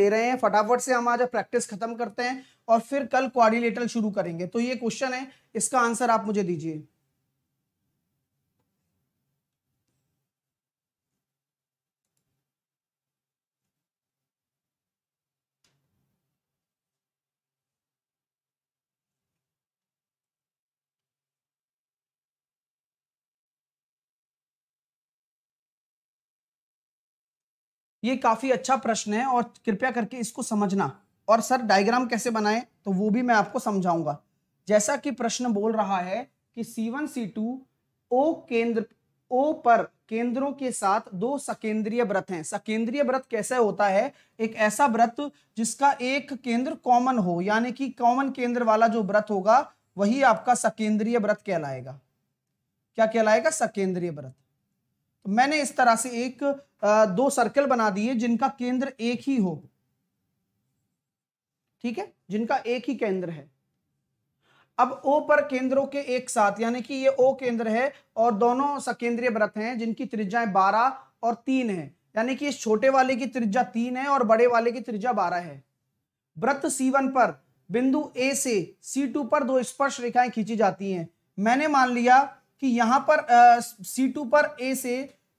ले रहे हैं फटाफट से हम आज प्रैक्टिस खत्म करते हैं और फिर कल क्वारिलेटर शुरू करेंगे तो ये क्वेश्चन है इसका आंसर आप मुझे दीजिए ये काफ़ी अच्छा प्रश्न है और कृपया करके इसको समझना और सर डायग्राम कैसे बनाएं तो वो भी मैं आपको समझाऊंगा जैसा कि प्रश्न बोल रहा है कि सी टू ओ केंद्र ओ पर केंद्रों के साथ दो सकेंद्रीय व्रत हैं सकेंद्रीय व्रत कैसे होता है एक ऐसा व्रत जिसका एक केंद्र कॉमन हो यानी कि कॉमन केंद्र वाला जो व्रत होगा वही आपका सकेंद्रीय व्रत कहलाएगा क्या कहलाएगा सकेंद्रीय व्रत तो मैंने इस तरह से एक दो सर्कल बना दिए जिनका केंद्र एक ही हो ठीक है जिनका एक ही केंद्र है अब ओ पर केंद्रों के एक साथ यानी कि ये ओ केंद्र है और दोनों सकेंद्रीय व्रत हैं जिनकी त्रिज्याएं बारह और तीन है यानी कि इस छोटे वाले की त्रिज्या तीन है और बड़े वाले की त्रिज्या बारह है व्रत सीवन पर बिंदु ए से सी टू पर दो स्पर्श रेखाएं खींची जाती हैं मैंने मान लिया कि यहां पर सी टू पर ए से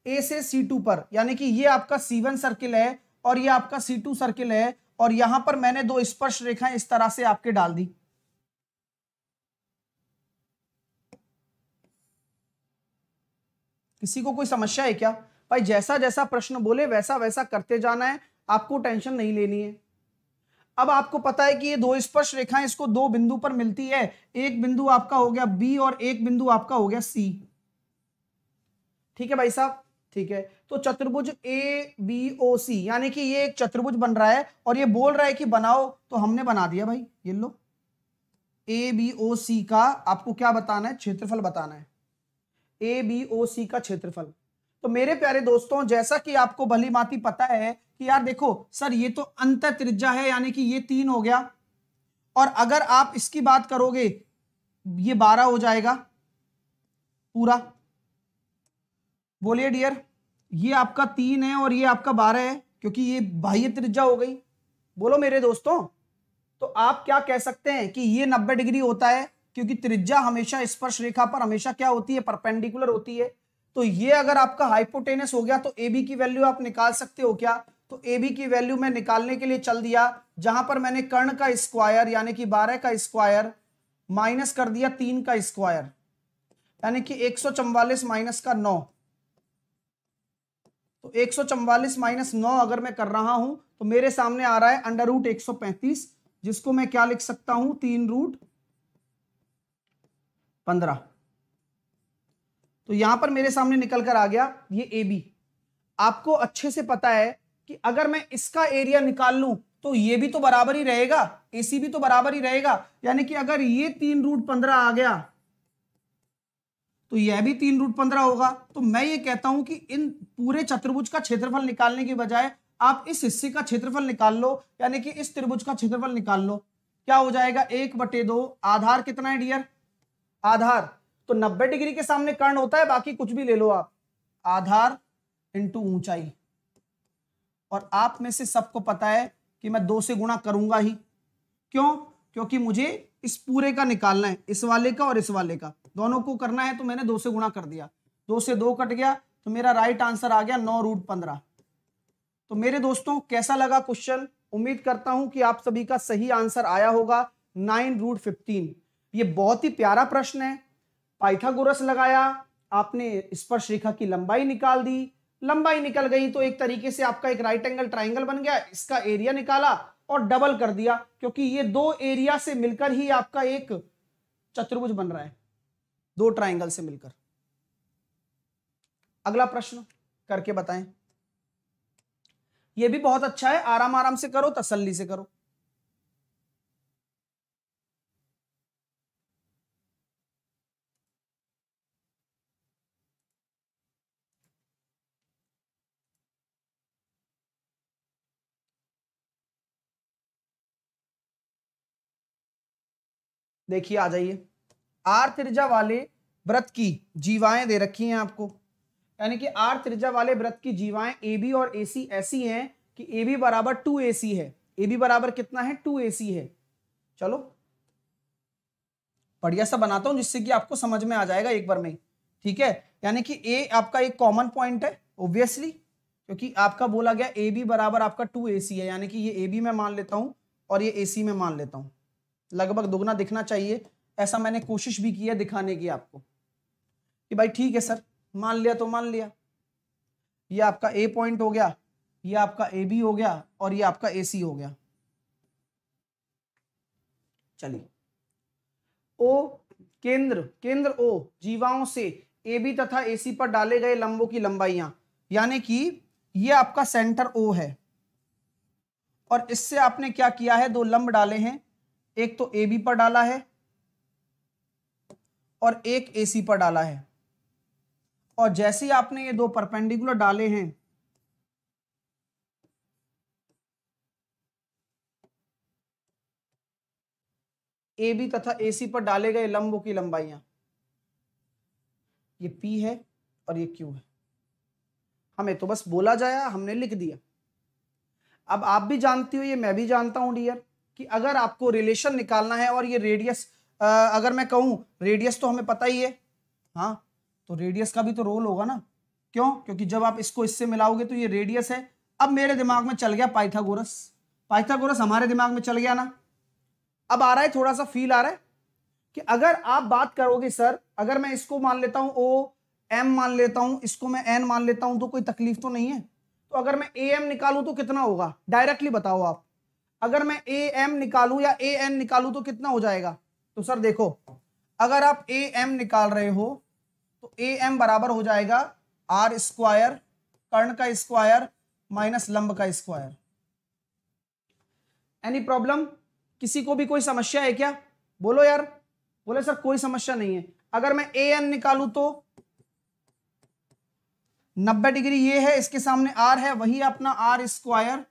ए से सी टू पर यानी कि ये आपका सी वन सर्किल है और ये आपका सी टू सर्किल है और यहां पर मैंने दो स्पर्श रेखाएं इस तरह से आपके डाल दी किसी को कोई समस्या है क्या भाई जैसा जैसा प्रश्न बोले वैसा वैसा करते जाना है आपको टेंशन नहीं लेनी है अब आपको पता है कि ये दो स्पर्श रेखाएं इसको दो बिंदु पर मिलती है एक बिंदु आपका हो गया बी और एक बिंदु आपका हो गया सी ठीक है भाई साहब ठीक है तो चतुर्भुज ए बी ओ सी यानी कि ये एक चतुर्भुज बन रहा है और ये बोल रहा है कि बनाओ तो हमने बना दिया भाई ये लो ए बी ओ सी का आपको क्या बताना है क्षेत्रफल बताना है ए बी ओ सी का क्षेत्रफल तो मेरे प्यारे दोस्तों जैसा कि आपको भली माती पता है कि यार देखो सर ये तो अंतर त्रिज्या है यानी कि ये तीन हो गया और अगर आप इसकी बात करोगे ये बारह हो जाएगा पूरा बोलिए डियर ये आपका तीन है और ये आपका बारह है क्योंकि ये बाह्य त्रिज्या हो गई बोलो मेरे दोस्तों तो आप क्या कह सकते हैं कि ये नब्बे डिग्री होता है क्योंकि त्रिज्या हमेशा स्पर्श रेखा पर हमेशा क्या होती है परपेंडिकुलर होती है तो ये अगर आपका हाइपोटेनस हो गया तो ए बी की वैल्यू आप निकाल सकते हो क्या तो ए बी की वैल्यू मैं निकालने के लिए चल दिया जहां पर मैंने कर्ण का स्क्वायर यानी कि बारह का स्क्वायर माइनस कर दिया तीन का स्क्वायर यानी कि एक सौ चौवालीस माइनस का नौ तो एक सौ चौवालिस माइनस नौ अगर मैं कर रहा हूं तो मेरे सामने आ रहा है अंडर रूट एक सौ पैंतीस जिसको मैं क्या लिख सकता हूं तीन रूट पंद्रह तो यहां पर मेरे सामने निकल कर आ गया ये ए बी आपको अच्छे से पता है कि अगर मैं इसका एरिया निकाल लूं तो ये भी तो बराबर ही रहेगा एसी भी तो बराबर ही रहेगा यानी कि अगर ये तीन रूट पंद्रह आ गया तो यह भी तीन रूट पंद्रह होगा तो मैं ये कहता हूं कि इन पूरे चतुर्भुज का क्षेत्रफल निकालने के बजाय आप इस हिस्से का क्षेत्रफल निकाल लो यानी कि इस त्रिभुज का क्षेत्रफल निकाल लो क्या हो जाएगा एक बटे दो आधार कितना है डियर आधार तो नब्बे डिग्री के सामने कर्ण होता है बाकी कुछ भी ले लो आप आधार इंटू ऊंचाई और आप में से सबको पता है कि मैं दो से गुणा करूंगा ही क्यों क्योंकि मुझे इस पूरे का निकालना है इस वाले का और इस वाले का दोनों को करना है तो मैंने दो से गुणा कर दिया दो से दो कट गया तो मेरा राइट आंसर आ गया नौ रूट पंद्रह तो मेरे दोस्तों कैसा लगा क्वेश्चन उम्मीद करता हूं कि आप सभी का सही आंसर आया होगा नाइन रूट फिफ्टीन ये बहुत ही प्यारा प्रश्न है पाइथागोरस लगाया आपने स्पर्श रेखा की लंबाई निकाल दी लंबाई निकल गई तो एक तरीके से आपका एक राइट एंगल ट्राइंगल बन गया इसका एरिया निकाला और डबल कर दिया क्योंकि ये दो एरिया से मिलकर ही आपका एक चतुर्भुज बन रहा है दो ट्राइंगल से मिलकर अगला प्रश्न करके बताएं ये भी बहुत अच्छा है आराम आराम से करो तसल्ली से करो देखिए आ जाइए आर त्रिज्या वाले व्रत की जीवाएं दे रखी हैं आपको यानी कि आर त्रिज्या वाले व्रत की जीवाएं ए बी और ए सी ऐसी हैं कि ए बी बराबर टू ए सी है ए बी बराबर कितना है टू ए सी है चलो बढ़िया सा बनाता हूं जिससे कि आपको समझ में आ जाएगा एक बार में ठीक है यानी कि ए आपका एक कॉमन पॉइंट है ओब्वियसली क्योंकि आपका बोला गया ए बी बराबर आपका टू ए सी है यानी कि ये ए बी मैं मान लेता हूं और ये ए सी में मान लेता हूँ लगभग दोगुना दिखना चाहिए ऐसा मैंने कोशिश भी की है दिखाने की आपको कि भाई ठीक है सर मान लिया तो मान लिया ये आपका ए पॉइंट हो गया ये आपका ए बी हो गया और ये आपका ए सी हो गया चलिए ओ केंद्र केंद्र ओ जीवाओं से ए बी तथा ए सी पर डाले गए लंबों की लंबाइयां यानी कि ये आपका सेंटर ओ है और इससे आपने क्या किया है दो लंब डाले हैं एक तो ए बी पर डाला है और एक ए सी पर डाला है और जैसे ही आपने ये दो परपेंडिकुलर डाले हैं ए बी तथा ए सी पर डाले गए लंबों की लंबाइयां ये पी है और ये क्यू है हमें तो बस बोला जाया हमने लिख दिया अब आप भी जानती हो ये मैं भी जानता हूं डियर कि अगर आपको रिलेशन निकालना है और ये रेडियस अगर मैं कहूं रेडियस तो हमें पता ही है हाँ तो रेडियस का भी तो रोल होगा ना क्यों क्योंकि जब आप इसको इससे मिलाओगे तो ये रेडियस है अब मेरे दिमाग में चल गया पाइथागोरस पाइथागोरस हमारे दिमाग में चल गया ना अब आ रहा है थोड़ा सा फील आ रहा है कि अगर आप बात करोगे सर अगर मैं इसको मान लेता हूं ओ एम मान लेता हूं इसको मैं एन मान लेता हूं तो कोई तकलीफ तो नहीं है तो अगर मैं ए एम निकालू तो कितना होगा डायरेक्टली बताओ आप अगर मैं ए एम निकालू या ए एन निकालू तो कितना हो जाएगा तो सर देखो अगर आप ए एम निकाल रहे हो तो ए एम बराबर हो जाएगा आर स्क्वायर कर्ण का स्क्वायर माइनस लंब का स्क्वायर एनी प्रॉब्लम किसी को भी कोई समस्या है क्या बोलो यार बोले सर कोई समस्या नहीं है अगर मैं ए एन निकालू तो 90 डिग्री ये है इसके सामने आर है वही अपना R square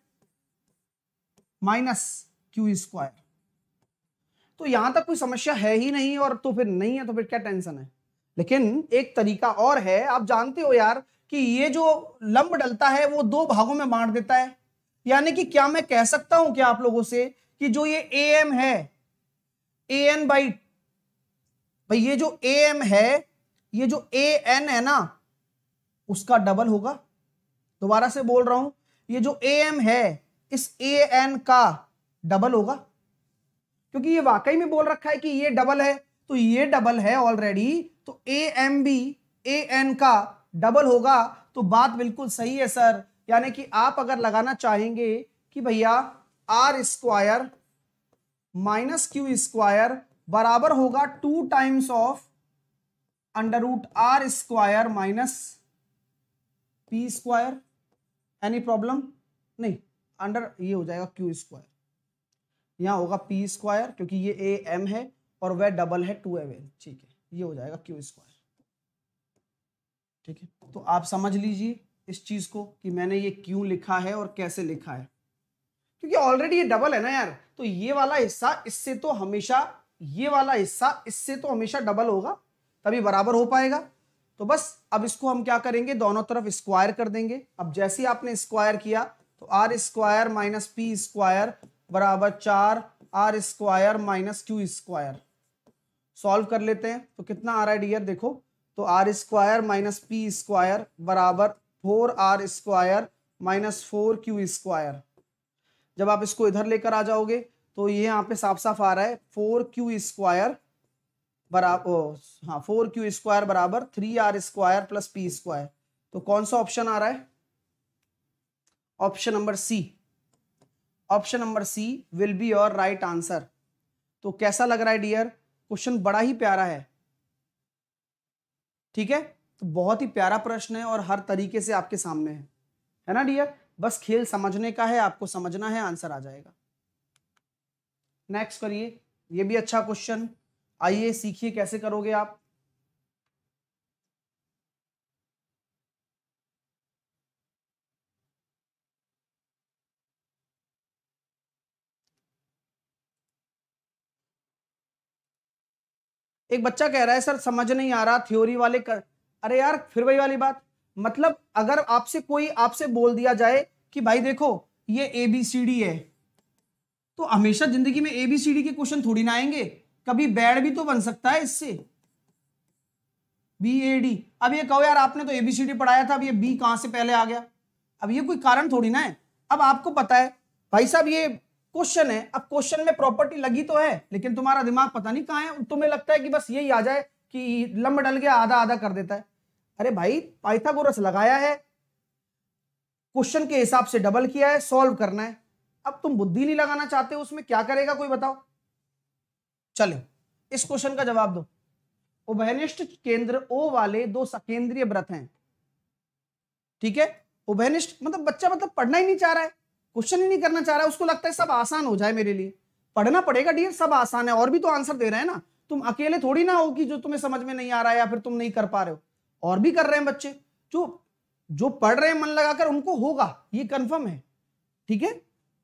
minus Q square तो यहां तक कोई समस्या है ही नहीं और तो फिर नहीं है तो फिर क्या टेंशन है लेकिन एक तरीका और है आप जानते हो यार कि ये जो लंब डलता है वो दो भागों में बांट देता है यानी कि क्या मैं कह सकता हूं क्या आप लोगों से कि जो ये ए एम है ए एन बाई भाई ये जो ए एम है ये जो ए एन है ना उसका डबल होगा दोबारा से बोल रहा हूं ये जो ए एम है इस ए एन का डबल होगा क्योंकि ये वाकई में बोल रखा है कि ये डबल है तो ये डबल है ऑलरेडी तो A M B A N का डबल होगा तो बात बिल्कुल सही है सर यानी कि आप अगर लगाना चाहेंगे कि भैया R square minus Q square बराबर होगा two times of under root R square minus P square any problem नहीं अंडर ये हो जाएगा क्यू स्क्वायर यहाँ होगा पी स्क्वायर क्योंकि ये ए एम है और वह डबल है टू एम एन ठीक है ये हो जाएगा क्यू स्क्वायर ठीक है तो आप समझ लीजिए इस चीज को कि मैंने ये क्यों लिखा है और कैसे लिखा है क्योंकि ऑलरेडी ये डबल है ना यार तो ये वाला हिस्सा इससे तो हमेशा ये वाला हिस्सा इससे तो हमेशा डबल होगा तभी बराबर हो पाएगा तो बस अब इसको हम क्या करेंगे दोनों तरफ स्क्वायर कर देंगे अब जैसे ही आपने स्क्वायर किया तो R square minus P square बराबर चार R square minus Q square solve कर लेते हैं तो कितना आ रहा है डियर देखो तो R square minus P square बराबर four R square minus four Q square जब आप इसको इधर लेकर आ जाओगे तो ये यहाँ पे साफ साफ आ रहा है फोर क्यू स्क्वायर बराबर हाँ फोर क्यू स्क्वायर बराबर three R square plus P square तो कौन सा ऑप्शन आ रहा है option number C option number C will be your right answer तो कैसा लग रहा है डियर क्वेश्चन बड़ा ही प्यारा है ठीक है तो बहुत ही प्यारा प्रश्न है और हर तरीके से आपके सामने है है ना डियर बस खेल समझने का है आपको समझना है आंसर आ जाएगा नेक्स्ट करिए ये भी अच्छा क्वेश्चन आइए सीखिए कैसे करोगे आप एक बच्चा कह रहा है सर समझ नहीं आ रहा थ्योरी वाले कर अरे यार फिर वही वाली बात मतलब अगर आपसे कोई आपसे बोल दिया जाए कि भाई देखो ये ए बी सी डी है तो हमेशा जिंदगी में ए बी सी डी के क्वेश्चन थोड़ी ना आएंगे कभी बैड भी तो बन सकता है इससे बी ए डी अब ये कहो यार आपने तो ए बी सी डी पढ़ाया था अब ये बी कहां से पहले आ गया अब ये कोई कारण थोड़ी ना है अब आपको पता है भाई साहब ये क्वेश्चन है अब क्वेश्चन में प्रॉपर्टी लगी तो है लेकिन तुम्हारा दिमाग पता नहीं कहाँ है तुम्हें लगता है कि बस यही आ जाए कि लंब डल गया आधा आधा कर देता है अरे भाई पाइथागोरस लगाया है क्वेश्चन के हिसाब से डबल किया है सॉल्व करना है अब तुम बुद्धि नहीं लगाना चाहते हो उसमें क्या करेगा कोई बताओ चलो इस क्वेश्चन का जवाब दो उभयनिष्ठ केंद्र ओ वाले दो सकेंद्रीय व्रत हैं ठीक है उभयनिष्ठ मतलब बच्चा मतलब पढ़ना ही नहीं चाह रहा है क्वेश्चन ही नहीं करना चाह रहा उसको लगता है सब आसान हो जाए मेरे लिए पढ़ना पड़ेगा डियर सब आसान है और भी तो आंसर दे रहे हैं ना तुम अकेले थोड़ी ना हो कि जो तुम्हें समझ में नहीं आ रहा है या फिर तुम नहीं कर पा रहे हो और भी कर रहे हैं बच्चे जो जो पढ़ रहे हैं मन लगाकर उनको होगा ये कंफर्म है ठीक है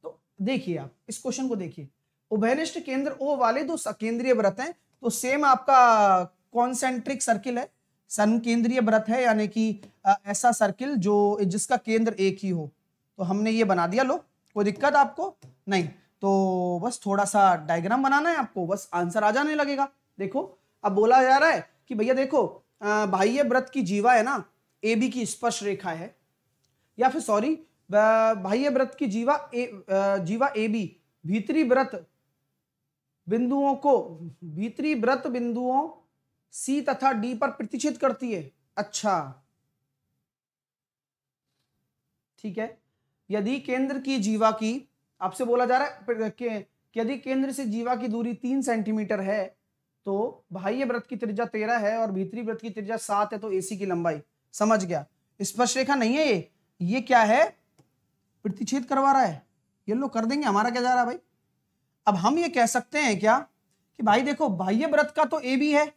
तो देखिए आप इस क्वेश्चन को देखिए उभयनिष्ठ केंद्र ओ वाले दो केंद्रीय व्रत हैं तो सेम आपका कॉन्सेंट्रिक सर्किल है संकेंद्रीय व्रत है यानी कि ऐसा सर्किल जो जिसका केंद्र एक ही हो तो हमने ये बना दिया लो कोई दिक्कत आपको नहीं तो बस थोड़ा सा डायग्राम बनाना है आपको बस आंसर आ जाने लगेगा देखो अब बोला जा रहा है कि भैया देखो बाह्य व्रत की जीवा है ना ए बी की स्पर्श रेखा है या फिर सॉरी बाह्य व्रत की जीवा ए जीवा ए बी भीतरी व्रत बिंदुओं को भीतरी व्रत बिंदुओं सी तथा डी पर प्रतिच्छेद करती है अच्छा ठीक है यदि केंद्र की जीवा की आपसे बोला जा रहा है के, यदि केंद्र से जीवा की दूरी तीन सेंटीमीटर है तो बाह्य व्रत की त्रिज्या तेरह है और भीतरी व्रत की त्रिज्या सात है तो एसी की लंबाई समझ गया स्पर्श रेखा नहीं है ये ये क्या है प्रतिच्छेद करवा रहा है ये लोग कर देंगे हमारा क्या जा रहा है भाई अब हम ये कह सकते हैं क्या कि भाई देखो बाह्य व्रत का तो ए भी है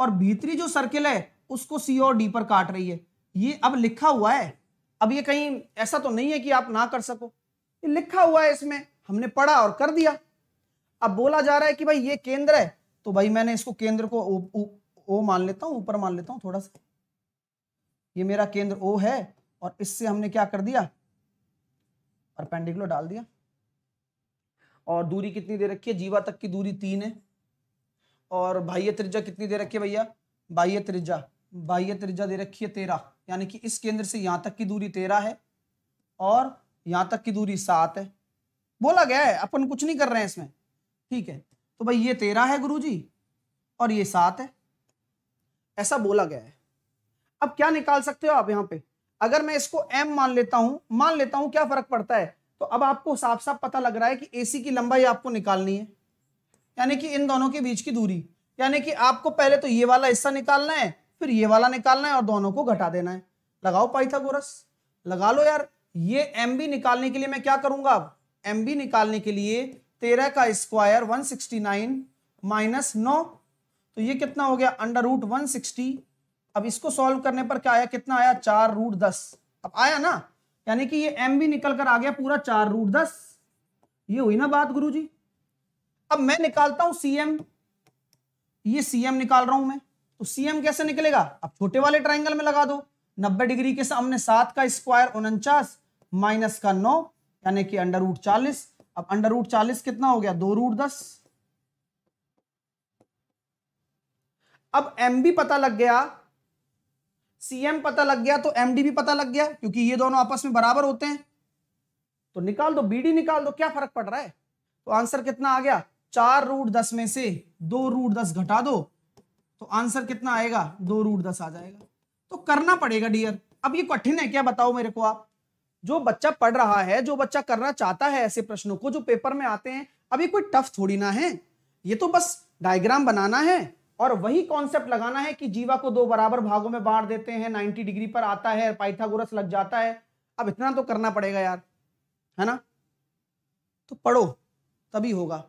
और भीतरी जो सर्किल है उसको सी और डी पर काट रही है ये अब लिखा हुआ है अब ये कहीं ऐसा तो नहीं है कि आप ना कर सको ये लिखा हुआ है इसमें हमने पढ़ा और कर दिया अब बोला जा रहा है कि भाई ये केंद्र है तो भाई मैंने इसको केंद्र को ओ, ओ, ओ मान लेता हूं ऊपर मान लेता हूं थोड़ा सा ये मेरा केंद्र ओ है और इससे हमने क्या कर दिया परपेंडिकुलर डाल दिया और दूरी कितनी दे रखी है जीवा तक की दूरी तीन है और बाह्य त्रिज्या कितनी दे रखी है भैया बाह्य त्रिज्या बाह्य त्रिज्या दे रखी है तेरह यानी कि इस केंद्र से यहाँ तक की दूरी तेरह है और यहाँ तक की दूरी सात है बोला गया है अपन कुछ नहीं कर रहे हैं इसमें ठीक है तो भाई ये तेरह है गुरुजी और ये सात है ऐसा बोला गया है अब क्या निकाल सकते हो आप यहाँ पे अगर मैं इसको एम मान लेता हूँ मान लेता हूँ क्या फर्क पड़ता है तो अब आपको साफ साफ पता लग रहा है कि सी की लंबाई आपको निकालनी है यानी कि इन दोनों के बीच की दूरी यानी कि आपको पहले तो ये वाला हिस्सा निकालना है फिर ये वाला निकालना है और दोनों को घटा देना है लगाओ पाइथागोरस लगा लो यार ये एम बी निकालने के लिए मैं क्या करूंगा अब एम बी निकालने के लिए तेरह का square one sixty nine minus नौ तो ये कितना हो गया अंडर रूट वन सिक्सटी अब इसको सॉल्व करने पर क्या आया कितना आया चार रूट दस अब आया ना यानी कि ये एम भी निकल कर आ गया पूरा चार रूट दस ये हुई ना बात गुरुजी अब मैं निकालता हूं सीएम ये सीएम निकाल रहा हूं मैं तो सीएम कैसे निकलेगा अब छोटे वाले ट्राइंगल में लगा दो नब्बे डिग्री के सामने सात का स्क्वायर उनचास माइनस का नौ यानी कि अंडर रूट चालीस अब अंडर रूट चालीस कितना हो गया दो रूट दस अब एम बी पता लग गया सीएम पता लग गया तो एमडी भी पता लग गया क्योंकि ये दोनों आपस में बराबर होते हैं तो निकाल दो बीडी निकाल दो क्या फर्क पड़ रहा है तो आंसर कितना आ गया चार रूट दस में से दो रूट दस घटा दो तो आंसर कितना आएगा दो रूट दस आ जाएगा तो करना पड़ेगा डियर अब ये कठिन है क्या बताओ मेरे को आप जो बच्चा पढ़ रहा है जो बच्चा करना चाहता है ऐसे प्रश्नों को जो पेपर में आते हैं अब ये कोई टफ थोड़ी ना है ये तो बस डायग्राम बनाना है और वही कॉन्सेप्ट लगाना है कि जीवा को दो बराबर भागों में बांट देते हैं नाइनटी डिग्री पर आता है पाइथागोरस लग जाता है अब इतना तो करना पड़ेगा यार है ना तो पढ़ो तभी होगा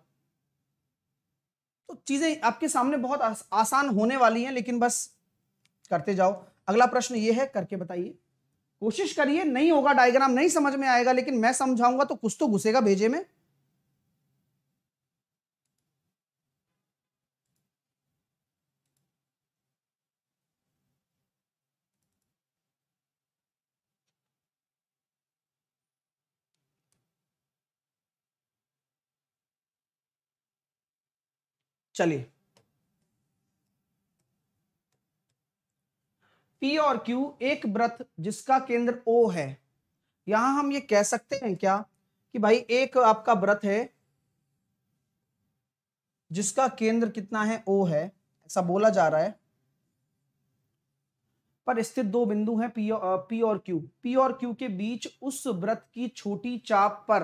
तो चीज़ें आपके सामने बहुत आसान होने वाली हैं लेकिन बस करते जाओ अगला प्रश्न ये है करके बताइए कोशिश करिए नहीं होगा डायग्राम नहीं समझ में आएगा लेकिन मैं समझाऊंगा तो कुछ तो घुसेगा भेजे में चलिए पी और क्यू एक व्रत जिसका केंद्र ओ है यहां हम ये कह सकते हैं क्या कि भाई एक आपका व्रत है जिसका केंद्र कितना है ओ है ऐसा बोला जा रहा है पर स्थित दो बिंदु हैं पी P और Q P और Q के बीच उस व्रत की छोटी चाप पर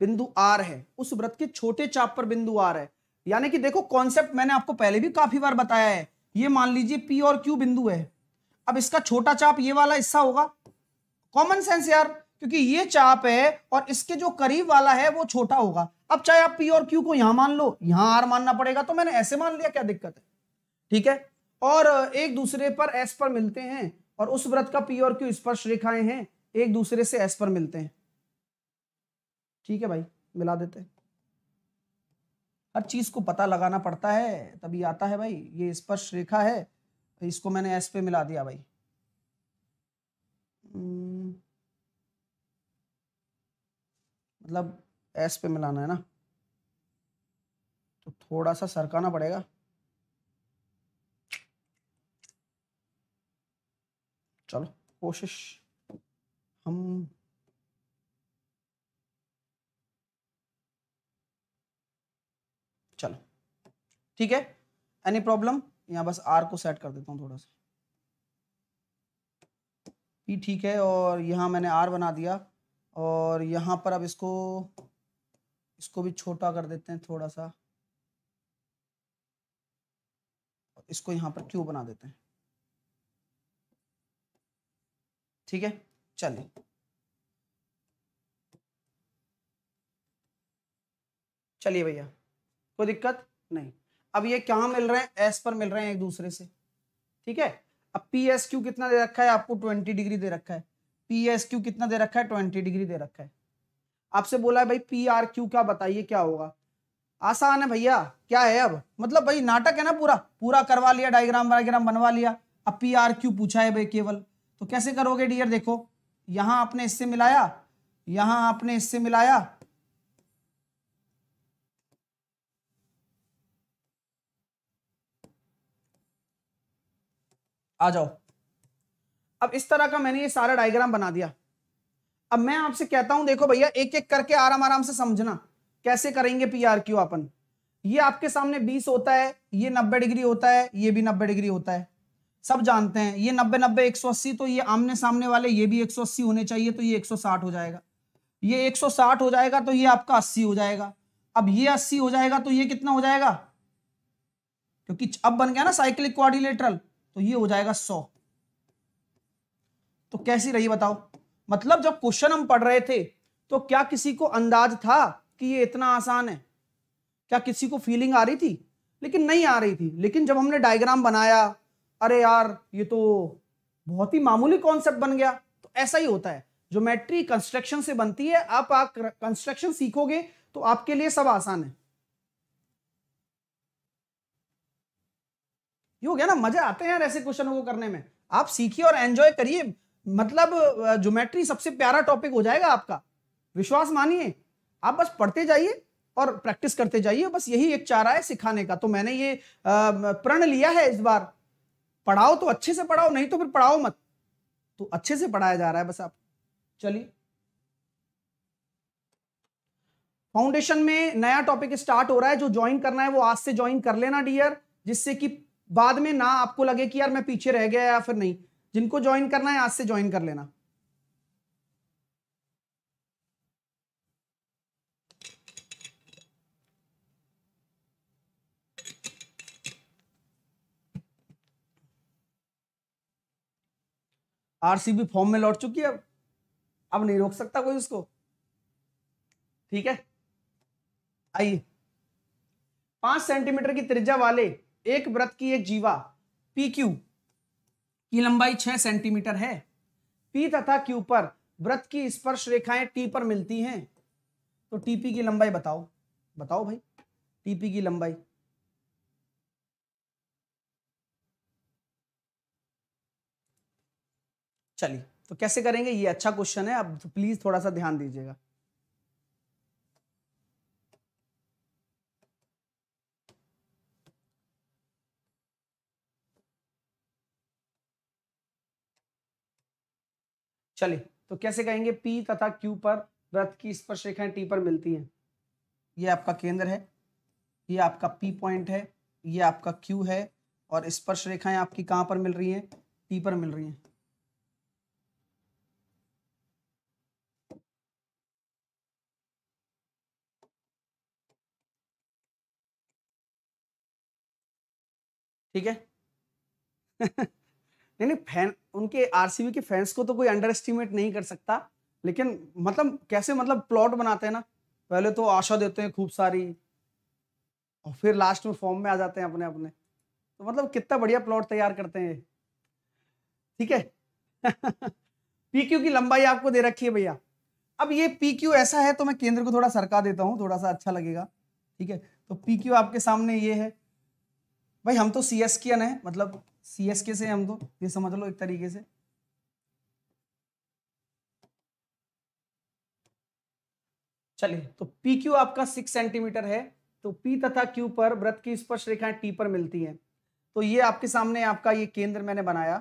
बिंदु आर है उस व्रत के छोटे चाप पर बिंदु आर है यानी कि देखो कॉन्सेप्ट मैंने आपको पहले भी काफी बार बताया है ये मान लीजिए पी और क्यू बिंदु है अब इसका छोटा चाप ये वाला हिस्सा होगा कॉमन सेंस यार क्योंकि ये चाप है और इसके जो करीब वाला है वो छोटा होगा अब चाहे आप पी और क्यू को यहां मान लो यहां आर मानना पड़ेगा तो मैंने ऐसे मान लिया क्या दिक्कत है ठीक है और एक दूसरे पर एस पर मिलते हैं और उस व्रत का पी और क्यू स्पर्श रेखाएं हैं एक दूसरे से एस पर मिलते हैं ठीक है भाई मिला देते हैं हर चीज़ को पता लगाना पड़ता है तभी आता है भाई ये स्पर्श रेखा है इसको मैंने एस पे मिला दिया भाई हम्म, मतलब एस पे मिलाना है ना तो थोड़ा सा सरकाना पड़ेगा चलो कोशिश हम ठीक है एनी प्रॉब्लम यहाँ बस आर को सेट कर देता हूँ थोड़ा सा पी ठीक है और यहाँ मैंने आर बना दिया और यहाँ पर अब इसको इसको भी छोटा कर देते हैं थोड़ा सा इसको यहाँ पर क्यू बना देते हैं ठीक है चलिए चलिए भैया कोई दिक्कत नहीं अब ये क्या मिल रहे हैं एस पर मिल रहे हैं एक दूसरे से ठीक है अब पी एस क्यू कितना दे रखा है आपको ट्वेंटी डिग्री दे रखा है पी एस क्यू कितना दे रखा है ट्वेंटी डिग्री दे रखा है आपसे बोला है भाई पी आर क्यू क्या बताइए क्या होगा आसान है भैया क्या है अब मतलब भाई नाटक है ना पूरा पूरा करवा लिया डायग्राम वायग्राम बनवा लिया अब पी आर क्यू पूछा है भाई केवल तो कैसे करोगे डियर देखो यहां आपने इससे मिलाया यहां आपने इससे मिलाया आ जाओ अब इस तरह का मैंने ये सारा डायग्राम बना दिया अब मैं आपसे कहता हूं देखो भैया एक एक करके आराम आराम से समझना कैसे करेंगे पी आर क्यू अपन ये आपके सामने बीस होता है ये नब्बे डिग्री होता है ये भी नब्बे डिग्री होता है सब जानते हैं ये नब्बे नब्बे एक सौ अस्सी तो ये आमने सामने वाले ये भी एक सौ अस्सी होने चाहिए तो ये एक सौ साठ हो जाएगा ये एक सौ साठ हो जाएगा तो ये आपका अस्सी हो जाएगा अब ये अस्सी हो जाएगा तो ये कितना हो जाएगा क्योंकि अब बन गया ना साइक्लिक क्वारिलेटरल तो ये हो जाएगा सौ तो कैसी रही बताओ मतलब जब क्वेश्चन हम पढ़ रहे थे तो क्या किसी को अंदाज था कि ये इतना आसान है क्या किसी को फीलिंग आ रही थी लेकिन नहीं आ रही थी लेकिन जब हमने डायग्राम बनाया अरे यार ये तो बहुत ही मामूली कॉन्सेप्ट बन गया तो ऐसा ही होता है ज्योमेट्री कंस्ट्रक्शन से बनती है आप कंस्ट्रक्शन सीखोगे तो आपके लिए सब आसान है हो गया ना मजा आते हैं यार ऐसे क्वेश्चन को करने में आप सीखिए और एंजॉय करिए मतलब ज्योमेट्री सबसे प्यारा टॉपिक हो जाएगा आपका विश्वास मानिए आप बस पढ़ते जाइए और प्रैक्टिस करते जाइए बस यही एक चारा है सिखाने का तो मैंने ये प्रण लिया है इस बार पढ़ाओ तो अच्छे से पढ़ाओ नहीं तो फिर पढ़ाओ मत तो अच्छे से पढ़ाया जा रहा है बस आप चलिए फाउंडेशन में नया टॉपिक स्टार्ट हो रहा है जो ज्वाइन करना है वो आज से ज्वाइन कर लेना डियर जिससे कि बाद में ना आपको लगे कि यार मैं पीछे रह गया या फिर नहीं जिनको ज्वाइन करना है आज से ज्वाइन कर लेना आरसीबी फॉर्म में लौट चुकी है अब अब नहीं रोक सकता कोई उसको ठीक है आइए पांच सेंटीमीटर की त्रिज्या वाले एक व्रत की एक जीवा पी क्यू की लंबाई छह सेंटीमीटर है पी तथा क्यू पर व्रत की स्पर्श रेखाएं टी पर मिलती हैं तो टीपी की लंबाई बताओ बताओ भाई टीपी की लंबाई चलिए तो कैसे करेंगे ये अच्छा क्वेश्चन है अब तो प्लीज थोड़ा सा ध्यान दीजिएगा चलिए तो कैसे कहेंगे पी तथा क्यू पर वृत्त की स्पर्श रेखाएं टी पर मिलती हैं ये आपका केंद्र है ये आपका पी पॉइंट है ये आपका क्यू है और स्पर्श रेखाएं आपकी कहां पर मिल रही हैं टी पर मिल रही हैं ठीक है नहीं नहीं फैन उनके आरसीबी के फैंस को तो कोई अंडर एस्टिमेट नहीं कर सकता लेकिन मतलब कैसे मतलब प्लॉट बनाते हैं ना पहले तो आशा देते हैं खूब सारी और फिर लास्ट में फॉर्म में आ जाते हैं अपने अपने तो मतलब कितना बढ़िया प्लॉट तैयार करते हैं ठीक है पीक्यू की लंबाई आपको दे रखी है भैया अब ये पीक्यू ऐसा है तो मैं केंद्र को थोड़ा सरका देता हूँ थोड़ा सा अच्छा लगेगा ठीक है तो पीक्यू आपके सामने ये है भाई हम तो सी एस कियन मतलब सी एस के से हम तो ये समझ लो एक तरीके से चलिए तो पी क्यू आपका सिक्स सेंटीमीटर है तो पी तथा क्यू पर व्रत की स्पर्श रेखाएं टी पर मिलती हैं तो ये आपके सामने आपका ये केंद्र मैंने बनाया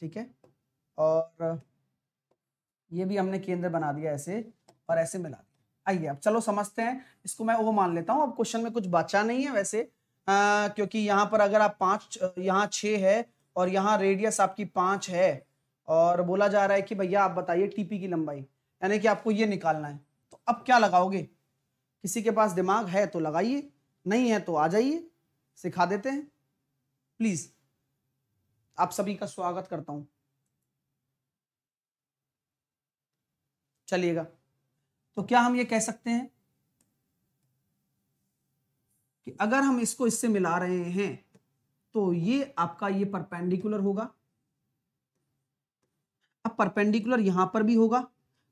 ठीक है और ये भी हमने केंद्र बना दिया ऐसे और ऐसे मिला दिया आइए अब चलो समझते हैं इसको मैं वो मान लेता हूं अब क्वेश्चन में कुछ बचा नहीं है वैसे आ, क्योंकि यहाँ पर अगर आप पाँच यहाँ छः है और यहाँ रेडियस आपकी पाँच है और बोला जा रहा है कि भैया आप बताइए टीपी की लंबाई यानी कि आपको ये निकालना है तो अब क्या लगाओगे किसी के पास दिमाग है तो लगाइए नहीं है तो आ जाइए सिखा देते हैं प्लीज़ आप सभी का स्वागत करता हूँ चलिएगा तो क्या हम ये कह सकते हैं कि अगर हम इसको इससे मिला रहे हैं तो ये आपका ये परपेंडिकुलर होगा अब परपेंडिकुलर यहां पर भी होगा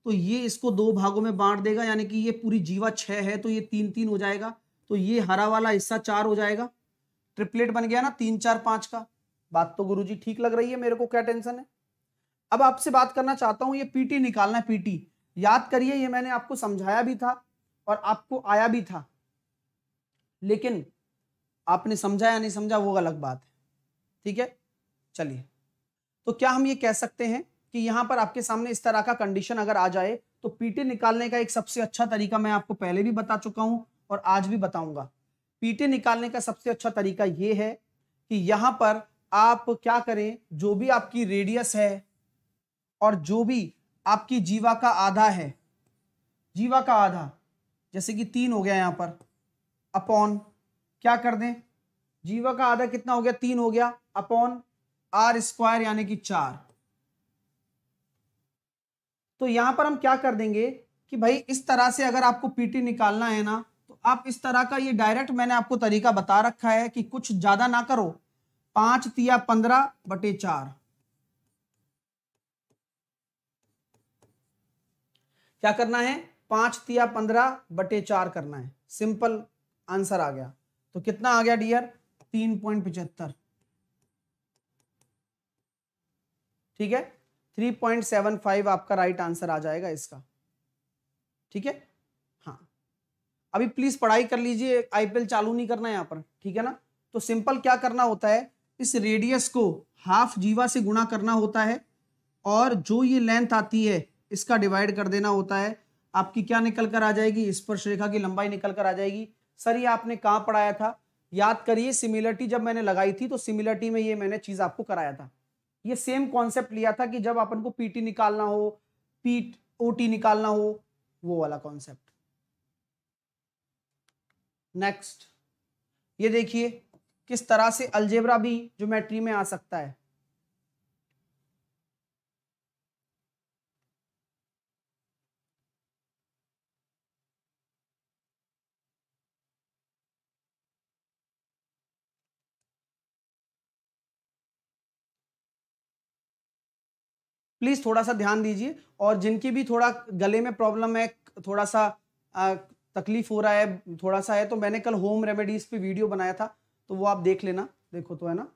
तो ये इसको दो भागों में बांट देगा यानी कि ये पूरी जीवा छह है तो ये तीन तीन हो जाएगा तो ये हरा वाला हिस्सा चार हो जाएगा ट्रिपलेट बन गया ना तीन चार पांच का बात तो गुरुजी ठीक लग रही है मेरे को क्या टेंशन है अब आपसे बात करना चाहता हूं ये पीटी निकालना है पीटी याद करिए ये मैंने आपको समझाया भी था और आपको आया भी था लेकिन आपने समझा या नहीं समझा वो अलग बात है ठीक है चलिए तो क्या हम ये कह सकते हैं कि यहां पर आपके सामने इस तरह का कंडीशन अगर आ जाए तो पीटे निकालने का एक सबसे अच्छा तरीका मैं आपको पहले भी बता चुका हूं और आज भी बताऊंगा पीटे निकालने का सबसे अच्छा तरीका यह है कि यहां पर आप क्या करें जो भी आपकी रेडियस है और जो भी आपकी जीवा का आधा है जीवा का आधा जैसे कि तीन हो गया यहां पर अपॉन क्या कर दें जीवा का आधा कितना हो गया तीन हो गया अपॉन आर स्क्वायर यानी कि चार तो यहां पर हम क्या कर देंगे कि भाई इस तरह से अगर आपको पीटी निकालना है ना तो आप इस तरह का ये डायरेक्ट मैंने आपको तरीका बता रखा है कि कुछ ज्यादा ना करो पांच तिया पंद्रह बटे चार क्या करना है पांच तिया पंद्रह बटे चार करना है सिंपल आंसर आ गया तो कितना आ गया डियर तीन पॉइंट पिचहत्तर ठीक है थ्री पॉइंट सेवन फाइव आपका राइट आंसर आ जाएगा इसका ठीक है हाँ अभी प्लीज पढ़ाई कर लीजिए आईपीएल चालू नहीं करना यहां पर ठीक है ना तो सिंपल क्या करना होता है इस रेडियस को हाफ जीवा से गुणा करना होता है और जो ये लेंथ आती है इसका डिवाइड कर देना होता है आपकी क्या निकल कर आ जाएगी स्पर्श रेखा की लंबाई निकल कर आ जाएगी सर ये आपने कहाँ पढ़ाया था याद करिए सिमिलरिटी जब मैंने लगाई थी तो सिमिलरिटी में ये मैंने चीज़ आपको कराया था ये सेम कॉन्सेप्ट लिया था कि जब अपन को पीटी निकालना हो पीट ओटी निकालना हो वो वाला कॉन्सेप्ट नेक्स्ट ये देखिए किस तरह से अल्जेब्रा भी ज्योमेट्री में आ सकता है प्लीज़ थोड़ा सा ध्यान दीजिए और जिनकी भी थोड़ा गले में प्रॉब्लम है थोड़ा सा तकलीफ हो रहा है थोड़ा सा है तो मैंने कल होम रेमेडीज़ पे वीडियो बनाया था तो वो आप देख लेना देखो तो है ना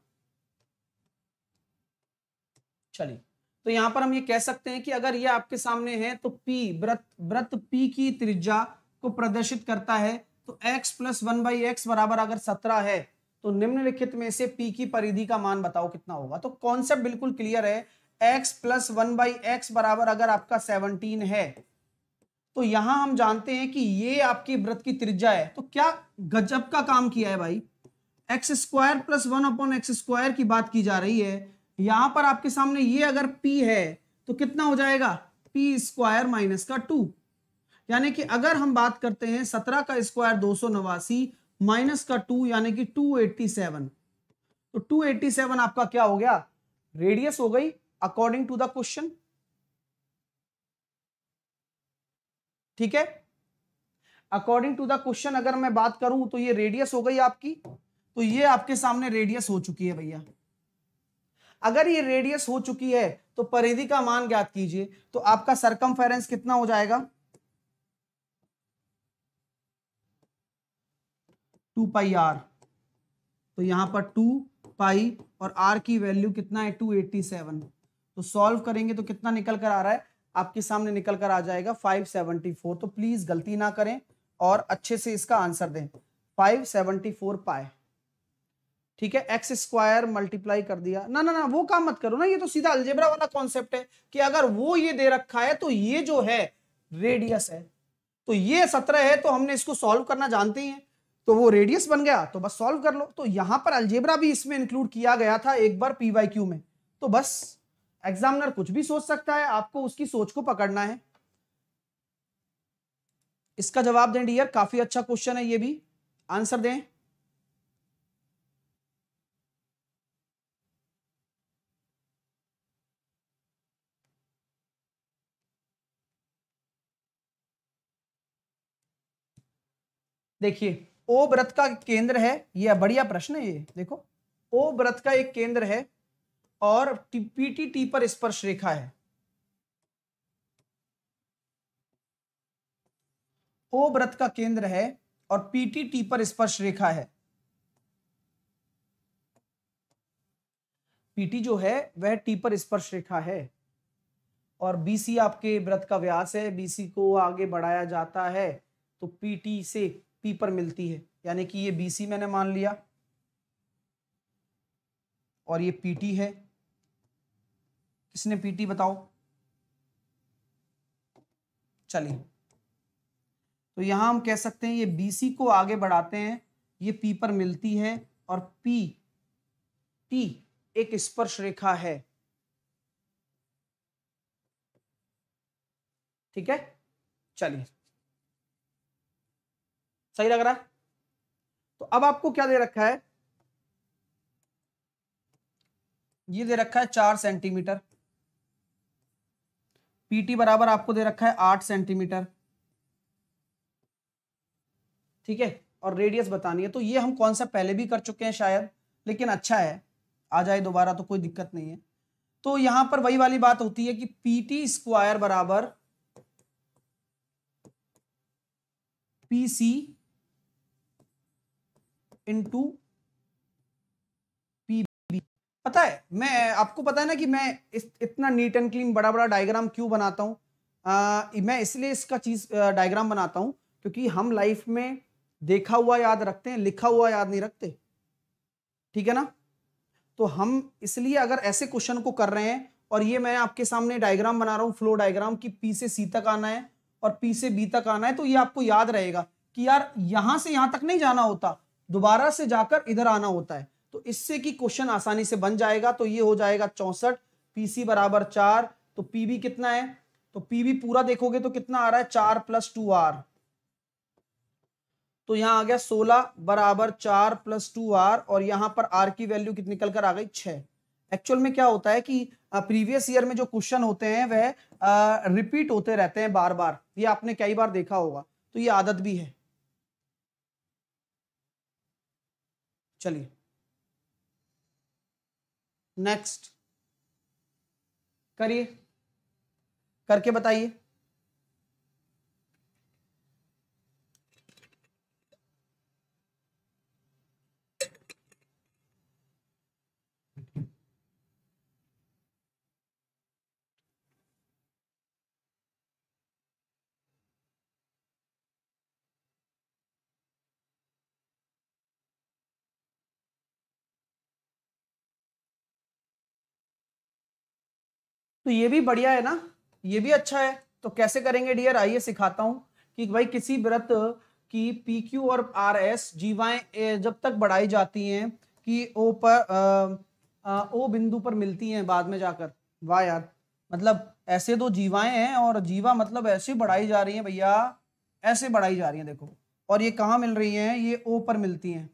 चलिए तो यहां पर हम ये कह सकते हैं कि अगर ये आपके सामने है तो पी व्रत व्रत पी की त्रिज्या को प्रदर्शित करता है तो X plus one by X बराबर अगर सत्रह है तो निम्नलिखित में से पी की परिधि का मान बताओ कितना होगा तो कॉन्सेप्ट बिल्कुल क्लियर है X plus one by X बराबर अगर आपका सेवनटीन है तो यहां हम जानते हैं कि ये आपकी व्रत की त्रिज्या है तो क्या गजब का काम किया है भाई X square plus one upon X square की बात की जा रही है यहां पर आपके सामने ये अगर पी है तो कितना हो जाएगा पी स्क्वायर माइनस का टू यानी कि अगर हम बात करते हैं सत्रह का स्क्वायर दो सौ नवासी माइनस का टू यानी कि टू एट्टी सेवन तो टू एट्टी सेवन आपका क्या हो गया रेडियस हो गई अकॉर्डिंग टू द क्वेश्चन ठीक है अकॉर्डिंग टू द क्वेश्चन अगर मैं बात करूं तो ये रेडियस हो गई आपकी तो ये आपके सामने रेडियस हो चुकी है भैया अगर ये रेडियस हो चुकी है तो परिधि का मान ज्ञात कीजिए तो आपका सरकम कितना हो जाएगा टू पाई आर तो यहां पर टू पाई और आर की वैल्यू कितना है टू एट्टी सेवन तो सॉल्व करेंगे तो कितना निकल कर आ रहा है आपके सामने निकल कर आ जाएगा 574 तो प्लीज गलती ना करें और अच्छे से इसका आंसर दें 574 पाए ठीक है एक्स स्क्वायर मल्टीप्लाई कर दिया ना ना ना वो काम मत करो ना ये तो सीधा अल्जेब्रा वाला कॉन्सेप्ट है कि अगर वो ये दे रखा है तो ये जो है रेडियस है तो ये सत्रह है तो हमने इसको सॉल्व करना जानते हैं तो वो रेडियस बन गया तो बस सॉल्व कर लो तो यहां पर अल्जेब्रा भी इसमें इंक्लूड किया गया था एक बार पीवाई क्यू में तो बस एग्जामिनर कुछ भी सोच सकता है आपको उसकी सोच को पकड़ना है इसका जवाब दें डियर काफी अच्छा क्वेश्चन है ये भी आंसर दें देखिए ओ व्रत का केंद्र है यह बढ़िया प्रश्न है ये देखो ओ व्रत का एक केंद्र है और पीटीटी पर स्पर्श रेखा है ओ व्रत का केंद्र है और पीटीटी पर स्पर्श रेखा है पीटी जो है वह टी पर स्पर्श रेखा है और बीसी आपके व्रत का व्यास है बीसी को आगे बढ़ाया जाता है तो पीटी से पी पर मिलती है यानी कि ये बीसी मैंने मान लिया और ये पीटी है ने पीटी बताओ चलिए तो यहां हम कह सकते हैं ये बीसी को आगे बढ़ाते हैं ये पी पर मिलती है और पी टी एक स्पर्श रेखा है ठीक है चलिए सही लग रहा है तो अब आपको क्या दे रखा है ये दे रखा है चार सेंटीमीटर पीटी बराबर आपको दे रखा है आठ सेंटीमीटर ठीक है और रेडियस बतानी है तो ये हम कॉन्सेप्ट पहले भी कर चुके हैं शायद लेकिन अच्छा है आ जाए दोबारा तो कोई दिक्कत नहीं है तो यहां पर वही वाली बात होती है कि पीटी स्क्वायर बराबर पीसी इंटू पता है मैं आपको पता है ना कि मैं इस इतना नीट एंड क्लीन बड़ा बड़ा डायग्राम क्यों बनाता हूँ मैं इसलिए इसका चीज़ डायग्राम बनाता हूँ क्योंकि हम लाइफ में देखा हुआ याद रखते हैं लिखा हुआ याद नहीं रखते ठीक है ना तो हम इसलिए अगर ऐसे क्वेश्चन को कर रहे हैं और ये मैं आपके सामने डायग्राम बना रहा हूँ फ्लो डायग्राम कि पी से सी तक आना है और पी से बी तक आना है तो ये आपको याद रहेगा कि यार यहां से यहां तक नहीं जाना होता दोबारा से जाकर इधर आना होता है तो इससे कि क्वेश्चन आसानी से बन जाएगा तो ये हो जाएगा चौसठ पीसी बराबर चार तो पीबी कितना है तो पीबी पूरा देखोगे तो कितना आ रहा है चार प्लस टू आर तो यहां आ गया सोलह बराबर चार प्लस टू आर और यहां पर आर की वैल्यू कितनी निकल कर आ गई छह एक्चुअल में क्या होता है कि प्रीवियस ईयर में जो क्वेश्चन होते हैं वह रिपीट होते रहते हैं बार बार ये आपने कई बार देखा होगा तो ये आदत भी है चलिए नेक्स्ट करिए करके बताइए तो ये भी बढ़िया है ना ये भी अच्छा है तो कैसे करेंगे डियर आइए सिखाता हूं कि भाई किसी व्रत की पी क्यू और आर एस जीवाएं जब तक बढ़ाई जाती हैं कि ओ पर आ, आ, ओ बिंदु पर मिलती हैं बाद में जाकर वाह यार मतलब ऐसे दो जीवाएं हैं और जीवा मतलब ऐसे बढ़ाई जा रही है भैया ऐसे बढ़ाई जा रही है देखो और ये कहाँ मिल रही हैं ये ओ पर मिलती हैं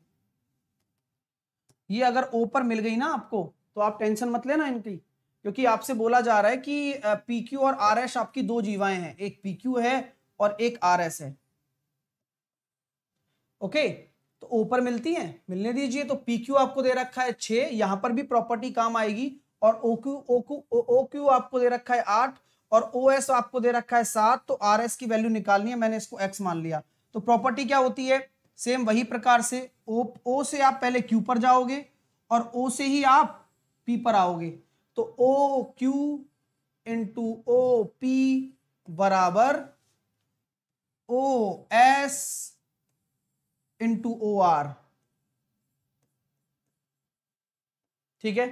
ये अगर ओ पर मिल गई ना आपको तो आप टेंशन मत लेना इनकी क्योंकि आपसे बोला जा रहा है कि पी क्यू और आर एस आपकी दो जीवाएं हैं एक पी क्यू है और एक आर एस है ओके तो ऊपर मिलती हैं मिलने दीजिए तो पी क्यू आपको दे रखा है छ यहां पर भी प्रॉपर्टी काम आएगी और O Q O Q O Q आपको दे रखा है आठ और ओ एस आपको दे रखा है सात तो आर एस की वैल्यू निकालनी है मैंने इसको एक्स मान लिया तो प्रॉपर्टी क्या होती है सेम वही प्रकार से ओ ओ से आप पहले क्यू पर जाओगे और ओ से ही आप पी पर आओगे तो O Q into O P बराबर O S into O R ठीक है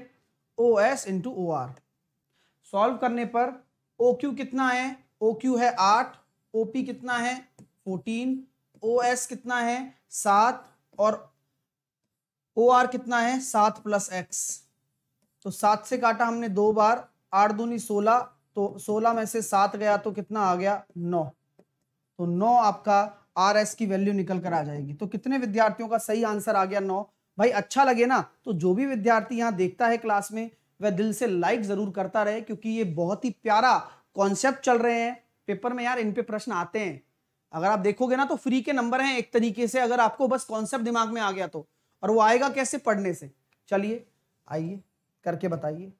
O S into O R solve करने पर ओ क्यू कितना है ओ क्यू है आठ ओ पी कितना है फोर्टीन ओ एस कितना है सात और ओ आर कितना है सात प्लस एक्स तो सात से काटा हमने दो बार आठ दूनी सोलह तो सोलह में से सात गया तो कितना आ गया नौ तो नौ आपका आर एस की वैल्यू निकल कर आ जाएगी तो कितने विद्यार्थियों का सही आंसर आ गया नौ भाई अच्छा लगे ना तो जो भी विद्यार्थी यहाँ देखता है क्लास में वह दिल से लाइक जरूर करता रहे क्योंकि ये बहुत ही प्यारा कॉन्सेप्ट चल रहे हैं पेपर में यार इन पे प्रश्न आते हैं अगर आप देखोगे ना तो फ्री के नंबर हैं एक तरीके से अगर आपको बस कॉन्सेप्ट दिमाग में आ गया तो और वो आएगा कैसे पढ़ने से चलिए आइए करके बताइए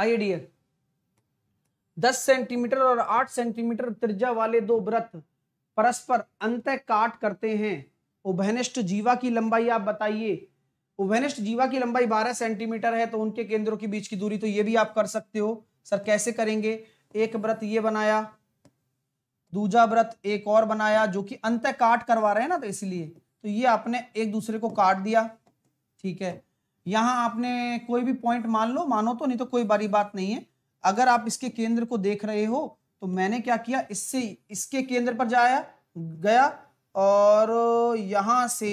आइए डियर दस सेंटीमीटर और आठ सेंटीमीटर त्रिज्या वाले दो व्रत परस्पर अंत काट करते हैं उभनिष्ठ जीवा की लंबाई आप बताइए उभनिष्ठ जीवा की लंबाई 12 सेंटीमीटर है तो उनके केंद्रों के बीच की दूरी तो ये भी आप कर सकते हो सर कैसे करेंगे एक व्रत ये बनाया दूजा व्रत एक और बनाया जो कि अंत काट करवा रहे हैं ना तो इसलिए तो ये आपने एक दूसरे को काट दिया ठीक है यहाँ आपने कोई भी पॉइंट मान लो मानो तो नहीं तो कोई बड़ी बात नहीं है अगर आप इसके केंद्र को देख रहे हो तो मैंने क्या किया इससे इसके केंद्र पर जाया गया और यहाँ से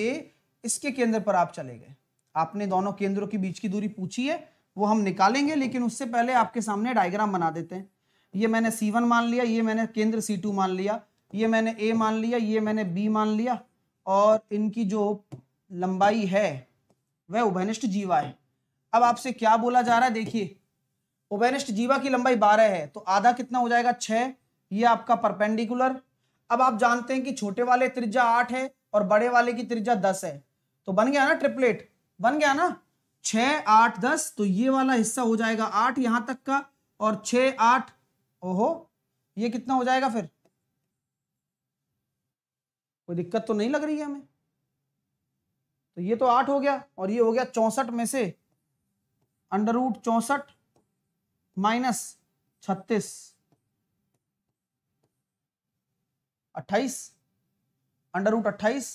इसके केंद्र पर आप चले गए आपने दोनों केंद्रों के बीच की दूरी पूछी है वो हम निकालेंगे लेकिन उससे पहले आपके सामने डायग्राम बना देते हैं ये मैंने सी वन मान लिया ये मैंने केंद्र सी टू मान लिया ये मैंने ए मान लिया ये मैंने बी मान लिया और इनकी जो लंबाई है वह उभयनिष्ठ जीवा है अब आपसे क्या बोला जा रहा है देखिए उभयनिष्ठ जीवा की लंबाई बारह है तो आधा कितना हो जाएगा छह ये आपका परपेंडिकुलर अब आप जानते हैं कि छोटे वाले त्रिज्या आठ है और बड़े वाले की त्रिज्या दस है तो बन गया ना ट्रिपलेट बन गया ना छ आठ दस तो ये वाला हिस्सा हो जाएगा आठ यहां तक का और छ आठ ओहो ये कितना हो जाएगा फिर कोई दिक्कत तो नहीं लग रही है हमें तो ये तो आठ हो गया और ये हो गया चौसठ में से अंडर रूट चौसठ माइनस छत्तीस अट्ठाईस अंडर रूट अट्ठाईस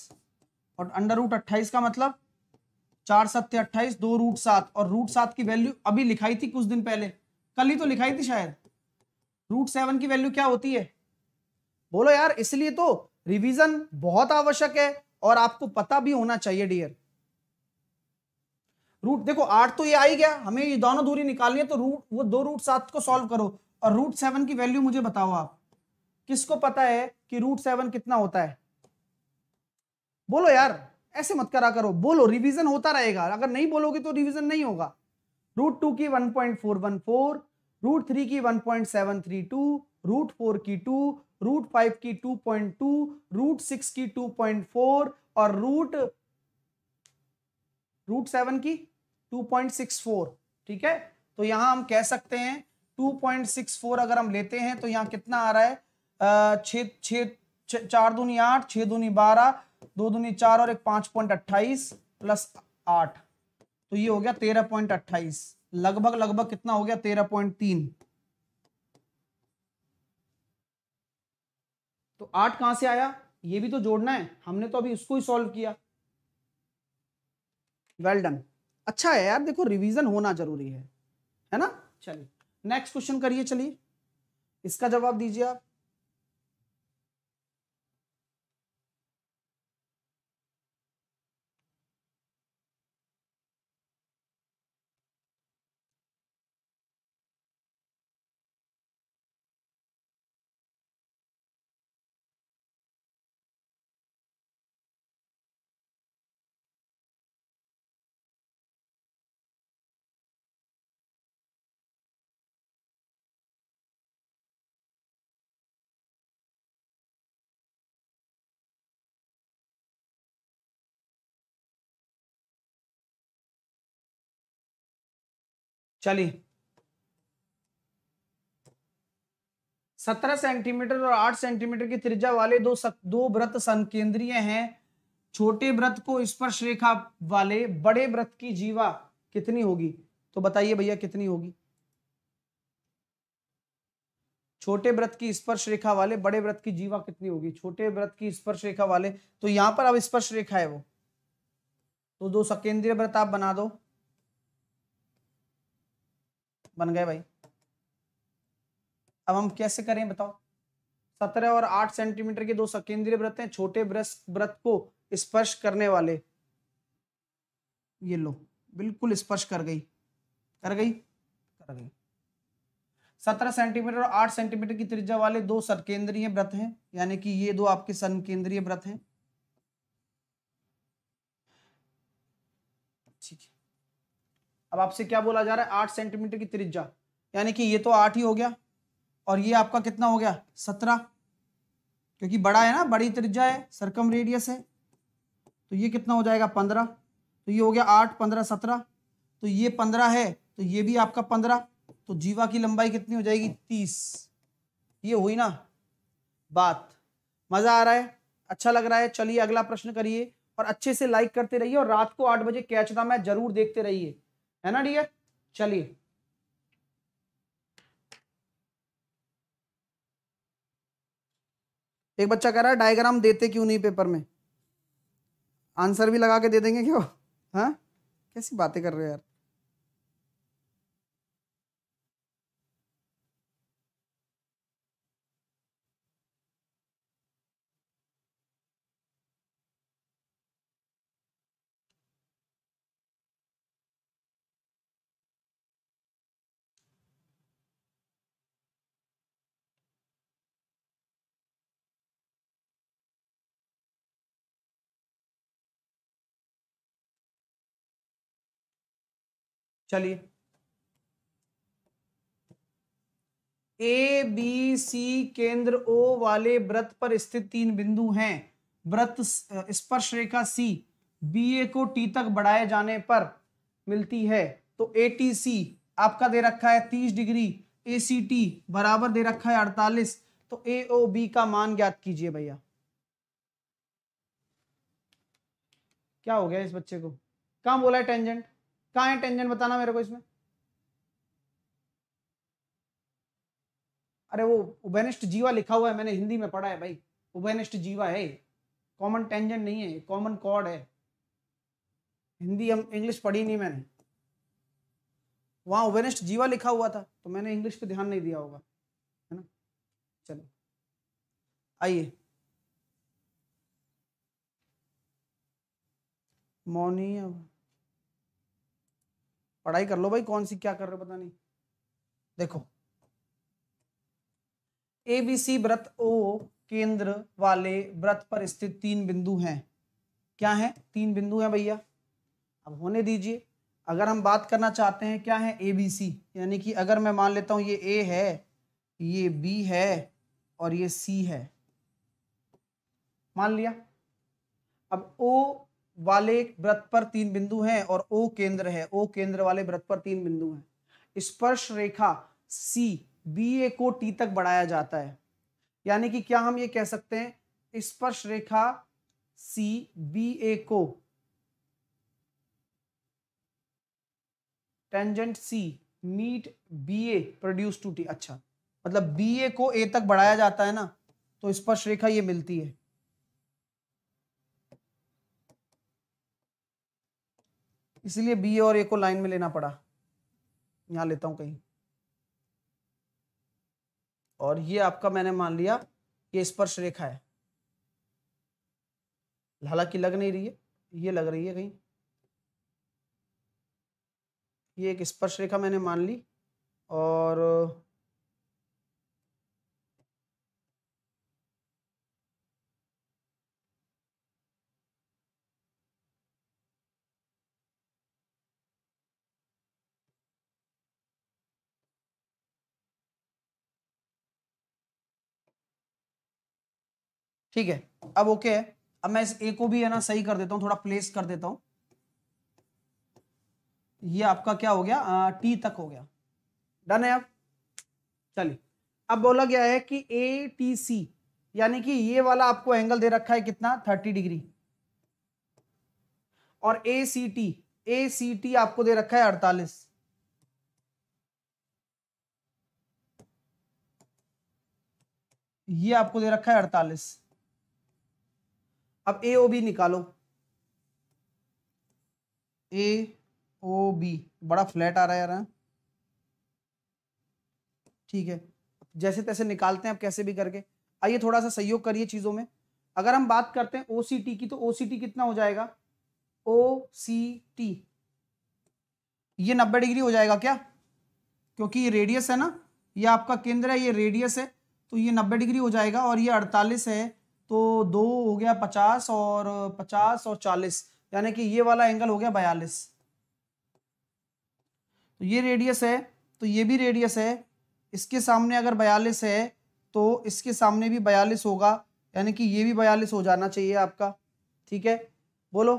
और अंडर रूट अट्ठाईस का मतलब चार सत्य अट्ठाईस दो रूट सात और रूट सात की वैल्यू अभी लिखाई थी कुछ दिन पहले कल ही तो लिखाई थी शायद रूट सेवन की वैल्यू क्या होती है बोलो यार इसलिए तो रिवीजन बहुत आवश्यक है और आपको पता भी होना चाहिए डियर रूट देखो आठ तो ये आ ही गया हमें ये दोनों दूरी निकालनी है तो रूट वो दो रूट सात को सॉल्व करो और रूट सेवन की वैल्यू मुझे बताओ आप किसको पता है कि रूट सेवन कितना होता है बोलो यार ऐसे मत करा करो बोलो रिवीजन होता रहेगा अगर नहीं बोलोगे तो रिवीजन नहीं होगा रूट टू की one point four one four root three की one point seven three two root four की टू रूट फाइव की two point two root six की टू पॉइंट फोर और रूट रूट सेवन की two point six four ठीक है तो यहां हम कह सकते हैं टू पॉइंट सिक्स फोर अगर हम लेते हैं तो यहां कितना आ रहा है छ छ चार दूनी आठ छह दूनी बारह दो दूनी चार और एक पांच पॉइंट अट्ठाईस प्लस आठ तो ये हो गया तेरह पॉइंट अट्ठाईस लगभग लगभग कितना हो गया तेरह पॉइंट तीन तो आठ कहां से आया ये भी तो जोड़ना है हमने तो अभी उसको ही सॉल्व किया वेल डन अच्छा है यार देखो रिवीजन होना जरूरी है है ना चलिए नेक्स्ट क्वेश्चन करिए चलिए इसका जवाब दीजिए आप चलिए सत्रह सेंटीमीटर और आठ सेंटीमीटर की त्रिज्या वाले दो सक, दो व्रत संकेंद्रीय हैं छोटे व्रत को स्पर्श रेखा वाले बड़े व्रत की जीवा कितनी होगी तो बताइए भैया कितनी होगी छोटे व्रत की स्पर्श रेखा वाले बड़े व्रत की जीवा कितनी होगी छोटे व्रत की स्पर्श रेखा वाले तो यहां पर अब स्पर्श रेखा है वो तो दो सकेंद्रीय व्रत आप बना दो बन गए भाई अब हम कैसे करें बताओ सत्रह और आठ सेंटीमीटर के दो सकेंद्रीय व्रत हैं छोटे व्रत व्रत को स्पर्श करने वाले ये लो बिल्कुल स्पर्श कर गई कर गई कर गई सत्रह सेंटीमीटर और आठ सेंटीमीटर की त्रिज्या वाले दो संकेंद्रीय व्रत हैं यानी कि ये दो आपके संकेंद्रीय व्रत हैं अब आपसे क्या बोला जा रहा है आठ सेंटीमीटर की त्रिज्या यानी कि ये तो आठ ही हो गया और ये आपका कितना हो गया सत्रह क्योंकि बड़ा है ना बड़ी त्रिज्या है सरकम रेडियस है तो ये कितना हो जाएगा पंद्रह तो ये हो गया आठ पंद्रह सत्रह तो ये पंद्रह है तो ये भी आपका पंद्रह तो जीवा की लंबाई कितनी हो जाएगी तीस ये हुई ना बात मजा आ रहा है अच्छा लग रहा है चलिए अगला प्रश्न करिए और अच्छे से लाइक करते रहिए और रात को आठ बजे कैच था मैं जरूर देखते रहिए है ना डियर चलिए एक बच्चा कह रहा है डायग्राम देते क्यों नहीं पेपर में आंसर भी लगा के दे देंगे क्यों हाँ कैसी बातें कर रहे हो यार चलिए ए बी सी केंद्र ओ वाले व्रत पर स्थित तीन बिंदु हैं व्रत स्पर्श रेखा सी बी ए को टी तक बढ़ाए जाने पर मिलती है तो ए टी सी आपका दे रखा है तीस डिग्री ए सी टी बराबर दे रखा है अड़तालीस तो ए ओ बी का मान ज्ञात कीजिए भैया क्या हो गया इस बच्चे को कहा बोला है टेंजेंट कहा है टेंजेंट बताना मेरे को इसमें अरे वो उबेनिस्ट जीवा लिखा हुआ है मैंने हिंदी में पढ़ा है भाई उबेनिस्ट जीवा है कॉमन टेंजेंट नहीं है कॉमन कॉर्ड है हिंदी हम इंग्लिश पढ़ी नहीं मैंने वहां उबेनिस्ट जीवा लिखा हुआ था तो मैंने इंग्लिश पे ध्यान नहीं दिया होगा है ना चलो आइए मौनी पढ़ाई कर लो भाई कौन सी क्या कर रहे हो पता नहीं देखो ए बी सी व्रत ओ केंद्र वाले व्रत पर स्थित तीन बिंदु हैं क्या है तीन बिंदु हैं भैया अब होने दीजिए अगर हम बात करना चाहते हैं क्या है ए बी सी यानी कि अगर मैं मान लेता हूं ये ए है ये बी है और ये सी है मान लिया अब ओ वाले व्रत पर तीन बिंदु हैं और ओ केंद्र है ओ केंद्र वाले व्रत पर तीन बिंदु हैं स्पर्श रेखा सी बी ए को टी तक बढ़ाया जाता है यानी कि क्या हम ये कह सकते हैं स्पर्श रेखा सी बी ए को tangent C meet B A produce to T अच्छा मतलब बी ए को ए तक बढ़ाया जाता है ना तो स्पर्श रेखा ये मिलती है इसलिए बी और ए को लाइन में लेना पड़ा यहां लेता हूँ कहीं और ये आपका मैंने मान लिया कि स्पर्श रेखा है हालांकि लग नहीं रही है ये लग रही है कहीं ये एक स्पर्श रेखा मैंने मान ली और ठीक है अब ओके है अब मैं इस ए को भी है ना सही कर देता हूं थोड़ा प्लेस कर देता हूं ये आपका क्या हो गया आ, टी तक हो गया डन है अब चलिए अब बोला गया है कि ए टी सी यानी कि ये वाला आपको एंगल दे रखा है कितना थर्टी डिग्री और ए C T A C T आपको दे रखा है अड़तालीस ये आपको दे रखा है अड़तालीस अब ए ओ बी निकालो ए ओ बी बड़ा फ्लैट आ रहा है यार हाँ। ठीक है जैसे तैसे निकालते हैं आप कैसे भी करके आइए थोड़ा सा सहयोग करिए चीज़ों में अगर हम बात करते हैं ओ सी टी की तो ओ सी टी कितना हो जाएगा ओ सी टी ये नब्बे डिग्री हो जाएगा क्या क्योंकि ये रेडियस है ना ये आपका केंद्र है ये रेडियस है तो ये नब्बे डिग्री हो जाएगा और ये अड़तालीस है तो दो हो गया पचास और पचास और चालीस यानी कि ये वाला एंगल हो गया बयालीस तो ये रेडियस है तो ये भी रेडियस है इसके सामने अगर बयालीस है तो इसके सामने भी बयालीस होगा यानी कि ये भी बयालीस हो जाना चाहिए आपका ठीक है बोलो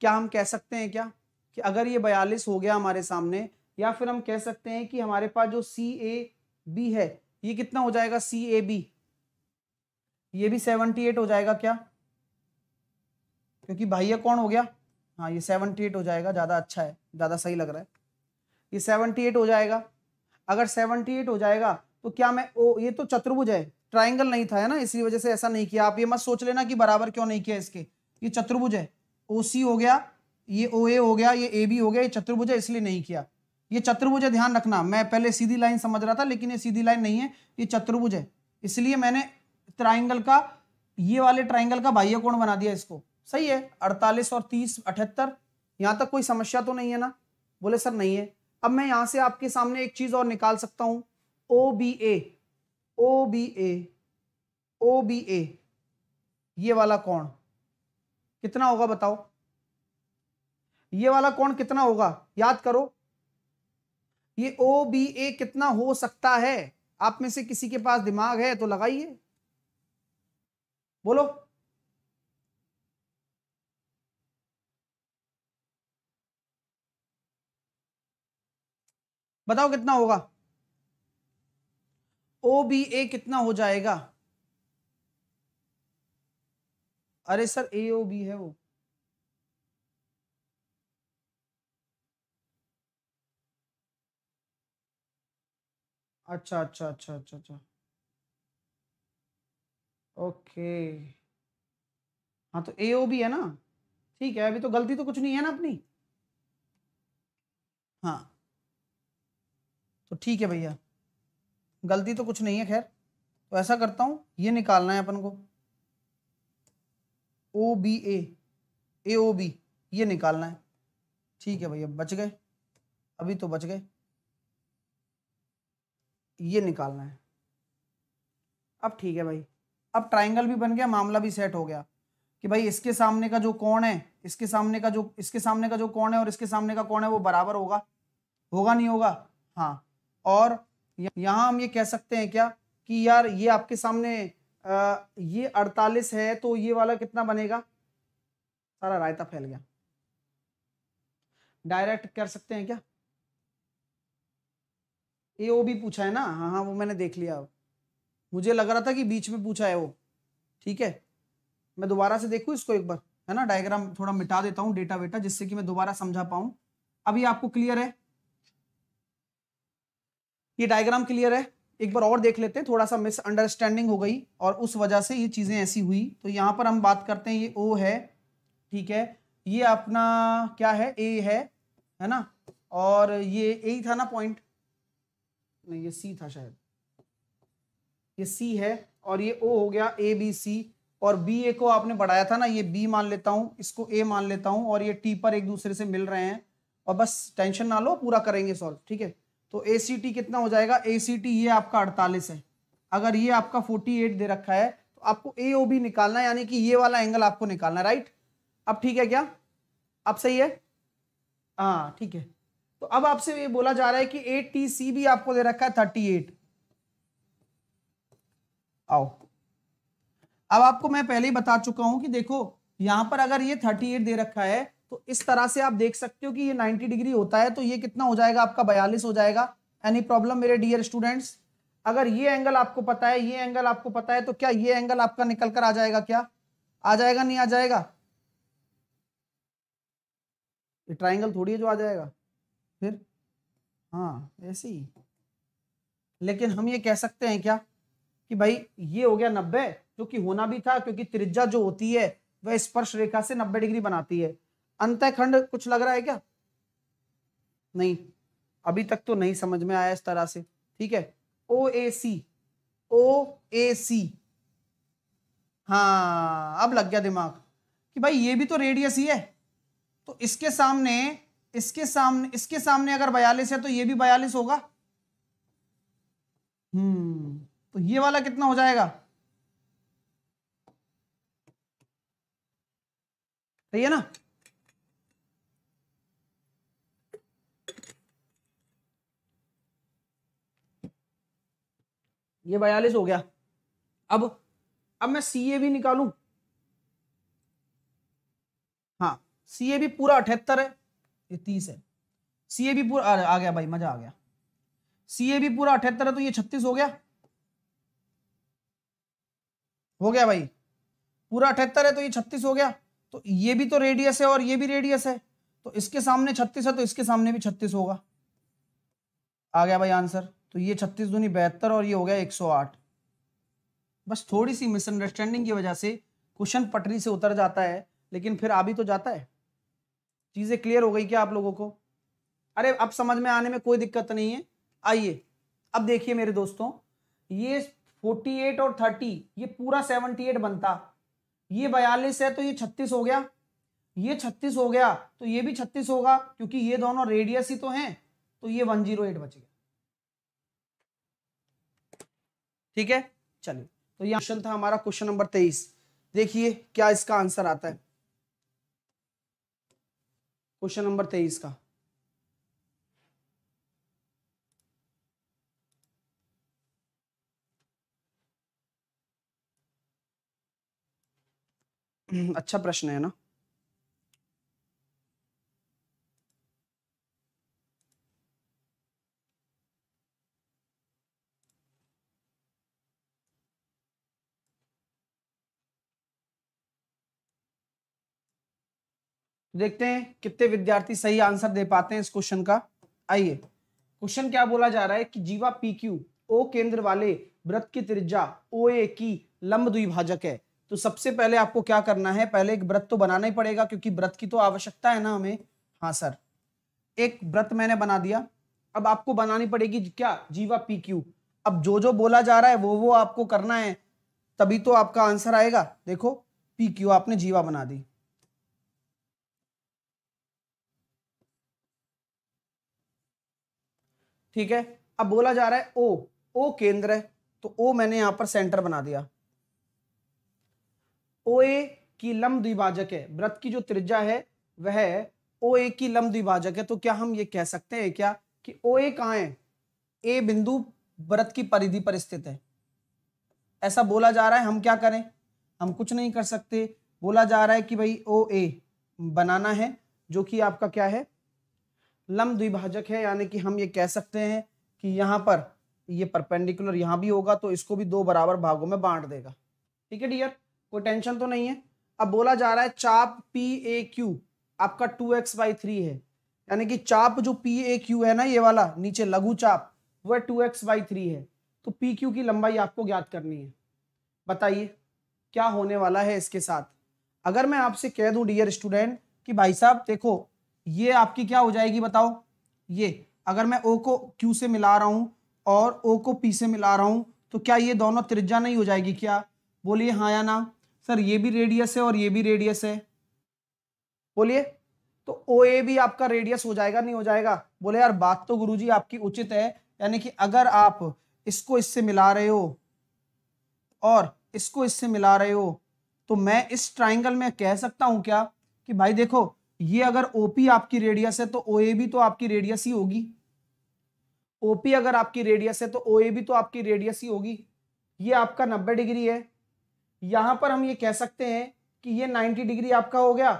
क्या हम कह सकते हैं क्या कि अगर ये बयालीस हो गया हमारे सामने या फिर हम कह सकते हैं कि हमारे पास जो सी ए बी है ये कितना हो जाएगा सी ए बी ये भी सेवेंटी एट हो जाएगा क्या क्योंकि बाह्य कौन हो गया हाँ ये सेवनटी एट हो जाएगा ज़्यादा अच्छा है ज़्यादा सही लग रहा है ये सेवनटी एट हो जाएगा अगर सेवनटी एट हो जाएगा तो क्या मैं ओ ये तो चतुर्भुज है ट्राइंगल नहीं था है ना इसी वजह से ऐसा नहीं किया आप ये मत सोच लेना कि बराबर क्यों नहीं किया इसके ये चतुर्भुज है ओ हो गया ये ओ हो गया ये ए हो गया ये चतुर्भुज है इसलिए नहीं किया ये चतुर्भुज है ध्यान रखना मैं पहले सीधी लाइन समझ रहा था लेकिन ये सीधी लाइन नहीं है ये चतुर्भुज है इसलिए मैंने ट्राइंगल का ये वाले ट्राइंगल का बाह्य कोण बना दिया इसको सही है अड़तालीस और तीस अठहत्तर यहां तक कोई समस्या तो नहीं है ना बोले सर नहीं है अब मैं यहां से आपके सामने एक चीज और निकाल सकता हूं O B A O B A O B A ये वाला कोण कितना होगा बताओ ये वाला कोण कितना होगा याद करो ये ओ बी ए कितना हो सकता है आप में से किसी के पास दिमाग है तो लगाइए बोलो बताओ कितना होगा ओ बी ए कितना हो जाएगा अरे सर ए ओ बी है वो अच्छा अच्छा अच्छा अच्छा अच्छा ओके हाँ तो ए ओ बी है ना ठीक है अभी तो गलती तो कुछ नहीं है ना अपनी हाँ तो ठीक है भैया गलती तो कुछ नहीं है खैर तो ऐसा करता हूँ ये निकालना है अपन को ओ बी ए ए ओ बी ये निकालना है ठीक है भैया बच गए अभी तो बच गए ये निकालना है अब ठीक है भाई अब ट्राइंगल भी बन गया मामला भी सेट हो गया कि भाई इसके सामने का जो कौन है इसके सामने का जो इसके सामने का जो कौन है और इसके सामने का कौन है वो बराबर होगा होगा नहीं होगा हाँ और यहाँ हम ये कह सकते हैं क्या कि यार ये आपके सामने आ, ये अड़तालीस है तो ये वाला कितना बनेगा सारा रायता फैल गया डायरेक्ट कर सकते हैं क्या ए ओ भी पूछा है ना हाँ हाँ वो मैंने देख लिया अब मुझे लग रहा था कि बीच में पूछा है वो ठीक है मैं दोबारा से देखू इसको एक बार है ना डायग्राम थोड़ा मिटा देता हूँ डेटा वेटा जिससे कि मैं दोबारा समझा पाऊं अभी आपको क्लियर है ये डायग्राम क्लियर है एक बार और देख लेते हैं थोड़ा सा मिस अंडरस्टैंडिंग हो गई और उस वजह से ये चीज़ें ऐसी हुई तो यहाँ पर हम बात करते हैं ये ओ है ठीक है ये अपना क्या है ए है है ना और ये ए था ना पॉइंट नहीं ये सी था शायद ये सी है और ये ओ हो गया ए बी सी और बी ए को आपने बढ़ाया था ना ये बी मान लेता हूँ इसको ए मान लेता हूँ और ये टी पर एक दूसरे से मिल रहे हैं और बस टेंशन ना लो पूरा करेंगे सॉल्व ठीक है तो ए सी टी कितना हो जाएगा ए सी टी ये आपका अड़तालीस है अगर ये आपका फोर्टी एट दे रखा है तो आपको ए ओ बी निकालना यानी कि ये वाला एंगल आपको निकालना राइट अब ठीक है क्या अब सही है हाँ ठीक है तो अब आपसे ये बोला जा रहा है कि ए टी सी भी आपको दे रखा है थर्टी एट आओ अब आपको मैं पहले ही बता चुका हूं कि देखो यहां पर अगर ये 38 दे रखा है तो इस तरह से आप देख सकते हो कि ये 90 डिग्री होता है तो ये कितना हो जाएगा आपका बयालीस हो जाएगा एनी प्रॉब्लम मेरे डियर स्टूडेंट्स अगर ये एंगल आपको पता है ये एंगल आपको पता है तो क्या ये एंगल आपका निकल कर आ जाएगा क्या आ जाएगा नहीं आ जाएगा ये ट्राइंगल थोड़ी है जो आ जाएगा फिर हाँ ऐसे लेकिन हम ये कह सकते हैं क्या कि भाई ये हो गया नब्बे जो कि होना भी था क्योंकि त्रिज्या जो होती है वह स्पर्श रेखा से नब्बे डिग्री बनाती है खंड कुछ लग रहा है क्या नहीं अभी तक तो नहीं समझ में आया इस तरह से ठीक है ओ ए सी ओ ए सी हाँ अब लग गया दिमाग कि भाई ये भी तो रेडियस ही है तो इसके सामने इसके सामने इसके सामने अगर बयालीस है तो ये भी बयालीस होगा हम्म तो ये वाला कितना हो जाएगा सही है ना ये बयालीस हो गया अब अब मैं सी ए भी निकालू हाँ सी ए भी पूरा अठहत्तर है ये तीस है सी ए भी पूरा आ गया भाई मजा आ गया सी ए भी पूरा अठहत्तर है तो ये छत्तीस हो गया हो गया भाई पूरा अठहत्तर है तो ये छत्तीस हो गया तो ये भी तो रेडियस है और ये भी रेडियस है तो इसके सामने छत्तीस है तो इसके सामने भी छत्तीस होगा आ गया भाई आंसर तो ये छत्तीस दूनी बहत्तर और ये हो गया एक सौ आठ बस थोड़ी सी मिसअंडरस्टैंडिंग की वजह से क्वेश्चन पटरी से उतर जाता है लेकिन फिर आ भी तो जाता है चीज़ें क्लियर हो गई क्या आप लोगों को अरे अब समझ में आने में कोई दिक्कत नहीं है आइए अब देखिए मेरे दोस्तों ये फोर्टी एट और थर्टी ये पूरा सेवनटी एट बनता ये बयालीस है तो ये छत्तीस हो गया ये छत्तीस हो गया तो ये भी छत्तीस होगा क्योंकि ये दोनों रेडियस ही तो हैं तो ये वन जीरो एट बच गया ठीक है चलिए तो ये क्वेश्चन था हमारा क्वेश्चन नंबर तेईस देखिए क्या इसका आंसर आता है क्वेश्चन नंबर तेईस का अच्छा प्रश्न है ना देखते हैं कितने विद्यार्थी सही आंसर दे पाते हैं इस क्वेश्चन का आइए क्वेश्चन क्या बोला जा रहा है कि जीवा पी क्यू ओ केंद्र वाले व्रत की त्रिज्या ओ ए की लंब द्विभाजक है तो सबसे पहले आपको क्या करना है पहले एक व्रत तो बनाना ही पड़ेगा क्योंकि व्रत की तो आवश्यकता है ना हमें हाँ सर एक व्रत मैंने बना दिया अब आपको बनानी पड़ेगी क्या जीवा पी क्यू अब जो जो बोला जा रहा है वो वो आपको करना है तभी तो आपका आंसर आएगा देखो पी क्यू आपने जीवा बना दी ठीक है अब बोला जा रहा है ओ ओ केंद्र है तो ओ मैंने यहां पर सेंटर बना दिया ओ ए की लंब द्विभाजक है व्रत की जो त्रिज्या है वह ओ ए की लंब द्विभाजक है तो क्या हम ये कह सकते हैं क्या कि ओ ए कहाँ है ए बिंदु व्रत की परिधि पर स्थित है ऐसा बोला जा रहा है हम क्या करें हम कुछ नहीं कर सकते बोला जा रहा है कि भाई ओ ए बनाना है जो कि आपका क्या है लंब द्विभाजक है यानी कि हम ये कह सकते हैं कि यहाँ पर ये परपेंडिकुलर यहाँ भी होगा तो इसको भी दो बराबर भागों में बांट देगा ठीक है डियर कोई टेंशन तो नहीं है अब बोला जा रहा है चाप पी ए क्यू आपका टू एक्स बाई थ्री है यानी कि चाप जो पी ए क्यू है ना ये वाला नीचे लघु चाप वह टू एक्स बाई थ्री है तो पी क्यू की लंबाई आपको ज्ञात करनी है बताइए क्या होने वाला है इसके साथ अगर मैं आपसे कह दूं डियर स्टूडेंट कि भाई साहब देखो ये आपकी क्या हो जाएगी बताओ ये अगर मैं ओ को क्यू से मिला रहा हूँ और ओ को पी से मिला रहा हूँ तो क्या ये दोनों त्रिज्या नहीं हो जाएगी क्या बोलिए हाँ या ना सर ये भी रेडियस है और ये भी रेडियस है बोलिए तो ओ ए भी आपका रेडियस हो जाएगा नहीं हो जाएगा बोले यार बात तो गुरुजी आपकी उचित है यानी कि अगर आप इसको इससे मिला रहे हो और इसको इससे मिला रहे हो तो मैं इस ट्राइंगल में कह सकता हूं क्या कि भाई देखो ये अगर ओपी आपकी रेडियस है तो ओ ए भी तो आपकी रेडियस ही होगी ओपी अगर आपकी रेडियस है तो ओ ए भी तो आपकी रेडियस ही होगी ये आपका नब्बे डिग्री है यहां पर हम ये कह सकते हैं कि ये 90 डिग्री आपका हो गया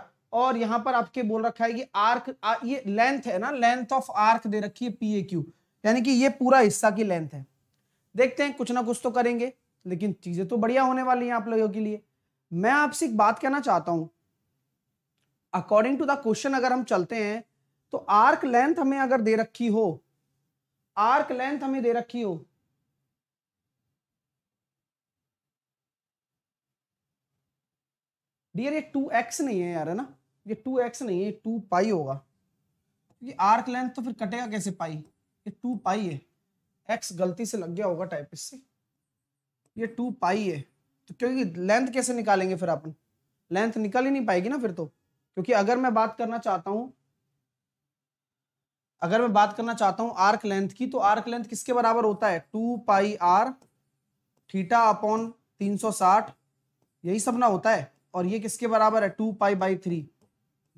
और यहां पर आपके बोल रखा है कि आर्क आ, ये लेंथ है ना लेंथ ऑफ आर्क दे रखी है पी ए क्यू यानी कि ये पूरा हिस्सा की लेंथ है देखते हैं कुछ ना कुछ तो करेंगे लेकिन चीजें तो बढ़िया होने वाली हैं आप लोगों के लिए मैं आपसे एक बात कहना चाहता हूं अकॉर्डिंग टू द क्वेश्चन अगर हम चलते हैं तो आर्क लेंथ हमें अगर दे रखी हो आर्क लेंथ हमें दे रखी हो डियर ये टू एक्स नहीं है यार है ना ये टू एक्स नहीं है टू पाई होगा ये आर्क लेंथ तो फिर कटेगा कैसे पाई ये टू पाई है एक्स गलती से लग गया होगा टाइप इससे ये टू पाई है तो क्योंकि लेंथ कैसे निकालेंगे फिर अपन लेंथ निकल ही नहीं पाएगी ना फिर तो क्योंकि अगर मैं बात करना चाहता हूँ अगर मैं बात करना चाहता हूँ आर्क लेंथ की तो आर्क लेंथ किसके बराबर होता है two pi r theta upon तीन सौ साठ यही सब ना होता है और ये किसके बराबर है टू पाई बाई थ्री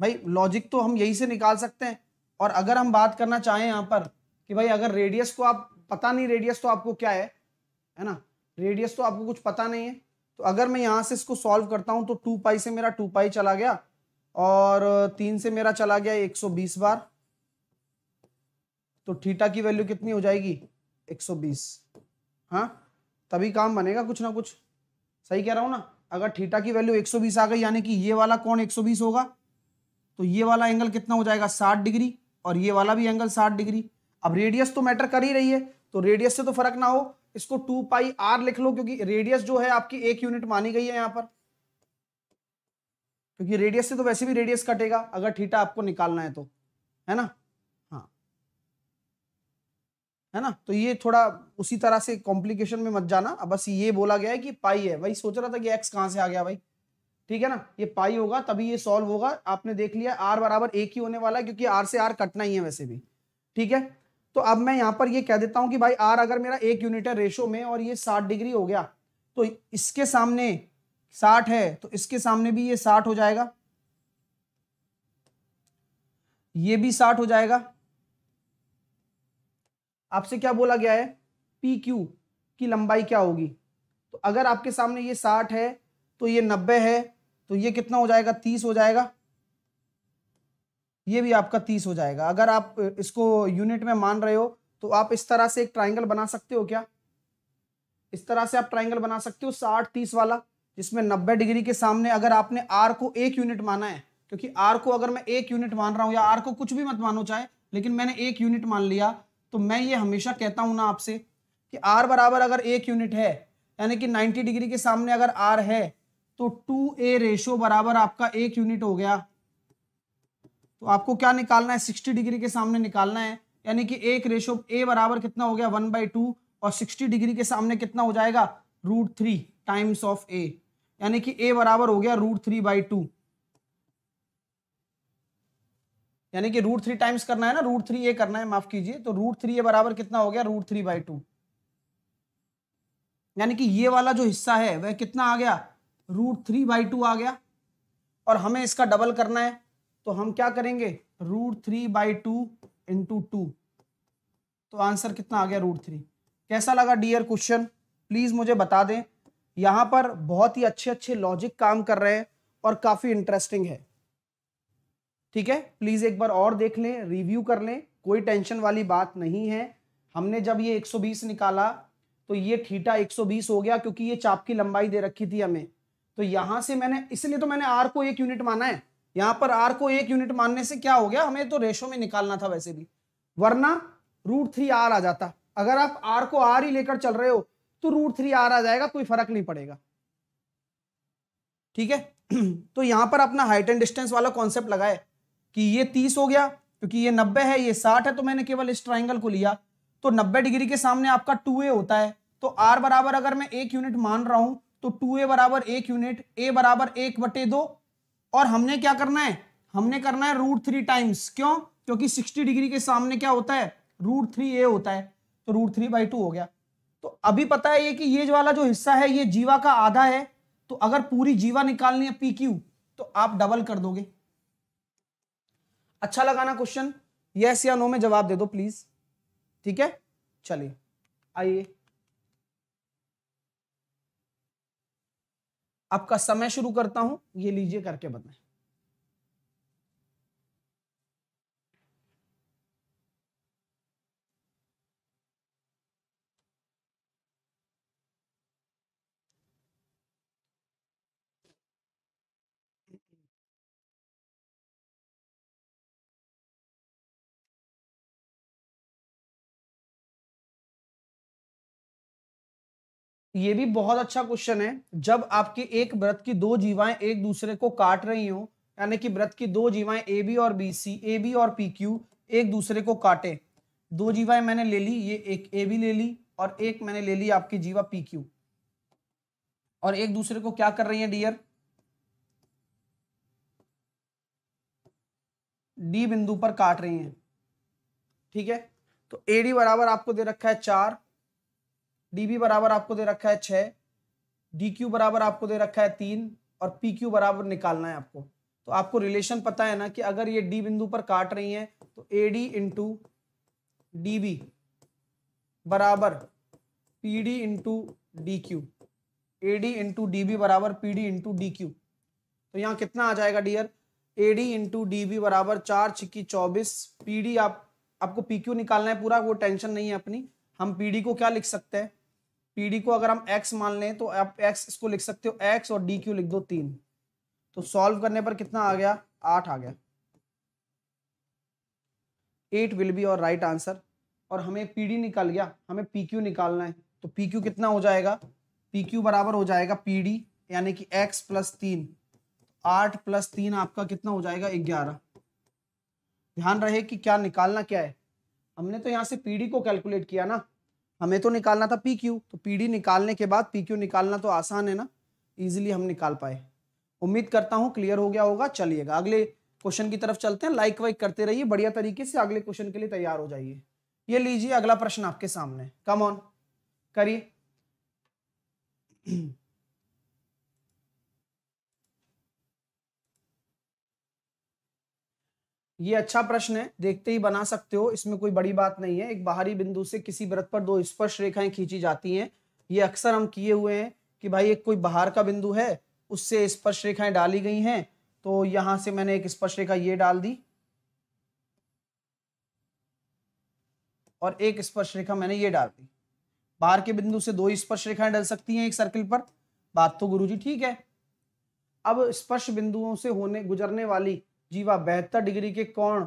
भाई लॉजिक तो हम यही से निकाल सकते हैं और अगर हम बात करना चाहें यहाँ पर कि भाई अगर रेडियस को आप पता नहीं रेडियस तो आपको क्या है है ना रेडियस तो आपको कुछ पता नहीं है तो अगर मैं यहाँ से इसको सॉल्व करता हूँ तो टू पाई से मेरा टू पाई चला गया और तीन से मेरा चला गया एक सौ बीस बार तो थीटा की वैल्यू कितनी हो जाएगी एक सौ बीस हाँ तभी काम बनेगा कुछ ना कुछ सही कह रहा हूँ ना अगर थीटा की वैल्यू 120 आ गई यानी कि ये वाला कौन 120 होगा तो ये वाला एंगल कितना हो जाएगा 60 डिग्री और ये वाला भी एंगल 60 डिग्री अब रेडियस तो मैटर कर ही रही है तो रेडियस से तो फर्क ना हो इसको टू पाई आर लिख लो क्योंकि रेडियस जो है आपकी एक यूनिट मानी गई है यहां पर क्योंकि रेडियस से तो वैसे भी रेडियस कटेगा अगर ठीटा आपको निकालना है तो है ना है ना तो ये थोड़ा उसी तरह से कॉम्प्लिकेशन में मत जाना अब बस ये बोला गया है कि पाई है भाई सोच रहा था कि एक्स कहाँ से आ गया भाई ठीक है ना ये पाई होगा तभी ये सॉल्व होगा आपने देख लिया आर बराबर एक ही होने वाला है क्योंकि आर से आर कटना ही है वैसे भी ठीक है तो अब मैं यहाँ पर ये कह देता हूँ कि भाई आर अगर मेरा एक यूनिट है रेशो में और ये साठ डिग्री हो गया तो इसके सामने साठ है तो इसके सामने भी ये साठ हो जाएगा ये भी साठ हो जाएगा आपसे क्या बोला गया है पी क्यू की लंबाई क्या होगी तो अगर आपके सामने ये साठ है तो ये नब्बे है तो ये कितना हो जाएगा तीस हो जाएगा ये भी आपका तीस हो जाएगा अगर आप इसको यूनिट में मान रहे हो तो आप इस तरह से एक ट्राइंगल बना सकते हो क्या इस तरह से आप ट्राइंगल बना सकते हो साठ तीस वाला जिसमें नब्बे डिग्री के सामने अगर आपने आर को एक यूनिट माना है क्योंकि आर को अगर मैं एक यूनिट मान रहा हूं या आर को कुछ भी मत मानो चाहे लेकिन मैंने एक यूनिट मान लिया तो मैं ये हमेशा कहता हूं ना आपसे कि आर बराबर अगर एक यूनिट है यानी कि 90 डिग्री के सामने अगर आर है तो टू ए रेशो बराबर आपका एक यूनिट हो गया तो आपको क्या निकालना है 60 डिग्री के सामने निकालना है यानी कि एक रेशो ए बराबर कितना हो गया वन बाई टू और 60 डिग्री के सामने कितना हो जाएगा root three times of A यानी कि ए बराबर हो गया रूट थ्री बाई टू यानी कि रूट थ्री टाइम्स करना है ना रूट थ्री ए करना है माफ कीजिए तो रूट थ्री ए बराबर कितना हो गया रूट थ्री बाई टू यानी कि ये वाला जो हिस्सा है वह कितना आ गया रूट थ्री बाई टू आ गया और हमें इसका डबल करना है तो हम क्या करेंगे root three by two into two तो आंसर कितना आ गया रूट थ्री कैसा लगा डियर क्वेश्चन प्लीज़ मुझे बता दें यहाँ पर बहुत ही अच्छे अच्छे लॉजिक काम कर रहे हैं और काफ़ी इंटरेस्टिंग है ठीक है प्लीज़ एक बार और देख लें रिव्यू कर लें कोई टेंशन वाली बात नहीं है हमने जब ये 120 निकाला तो ये थीटा 120 हो गया क्योंकि ये चाप की लंबाई दे रखी थी हमें तो यहां से मैंने इसलिए तो मैंने आर को एक यूनिट माना है यहां पर आर को एक यूनिट मानने से क्या हो गया हमें तो रेशो में निकालना था वैसे भी वरना रूट थ्री आर आ जाता अगर आप आर को आर ही लेकर चल रहे हो तो रूट थ्री आर आ जाएगा कोई फर्क नहीं पड़ेगा ठीक है तो यहां पर अपना हाइट एंड डिस्टेंस वाला कॉन्सेप्ट लगाए कि ये तीस हो गया क्योंकि ये नब्बे है ये साठ है तो मैंने केवल इस ट्राइंगल को लिया तो नब्बे डिग्री के सामने आपका टू ए होता है तो आर बराबर अगर मैं एक यूनिट मान रहा हूं तो टू ए बराबर एक यूनिट ए बराबर एक बटे दो और हमने क्या करना है हमने करना है रूट थ्री टाइम्स क्यों क्योंकि सिक्सटी डिग्री के सामने क्या होता है रूट थ्री ए होता है तो रूट थ्री बाई टू हो गया तो अभी पता है ये कि ये वाला जो हिस्सा है ये जीवा का आधा है तो अगर पूरी जीवा निकालनी है पी क्यू तो आप डबल कर दोगे अच्छा लगाना क्वेश्चन यस या नो में जवाब दे दो प्लीज ठीक है चलिए आइए आपका समय शुरू करता हूं ये लीजिए करके बताएं ये भी बहुत अच्छा क्वेश्चन है जब आपकी एक व्रत की दो जीवाएं एक दूसरे को काट रही हो यानी कि व्रत की दो जीवाएं ए बी और बी सी ए बी और पी क्यू एक दूसरे को काटे दो जीवाएं मैंने ले ली ये एक ए बी ले ली और एक मैंने ले ली आपकी जीवा पी क्यू और एक दूसरे को क्या कर रही है डियर डी बिंदु पर काट रही हैं ठीक है तो ए डी बराबर आपको दे रखा है चार डी बराबर आपको दे रखा है छ डी बराबर आपको दे रखा है तीन और पी क्यू बराबर निकालना है आपको तो आपको रिलेशन पता है ना कि अगर ये डी बिंदु पर काट रही है तो A D into D B बराबर P D into D Q A D into D B बराबर P D into D Q तो यहाँ कितना आ जाएगा dear A D into D B बराबर चार छिक्की चौबीस पी डी आप आपको पी क्यू निकालना है पूरा वो टेंशन नहीं है अपनी हम पी डी को क्या लिख सकते हैं पीडी को अगर हम एक्स मान लें तो आप एक्स इसको लिख सकते हो एक्स और डी क्यू लिख दो तीन तो सॉल्व करने पर कितना आ गया आठ आ गया एट विल बी और राइट आंसर और हमें पीडी निकाल गया हमें पी क्यू निकालना है तो पी क्यू कितना हो जाएगा पी क्यू बराबर हो जाएगा डी यानी कि एक्स प्लस तीन आठ प्लस तीन आपका कितना हो जाएगा ग्यारह ध्यान रहे कि क्या निकालना क्या है हमने तो यहां से पीडी को कैलकुलेट किया ना हमें तो निकालना था पी क्यू तो पी डी निकालने के बाद पी क्यू निकालना तो आसान है ना इजिली हम निकाल पाए उम्मीद करता हूँ क्लियर हो गया होगा चलिएगा अगले क्वेश्चन की तरफ चलते हैं लाइक वाइक करते रहिए बढ़िया तरीके से अगले क्वेश्चन के लिए तैयार हो जाइए ये लीजिए अगला प्रश्न आपके सामने कम ऑन करिए ये अच्छा प्रश्न है देखते ही बना सकते हो इसमें कोई बड़ी बात नहीं है एक बाहरी बिंदु से किसी व्रत पर दो स्पर्श रेखाएं खींची जाती हैं ये अक्सर हम किए हुए हैं कि भाई एक कोई बाहर का बिंदु है उससे स्पर्श रेखाएं डाली गई हैं तो यहां से मैंने एक स्पर्श रेखा ये डाल दी और एक स्पर्श रेखा मैंने ये डाल दी बाहर के बिंदु से दो स्पर्श रेखाएं डल सकती हैं एक सर्किल पर बात तो गुरु ठीक है अब स्पर्श बिंदुओं से होने गुजरने वाली जीवा बहत्तर डिग्री के कोण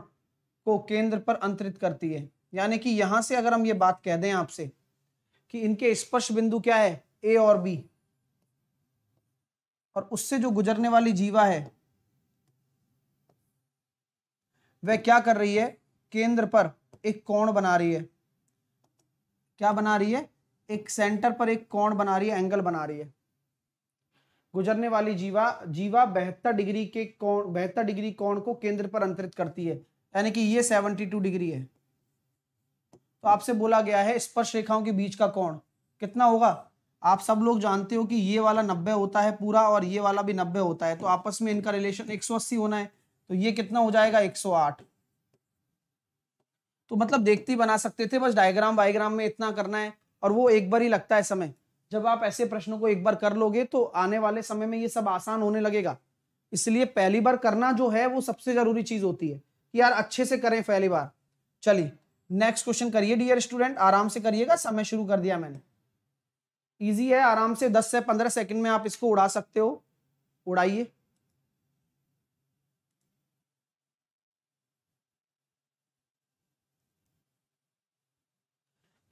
को केंद्र पर अंतरित करती है यानी कि यहां से अगर हम ये बात कह दें आपसे कि इनके स्पर्श बिंदु क्या है ए और बी और उससे जो गुजरने वाली जीवा है वह क्या कर रही है केंद्र पर एक कोण बना रही है क्या बना रही है एक सेंटर पर एक कोण बना रही है एंगल बना रही है गुजरने वाली जीवा जीवा बहत्तर डिग्री के कोण बहत्तर डिग्री कोण को केंद्र पर अंतरित करती है यानी कि ये सेवेंटी टू डिग्री है तो आपसे बोला गया है स्पर्श रेखाओं के बीच का कोण कितना होगा आप सब लोग जानते हो कि ये वाला नब्बे होता है पूरा और ये वाला भी नब्बे होता है तो आपस में इनका रिलेशन 180 होना है तो ये कितना हो जाएगा 108 तो मतलब देखते ही बना सकते थे बस डायग्राम वायग्राम में इतना करना है और वो एक बार ही लगता है समय जब आप ऐसे प्रश्नों को एक बार कर लोगे तो आने वाले समय में ये सब आसान होने लगेगा इसलिए पहली बार करना जो है वो सबसे जरूरी चीज होती है कि यार अच्छे से करें पहली बार चलिए नेक्स्ट क्वेश्चन करिए डियर स्टूडेंट आराम से करिएगा समय शुरू कर दिया मैंने इजी है आराम से 10 से 15 सेकंड में आप इसको उड़ा सकते हो उड़ाइए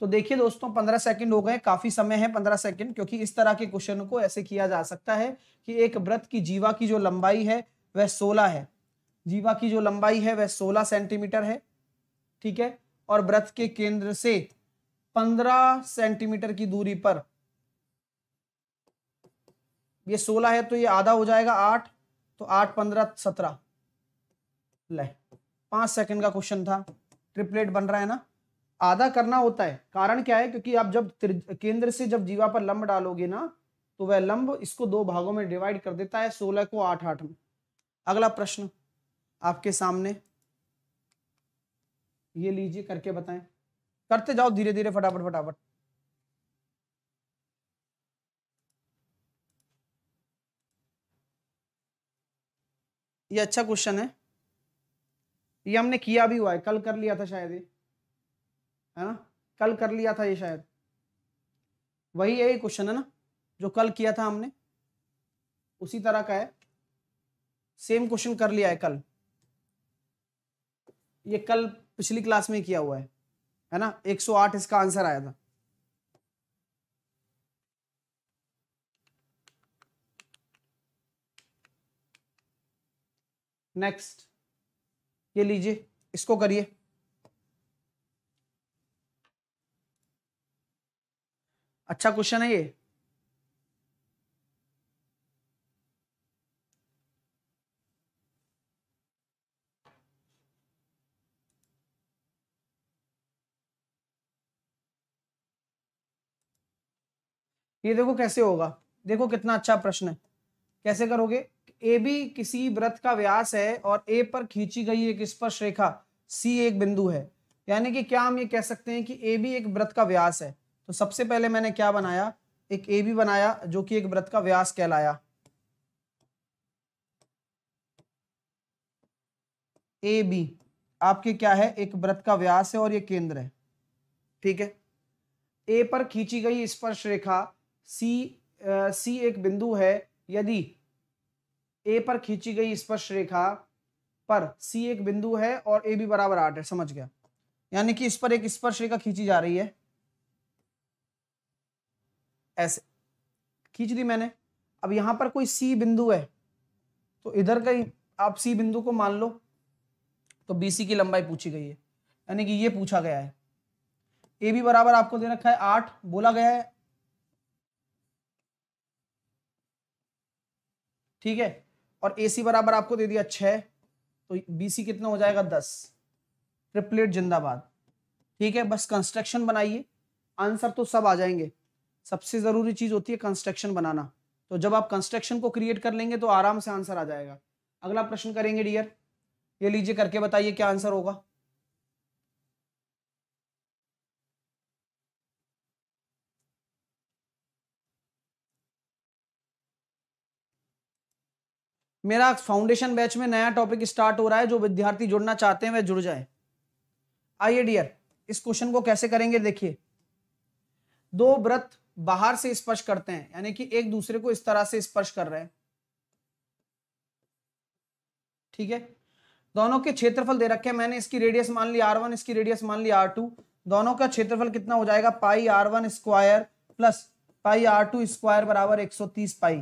तो देखिए दोस्तों पंद्रह सेकंड हो गए काफी समय है पंद्रह सेकंड क्योंकि इस तरह के क्वेश्चन को ऐसे किया जा सकता है कि एक व्रत की जीवा की जो लंबाई है वह सोलह है जीवा की जो लंबाई है वह सोलह सेंटीमीटर है ठीक है और व्रत के केंद्र से पंद्रह सेंटीमीटर की दूरी पर ये सोलह है तो ये आधा हो जाएगा आठ तो आठ पंद्रह सत्रह ले पांच सेकंड का क्वेश्चन था ट्रिपलेट बन रहा है ना आधा करना होता है कारण क्या है क्योंकि आप जब केंद्र से जब जीवा पर लंब डालोगे ना तो वह लंब इसको दो भागों में डिवाइड कर देता है सोलह को आठ आठ में अगला प्रश्न आपके सामने ये लीजिए करके बताएं करते जाओ धीरे धीरे फटाफट फटाफट ये अच्छा क्वेश्चन है ये हमने किया भी हुआ है कल कर लिया था शायद ये है ना कल कर लिया था ये शायद वही यही क्वेश्चन है ना जो कल किया था हमने उसी तरह का है सेम क्वेश्चन कर लिया है कल ये कल पिछली क्लास में किया हुआ है है ना 108 इसका आंसर आया था नेक्स्ट ये लीजिए इसको करिए अच्छा क्वेश्चन है ये ये देखो कैसे होगा देखो कितना अच्छा प्रश्न है कैसे करोगे ए बी किसी व्रत का व्यास है और ए पर खींची गई एक स्पर्श रेखा सी एक बिंदु है यानी कि क्या हम ये कह सकते हैं कि ए बी एक व्रत का व्यास है तो सबसे पहले मैंने क्या बनाया एक ए बी बनाया जो कि एक व्रत का व्यास कहलाया ए बी आपके क्या है एक व्रत का व्यास है और ये केंद्र है ठीक है ए पर खींची गई स्पर्श रेखा सी सी एक बिंदु है यदि ए पर खींची गई स्पर्श रेखा पर सी एक बिंदु है और ए बी बराबर आठ है समझ गया यानी कि इस पर एक स्पर्श रेखा खींची जा रही है ऐसे खींच दी मैंने अब यहां पर कोई सी बिंदु है तो इधर कहीं आप सी बिंदु को मान लो तो बी सी की लंबाई पूछी गई है यानी कि ये पूछा गया है ए बी बराबर आपको दे रखा है आठ बोला गया है ठीक है और ए सी बराबर आपको दे दिया छः तो बी सी कितना हो जाएगा दस ट्रिपलेट जिंदाबाद ठीक है बस कंस्ट्रक्शन बनाइए आंसर तो सब आ जाएंगे सबसे ज़रूरी चीज़ होती है कंस्ट्रक्शन बनाना तो जब आप कंस्ट्रक्शन को क्रिएट कर लेंगे तो आराम से आंसर आ जाएगा अगला प्रश्न करेंगे डियर ये लीजिए करके बताइए क्या आंसर होगा मेरा फाउंडेशन बैच में नया टॉपिक स्टार्ट हो रहा है जो विद्यार्थी जुड़ना चाहते हैं वह जुड़ जाए आइए डियर इस क्वेश्चन को कैसे करेंगे देखिए दो व्रत बाहर से स्पर्श करते हैं यानी कि एक दूसरे को इस तरह से स्पर्श कर रहे हैं ठीक है दोनों के क्षेत्रफल दे रखे हैं मैंने इसकी रेडियस मान ली आर वन इसकी रेडियस मान ली आर टू दोनों का क्षेत्रफल कितना हो जाएगा pi R one square plus pi R two square बराबर एक सौ तीस पाई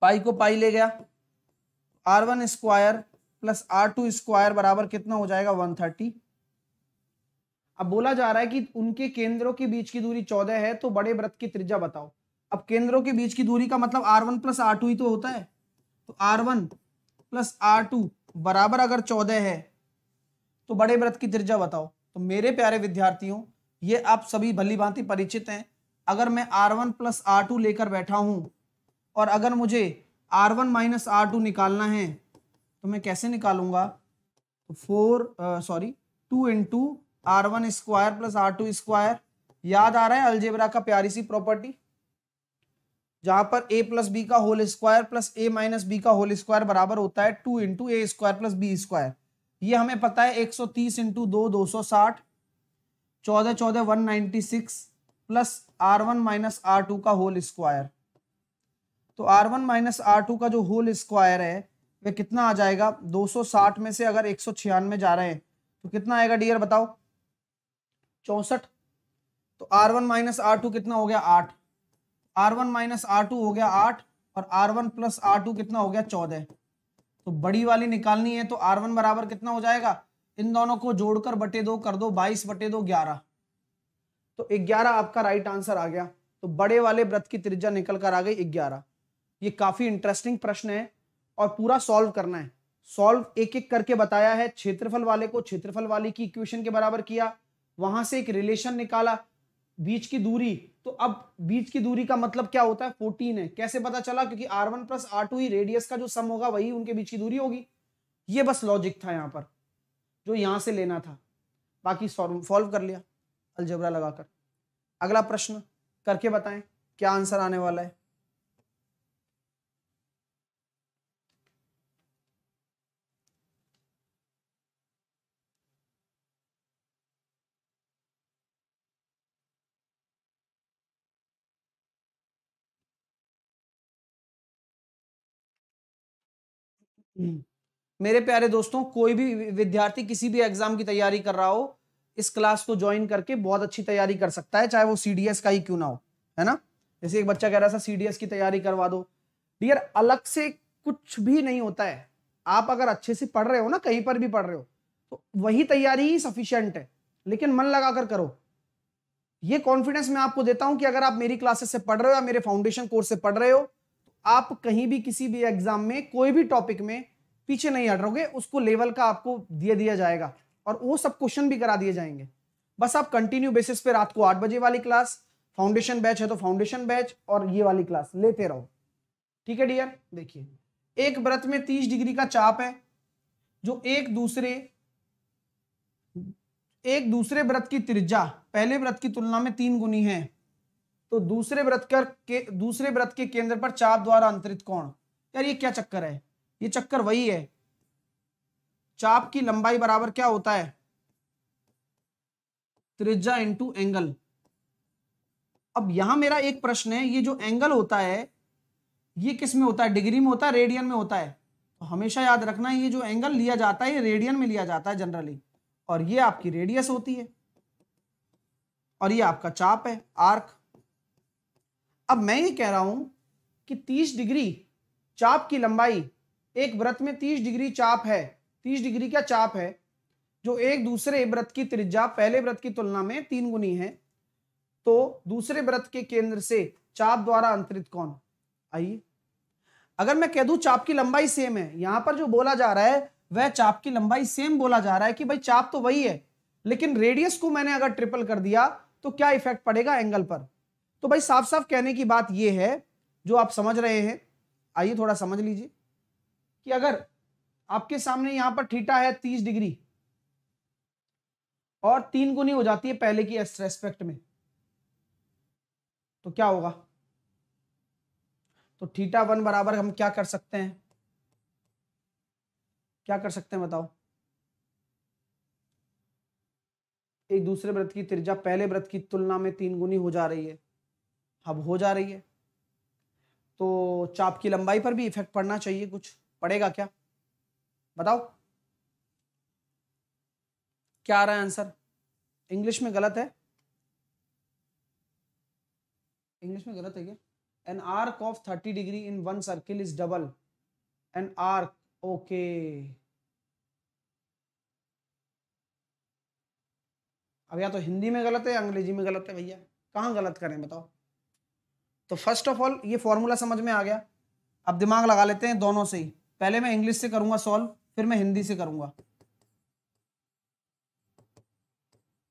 पाई को पाई ले गया R one square plus R two square बराबर कितना हो जाएगा वन थर्टी अब बोला जा रहा है कि उनके केंद्रों के बीच की दूरी चौदह है तो बड़े व्रत की त्रिज्या बताओ अब केंद्रों के बीच की दूरी का मतलब R one plus R two ही तो होता है तो R one plus R two बराबर अगर चौदह है तो बड़े व्रत की त्रिज्या बताओ तो मेरे प्यारे विद्यार्थियों ये आप सभी भली भांति परिचित हैं अगर मैं R one plus R two लेकर बैठा हूं और अगर मुझे R one minus R two निकालना है तो मैं कैसे निकालूंगा तो four sorry two into R one square plus R two square याद आ रहा है अलजेबरा का प्यारी सी प्रॉपर्टी जहां पर ए प्लस बी का whole square plus A minus B का होल स्क्वायर बराबर होता है two into A square plus B square ये हमें पता है एक सौ तीस इंटू दो दो सौ साठ चौदह चौदह one ninety six plus R one minus R two का होल स्क्वायर तो R one minus R two का जो होल स्क्वायर है वह कितना आ जाएगा दो सौ साठ में से अगर एक सौ छियानवे जा रहे हैं तो कितना आएगा डियर बताओ चौसठ तो R one minus R two कितना हो गया आठ R one minus R two हो गया आठ और R one plus R two कितना हो गया चौदह तो बड़ी वाली निकालनी है तो आर वन बराबर कितना हो जाएगा इन दोनों को जोड़कर बटे दो कर दो बाईस बटे दो ग्यारह तो ग्यारह आपका राइट आंसर आ गया तो बड़े वाले व्रत की त्रिज्या निकल कर आ गई ग्यारह ये काफी इंटरेस्टिंग प्रश्न है और पूरा सॉल्व करना है सॉल्व एक एक करके बताया है क्षेत्रफल वाले को क्षेत्रफल वाले की इक्वेशन के बराबर किया वहां से एक रिलेशन निकाला बीच की दूरी तो अब बीच की दूरी का मतलब क्या होता है फोर्टीन है कैसे पता चला क्योंकि R one plus R two ही रेडियस का जो सम होगा वही उनके बीच की दूरी होगी ये बस लॉजिक था यहाँ पर जो यहां से लेना था बाकी सॉल्व कर लिया अलजबरा लगाकर अगला प्रश्न करके बताएं क्या आंसर आने वाला है मेरे प्यारे दोस्तों कोई भी विद्यार्थी किसी भी एग्जाम की तैयारी कर रहा हो इस क्लास को ज्वाइन करके बहुत अच्छी तैयारी कर सकता है चाहे वो सीडीएस का ही क्यों ना हो है ना जैसे एक बच्चा कह रहा था सीडीएस की तैयारी करवा दो डियर अलग से कुछ भी नहीं होता है आप अगर अच्छे से पढ़ रहे हो ना कहीं पर भी पढ़ रहे हो तो वही तैयारी ही सफिशियंट है लेकिन मन लगाकर करो ये कॉन्फिडेंस मैं आपको देता हूं कि अगर आप मेरी क्लासेस से पढ़ रहे हो या मेरे फाउंडेशन कोर्स से पढ़ रहे हो आप कहीं भी किसी भी एग्जाम में कोई भी टॉपिक में पीछे नहीं हट रहोगे उसको लेवल का आपको दे दिया जाएगा और वो सब क्वेश्चन भी करा दिए जाएंगे बस आप कंटिन्यू बेसिस पे रात को आठ बजे वाली क्लास फाउंडेशन बैच है तो फाउंडेशन बैच और ये वाली क्लास लेते रहो ठीक है डियर देखिए एक व्रत में तीस डिग्री का चाप है जो एक दूसरे एक दूसरे व्रत की त्रिज्या पहले व्रत की तुलना में तीन गुनी है तो दूसरे व्रत कर के दूसरे व्रत के केंद्र पर चाप द्वारा अंतरित कोण यार ये क्या चक्कर है ये चक्कर वही है चाप की लंबाई बराबर क्या होता है त्रिज्या इंटू एंगल अब यहां मेरा एक प्रश्न है ये जो एंगल होता है ये किस में होता है डिग्री में होता है रेडियन में होता है तो हमेशा याद रखना ये जो एंगल लिया जाता है ये रेडियन में लिया जाता है जनरली और ये आपकी रेडियस होती है और ये आपका चाप है आर्क अब मैं ये कह रहा हूं कि तीस डिग्री चाप की लंबाई एक व्रत में तीस डिग्री चाप है तीस डिग्री का चाप है जो एक दूसरे व्रत की त्रिज्या पहले व्रत की तुलना में तीन गुनी है तो दूसरे व्रत के केंद्र से चाप द्वारा अंतरित कौन आइए अगर मैं कह दू चाप की लंबाई सेम है यहां पर जो बोला जा रहा है वह चाप की लंबाई सेम बोला जा रहा है कि भाई चाप तो वही है लेकिन रेडियस को मैंने अगर ट्रिपल कर दिया तो क्या इफेक्ट पड़ेगा एंगल पर तो भाई साफ साफ कहने की बात यह है जो आप समझ रहे हैं आइए थोड़ा समझ लीजिए कि अगर आपके सामने यहां पर थीटा है तीस डिग्री और तीन गुनी हो जाती है पहले की रेस्पेक्ट में तो क्या होगा तो थीटा वन बराबर हम क्या कर सकते हैं क्या कर सकते हैं बताओ एक दूसरे व्रत की त्रिज्या पहले व्रत की तुलना में तीन गुनी हो जा रही है अब हो जा रही है तो चाप की लंबाई पर भी इफेक्ट पड़ना चाहिए कुछ पड़ेगा क्या बताओ क्या आ रहा है आंसर इंग्लिश में गलत है इंग्लिश में गलत है क्या an arc of thirty degree in one circle is double an arc okay अब या तो हिंदी में गलत है अंग्रेजी में गलत है भैया कहाँ गलत करें बताओ तो फर्स्ट ऑफ ऑल ये फॉर्मूला समझ में आ गया अब दिमाग लगा लेते हैं दोनों से ही पहले मैं इंग्लिश से करूंगा सॉल्व फिर मैं हिंदी से करूंगा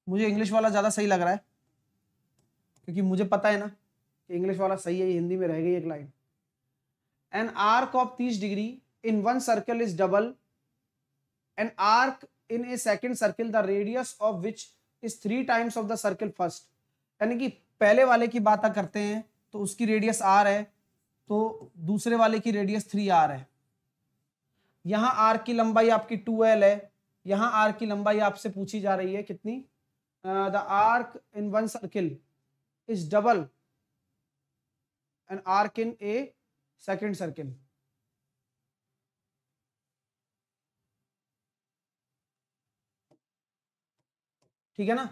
मुझे इंग्लिश वाला ज़्यादा सही लग रहा है क्योंकि मुझे पता है ना कि इंग्लिश वाला सही है हिंदी में रह गई एक लाइन एन आर्क ऑफ तीस degree in one circle is double an arc in a second circle the radius of which is three times of the circle first यानी कि पहले वाले की बात करते हैं तो उसकी रेडियस आर है तो दूसरे वाले की रेडियस थ्री आर है यहां आर की लंबाई आपकी टू एल है यहां आर की लंबाई आपसे पूछी जा रही है कितनी the arc in one circle is double and arc in a second circle ठीक है ना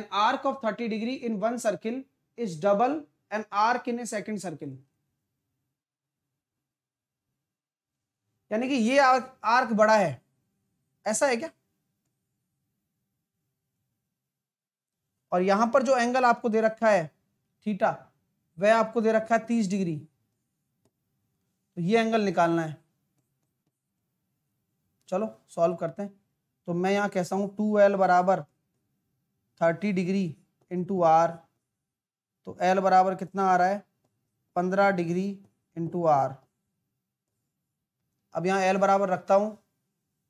an arc of thirty degree in one circle is double an arc in a second circle यानी कि ये आर्क, आर्क बड़ा है ऐसा है क्या और यहां पर जो एंगल आपको दे रखा है थीटा वह आपको दे रखा है तीस डिग्री तो ये एंगल निकालना है चलो सॉल्व करते हैं तो मैं यहां कहता हूं टू एल बराबर थर्टी डिग्री इंटू आर तो एल बराबर कितना आ रहा है पंद्रह डिग्री इंटू आर अब यहाँ एल बराबर रखता हूँ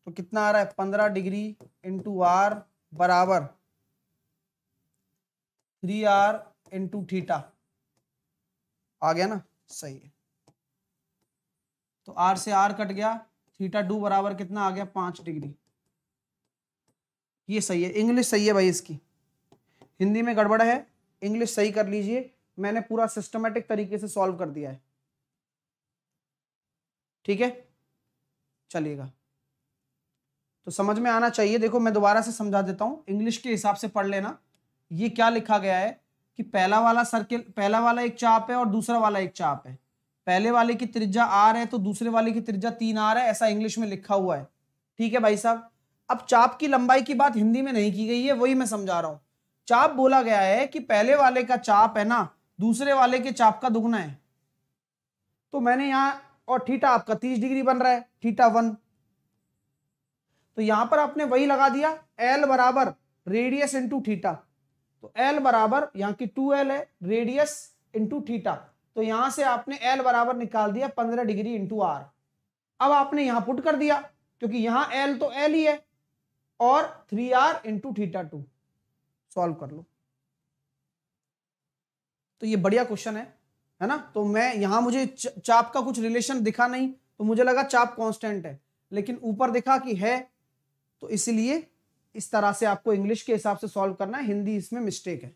तो कितना आ रहा है पंद्रह डिग्री इंटू आर बराबर थ्री आर इंटू थीटा आ गया ना सही है तो आर से आर कट गया थीटा डू बराबर कितना आ गया पांच डिग्री ये सही है इंग्लिश सही है भाई इसकी हिंदी में गड़बड़ है इंग्लिश सही कर लीजिए मैंने पूरा सिस्टमेटिक तरीके से सॉल्व कर दिया है ठीक है चलिएगा तो समझ में आना चाहिए देखो मैं दोबारा से समझा देता हूं इंग्लिश के हिसाब से पढ़ लेना ये क्या लिखा गया है कि पहला वाला सर्किल पहला वाला एक चाप है और दूसरा वाला एक चाप है पहले वाले की त्रिज्या आर है तो दूसरे वाले की त्रिज्या तीन आर है ऐसा इंग्लिश में लिखा हुआ है ठीक है भाई साहब अब चाप की लंबाई की बात हिंदी में नहीं की गई है वही मैं समझा रहा हूँ चाप बोला गया है कि पहले वाले का चाप है ना दूसरे वाले के चाप का दुगना है तो मैंने यहां और ठीटा आपका तीस डिग्री बन रहा है ठीटा वन तो यहां पर आपने वही लगा दिया एल बराबर रेडियस इंटू ठीटा तो एल बराबर यहां की टू एल है रेडियस इंटू ठीटा तो यहां से आपने एल बराबर निकाल दिया पंद्रह डिग्री इंटू आर अब आपने यहां पुट कर दिया क्योंकि यहां एल तो एल ही है और three R into theta two solve कर लो तो ये बढ़िया क्वेश्चन है है ना तो मैं यहां मुझे चाप का कुछ रिलेशन दिखा नहीं तो मुझे लगा चाप कांस्टेंट है लेकिन ऊपर दिखा कि है तो इसलिए इस तरह से आपको इंग्लिश के हिसाब से सॉल्व करना है हिंदी इसमें मिस्टेक है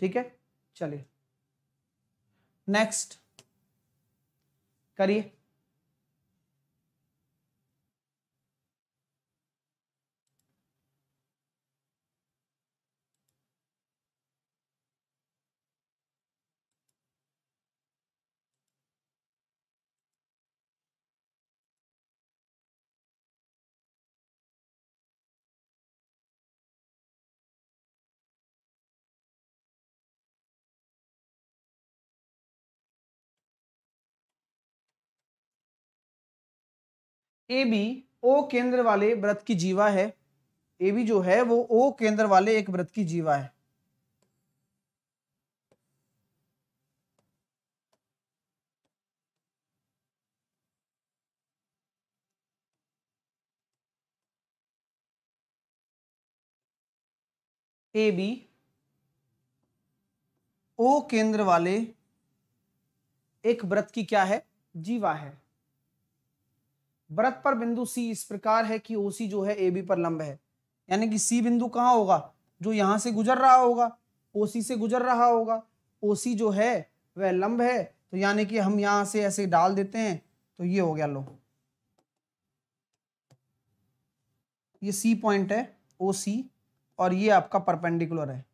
ठीक है चलिए नेक्स्ट करिए ए बी ओ केंद्र वाले व्रत की जीवा है ए बी जो है वो ओ केंद्र वाले एक व्रत की जीवा है ए बी ओ केंद्र वाले एक व्रत की क्या है जीवा है व्रत पर बिंदु सी इस प्रकार है कि ओसी जो है ए बी पर लंब है यानी कि सी बिंदु कहाँ होगा जो यहाँ से गुजर रहा होगा ओसी से गुजर रहा होगा ओसी जो है वह लंब है तो यानी कि हम यहाँ से ऐसे डाल देते हैं तो ये हो गया लो ये सी पॉइंट है ओ सी और ये आपका परपेंडिकुलर है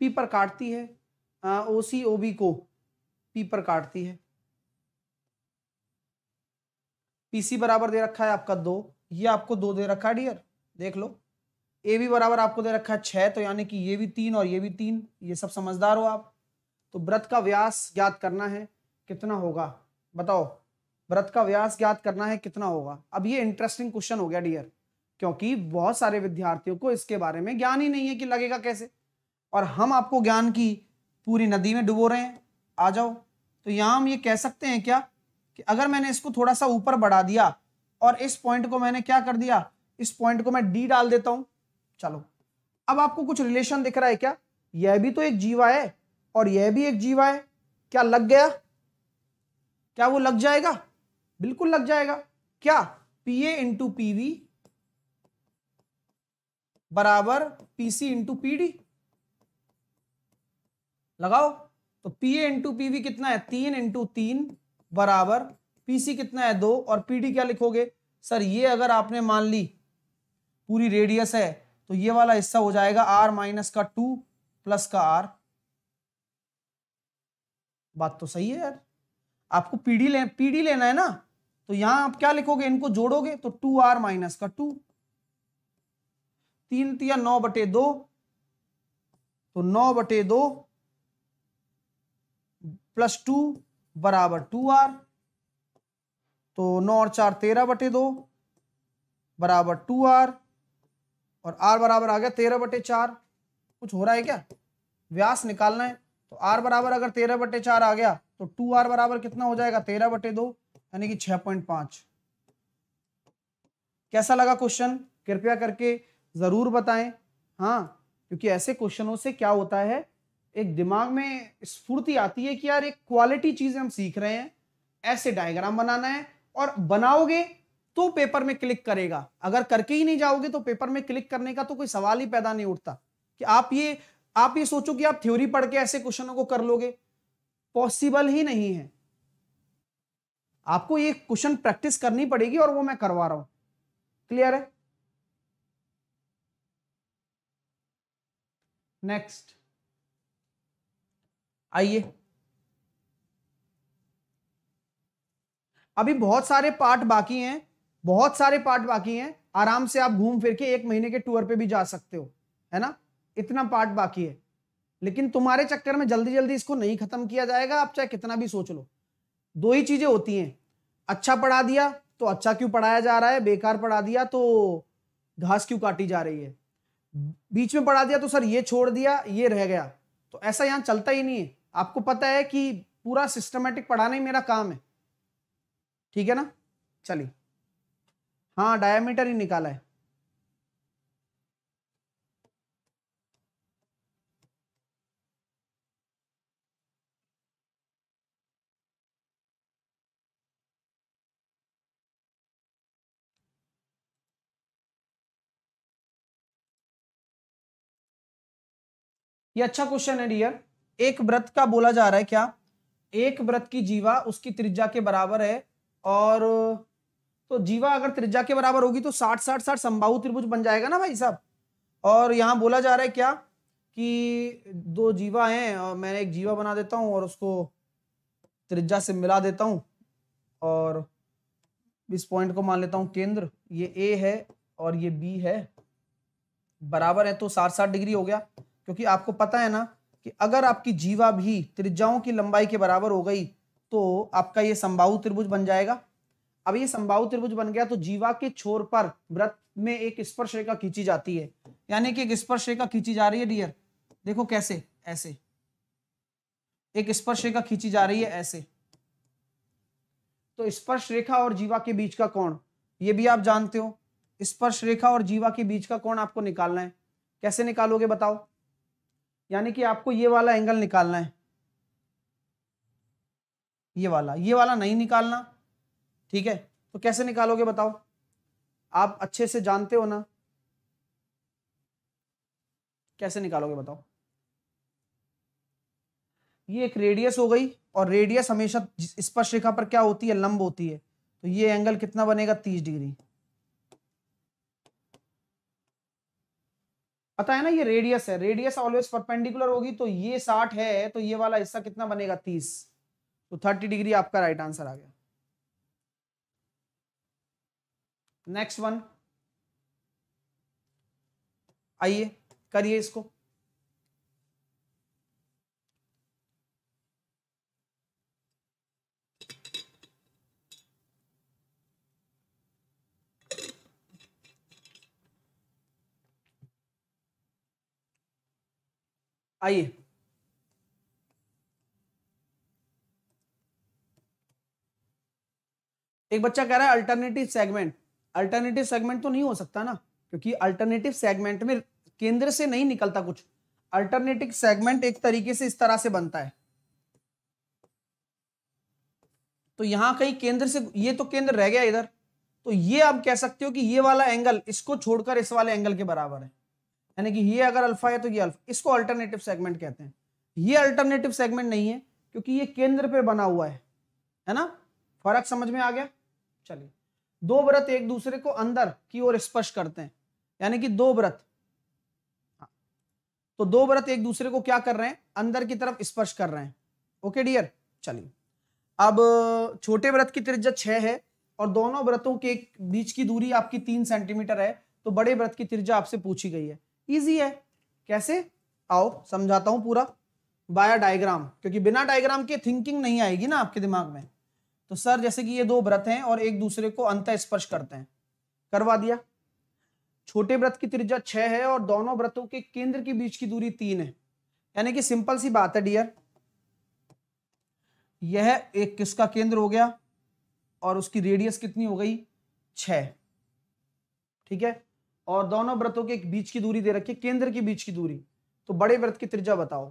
पी पर काटती है ओ सी ओ बी को पी पर काटती है पीसी बराबर दे रखा है आपका दो ये आपको दो दे रखा है डियर देख लो ए भी बराबर आपको दे रखा है छह तो यानी कि ये भी तीन और ये भी तीन ये सब समझदार हो आप तो व्रत का व्यास ज्ञात करना है कितना होगा बताओ व्रत का व्यास ज्ञात करना है कितना होगा अब ये इंटरेस्टिंग क्वेश्चन हो गया डियर क्योंकि बहुत सारे विद्यार्थियों को इसके बारे में ज्ञान ही नहीं है कि लगेगा कैसे और हम आपको ज्ञान की पूरी नदी में डुबो रहे हैं आ जाओ तो यहां हम ये कह सकते हैं क्या कि अगर मैंने इसको थोड़ा सा ऊपर बढ़ा दिया और इस पॉइंट को मैंने क्या कर दिया इस पॉइंट को मैं डी डाल देता हूं चलो अब आपको कुछ रिलेशन दिख रहा है क्या यह भी तो एक जीवा है और यह भी एक जीवा है क्या लग गया क्या वो लग जाएगा बिल्कुल लग जाएगा क्या पी ए इंटू पीवी बराबर सी इंटू डी लगाओ तो पी ए इंटू पीवी कितना है तीन इंटू तीन बराबर पीसी कितना है दो और पीडी क्या लिखोगे सर ये अगर आपने मान ली पूरी रेडियस है तो ये वाला हिस्सा हो जाएगा आर माइनस का टू प्लस का आर बात तो सही है यार आपको पीडी ले पीडी लेना है ना तो यहां आप क्या लिखोगे इनको जोड़ोगे तो टू आर माइनस का टू तीन तिया नौ बटे दो तो नौ बटे दो प्लस टू बराबर टू आर तो नौ और चार तेरह बटे दो बराबर टू आर और आर बराबर आ गया तेरह बटे चार कुछ हो रहा है क्या व्यास निकालना है तो आर बराबर अगर तेरह बटे चार आ गया तो टू आर बराबर कितना हो जाएगा तेरह बटे दो यानी कि छह पॉइंट पांच कैसा लगा क्वेश्चन कृपया करके जरूर बताएं हाँ क्योंकि ऐसे क्वेश्चनों से क्या होता है एक दिमाग में स्फूर्ति आती है कि यार एक क्वालिटी चीज हम सीख रहे हैं ऐसे डायग्राम बनाना है और बनाओगे तो पेपर में क्लिक करेगा अगर करके ही नहीं जाओगे तो पेपर में क्लिक करने का तो कोई सवाल ही पैदा नहीं उठता कि आप ये आप ये सोचो कि आप थ्योरी पढ़ के ऐसे क्वेश्चनों को कर लोगे पॉसिबल ही नहीं है आपको ये क्वेश्चन प्रैक्टिस करनी पड़ेगी और वो मैं करवा रहा हूं क्लियर है नेक्स्ट आइए अभी बहुत सारे पार्ट बाकी हैं बहुत सारे पार्ट बाकी हैं आराम से आप घूम फिर के एक महीने के टूर पे भी जा सकते हो है ना इतना पार्ट बाकी है लेकिन तुम्हारे चक्कर में जल्दी जल्दी इसको नहीं खत्म किया जाएगा आप चाहे कितना भी सोच लो दो ही चीजें होती हैं अच्छा पढ़ा दिया तो अच्छा क्यों पढ़ाया जा रहा है बेकार पढ़ा दिया तो घास क्यों काटी जा रही है बीच में पढ़ा दिया तो सर ये छोड़ दिया ये रह गया तो ऐसा यहां चलता ही नहीं है आपको पता है कि पूरा सिस्टमेटिक पढ़ाना ही मेरा काम है ठीक है ना चलिए हाँ डायमीटर ही निकाला है ये अच्छा क्वेश्चन है डियर एक व्रत का बोला जा रहा है क्या एक व्रत की जीवा उसकी त्रिज्या के बराबर है और तो जीवा अगर त्रिज्या के बराबर होगी तो साठ साठ साठ संभाव त्रिभुज बन जाएगा ना भाई साहब और यहाँ बोला जा रहा है क्या कि दो जीवा हैं और मैंने एक जीवा बना देता हूँ और उसको त्रिज्या से मिला देता हूँ और इस पॉइंट को मान लेता हूँ केंद्र ये ए है और ये बी है बराबर है तो साठ साठ डिग्री हो गया क्योंकि आपको पता है ना कि अगर आपकी जीवा भी त्रिज्याओं की लंबाई के बराबर हो गई तो आपका ये संभाव त्रिभुज बन जाएगा अब ये संभाव त्रिभुज बन गया तो जीवा के छोर पर व्रत में एक स्पर्श रेखा खींची जाती है यानी कि एक स्पर्श रेखा खींची जा रही है डियर देखो कैसे ऐसे एक स्पर्श रेखा खींची जा रही है ऐसे तो स्पर्श रेखा और जीवा के बीच का कौन ये भी आप जानते हो स्पर्श रेखा और जीवा के बीच का कौन आपको निकालना है कैसे निकालोगे बताओ यानी कि आपको ये वाला एंगल निकालना है ये वाला ये वाला नहीं निकालना ठीक है तो कैसे निकालोगे बताओ आप अच्छे से जानते हो ना कैसे निकालोगे बताओ ये एक रेडियस हो गई और रेडियस हमेशा स्पर्श रेखा पर क्या होती है लंब होती है तो ये एंगल कितना बनेगा तीस डिग्री पता है ना ये रेडियस है रेडियस ऑलवेज परपेंडिकुलर होगी तो ये साठ है तो ये वाला हिस्सा कितना बनेगा तीस तो थर्टी डिग्री आपका राइट आंसर आ गया नेक्स्ट वन आइए करिए इसको आइए एक बच्चा कह रहा है अल्टरनेटिव सेगमेंट अल्टरनेटिव सेगमेंट तो नहीं हो सकता ना क्योंकि अल्टरनेटिव सेगमेंट में केंद्र से नहीं निकलता कुछ अल्टरनेटिव सेगमेंट एक तरीके से इस तरह से बनता है तो यहां कहीं केंद्र से ये तो केंद्र रह गया इधर तो ये आप कह सकते हो कि ये वाला एंगल इसको छोड़कर इस वाले एंगल के बराबर है यानी कि ये अगर अल्फा है तो ये अल्फा इसको अल्टरनेटिव सेगमेंट कहते हैं ये अल्टरनेटिव सेगमेंट नहीं है क्योंकि ये केंद्र पर बना हुआ है है ना फर्क समझ में आ गया चलिए दो व्रत एक दूसरे को अंदर की ओर स्पर्श करते हैं यानी कि दो व्रत हाँ। तो दो व्रत एक दूसरे को क्या कर रहे हैं अंदर की तरफ स्पर्श कर रहे हैं ओके डियर चलिए अब छोटे व्रत की त्रिज्या छह है और दोनों व्रतों के बीच की दूरी आपकी तीन सेंटीमीटर है तो बड़े व्रत की त्रिज्या आपसे पूछी गई है ईजी है कैसे आओ समझाता हूं पूरा बाया डायग्राम क्योंकि बिना डायग्राम के थिंकिंग नहीं आएगी ना आपके दिमाग में तो सर जैसे कि ये दो व्रत हैं और एक दूसरे को अंत स्पर्श करते हैं करवा दिया छोटे व्रत की त्रिज्या छह है और दोनों व्रतों के केंद्र के बीच की दूरी तीन है यानी कि सिंपल सी बात है डियर यह एक किसका केंद्र हो गया और उसकी रेडियस कितनी हो गई छ ठीक है और दोनों व्रतों के बीच की दूरी दे रखी है केंद्र के बीच की दूरी तो बड़े व्रत की त्रिज्या बताओ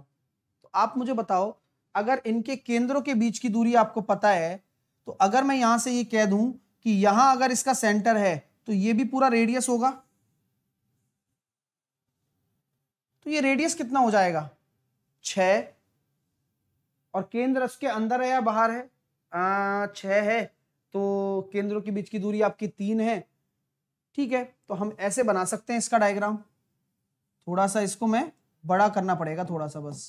तो आप मुझे बताओ अगर इनके केंद्रों के बीच की दूरी आपको पता है तो अगर मैं यहां से ये कह दूं कि यहां अगर इसका सेंटर है तो ये भी पूरा रेडियस होगा तो ये रेडियस कितना हो जाएगा छ और केंद्र इसके अंदर है या बाहर है छ है तो केंद्रों के बीच की दूरी आपकी तीन है ठीक है तो हम ऐसे बना सकते हैं इसका डायग्राम थोड़ा सा इसको मैं बड़ा करना पड़ेगा थोड़ा सा बस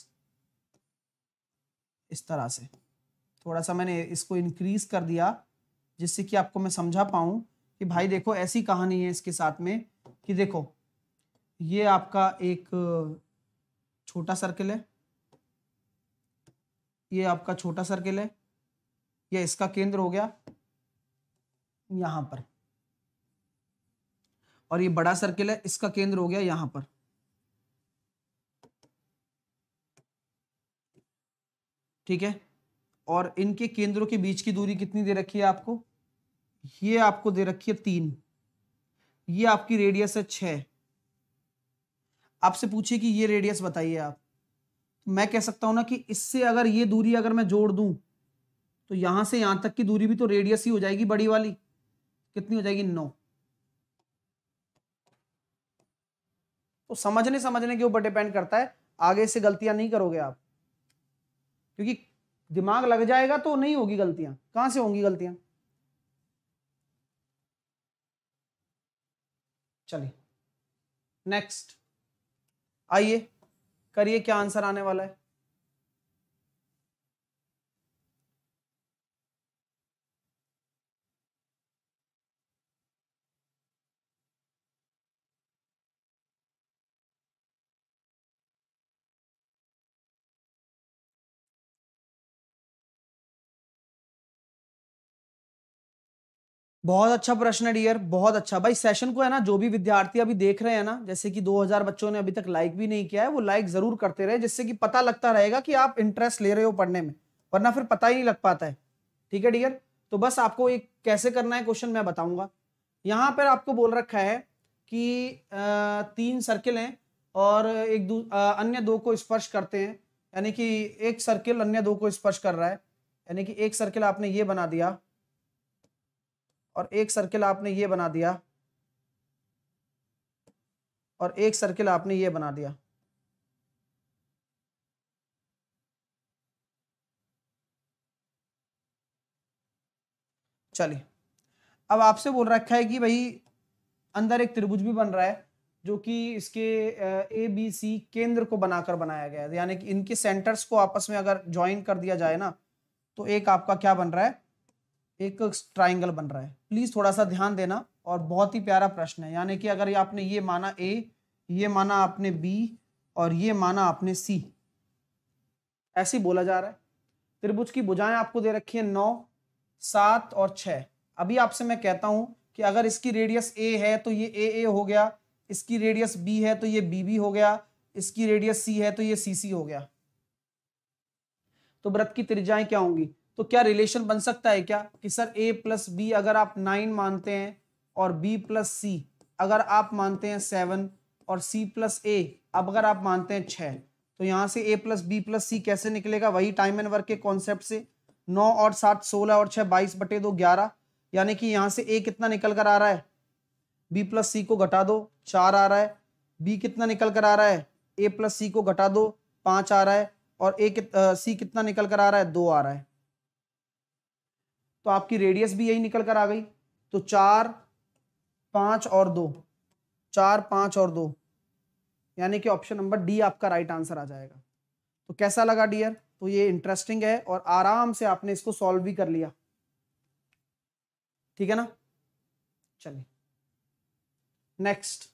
इस तरह से थोड़ा सा मैंने इसको इंक्रीज कर दिया जिससे कि आपको मैं समझा पाऊं कि भाई देखो ऐसी कहानी है इसके साथ में कि देखो ये आपका एक छोटा सर्किल है ये आपका छोटा सर्किल है यह इसका केंद्र हो गया यहां पर और ये बड़ा सर्किल है इसका केंद्र हो गया यहां पर ठीक है और इनके केंद्रों के बीच की दूरी कितनी दे रखी है आपको ये आपको दे रखी है तीन ये आपकी रेडियस है छ आपसे पूछे कि ये रेडियस बताइए आप तो मैं कह सकता हूं ना कि इससे अगर ये दूरी अगर मैं जोड़ दूं तो यहां से यहां तक की दूरी भी तो रेडियस ही हो जाएगी बड़ी वाली कितनी हो जाएगी नौ तो समझने समझने के ऊपर डिपेंड करता है आगे से गलतियां नहीं करोगे आप क्योंकि दिमाग लग जाएगा तो नहीं होगी गलतियां कहां से होंगी गलतियां चलिए नेक्स्ट आइए करिए क्या आंसर आने वाला है बहुत अच्छा प्रश्न है डियर बहुत अच्छा भाई सेशन को है ना जो भी विद्यार्थी अभी देख रहे हैं ना जैसे कि 2000 बच्चों ने अभी तक लाइक भी नहीं किया है वो लाइक जरूर करते रहे जिससे कि पता लगता रहेगा कि आप इंटरेस्ट ले रहे हो पढ़ने में वरना फिर पता ही नहीं लग पाता है ठीक है डियर तो बस आपको एक कैसे करना है क्वेश्चन मैं बताऊंगा यहाँ पर आपको बोल रखा है कि तीन सर्किल हैं और एक अन्य दो को स्पर्श करते हैं यानी कि एक सर्किल अन्य दो को स्पर्श कर रहा है यानी कि एक सर्किल आपने ये बना दिया और एक सर्किल आपने ये बना दिया और एक सर्किल आपने ये बना दिया चलिए अब आपसे बोल रखा है कि भाई अंदर एक त्रिभुज भी बन रहा है जो कि इसके ए बी सी केंद्र को बनाकर बनाया गया है यानी कि इनके सेंटर्स को आपस में अगर ज्वाइन कर दिया जाए ना तो एक आपका क्या बन रहा है एक ट्राइंगल बन रहा है प्लीज थोड़ा सा ध्यान देना और बहुत ही प्यारा प्रश्न है यानी कि अगर आपने ये माना ए ये माना आपने बी और ये माना आपने सी ऐसी बोला जा रहा है त्रिभुज की भुजाएं आपको दे रखी है नौ सात और छ अभी आपसे मैं कहता हूं कि अगर इसकी रेडियस ए है तो ये ए ए हो गया इसकी रेडियस बी है तो ये बी बी हो गया इसकी रेडियस सी है तो ये सी सी हो गया तो व्रत की त्रिज्याएं क्या होंगी तो क्या रिलेशन बन सकता है क्या कि सर ए प्लस बी अगर आप नाइन मानते हैं और बी प्लस सी अगर आप मानते हैं सेवन और सी प्लस ए अब अगर आप मानते हैं छः तो यहाँ से A plus B plus C कैसे निकलेगा वही टाइम एंड वर्क के कॉन्सेप्ट से नौ और सात सोलह और छः बाईस बटे दो ग्यारह यानी कि यहाँ से ए कितना निकल कर आ रहा है बी प्लस सी को घटा दो चार आ रहा है बी कितना निकल कर आ रहा है ए प्लस सी को घटा दो पाँच आ रहा है और ए कित, सी कितना निकल कर आ रहा है दो आ रहा है तो आपकी रेडियस भी यही निकल कर आ गई तो चार पांच और दो चार पांच और दो यानी कि ऑप्शन नंबर डी आपका राइट आंसर आ जाएगा तो कैसा लगा डियर तो ये इंटरेस्टिंग है और आराम से आपने इसको सॉल्व भी कर लिया ठीक है ना चलिए नेक्स्ट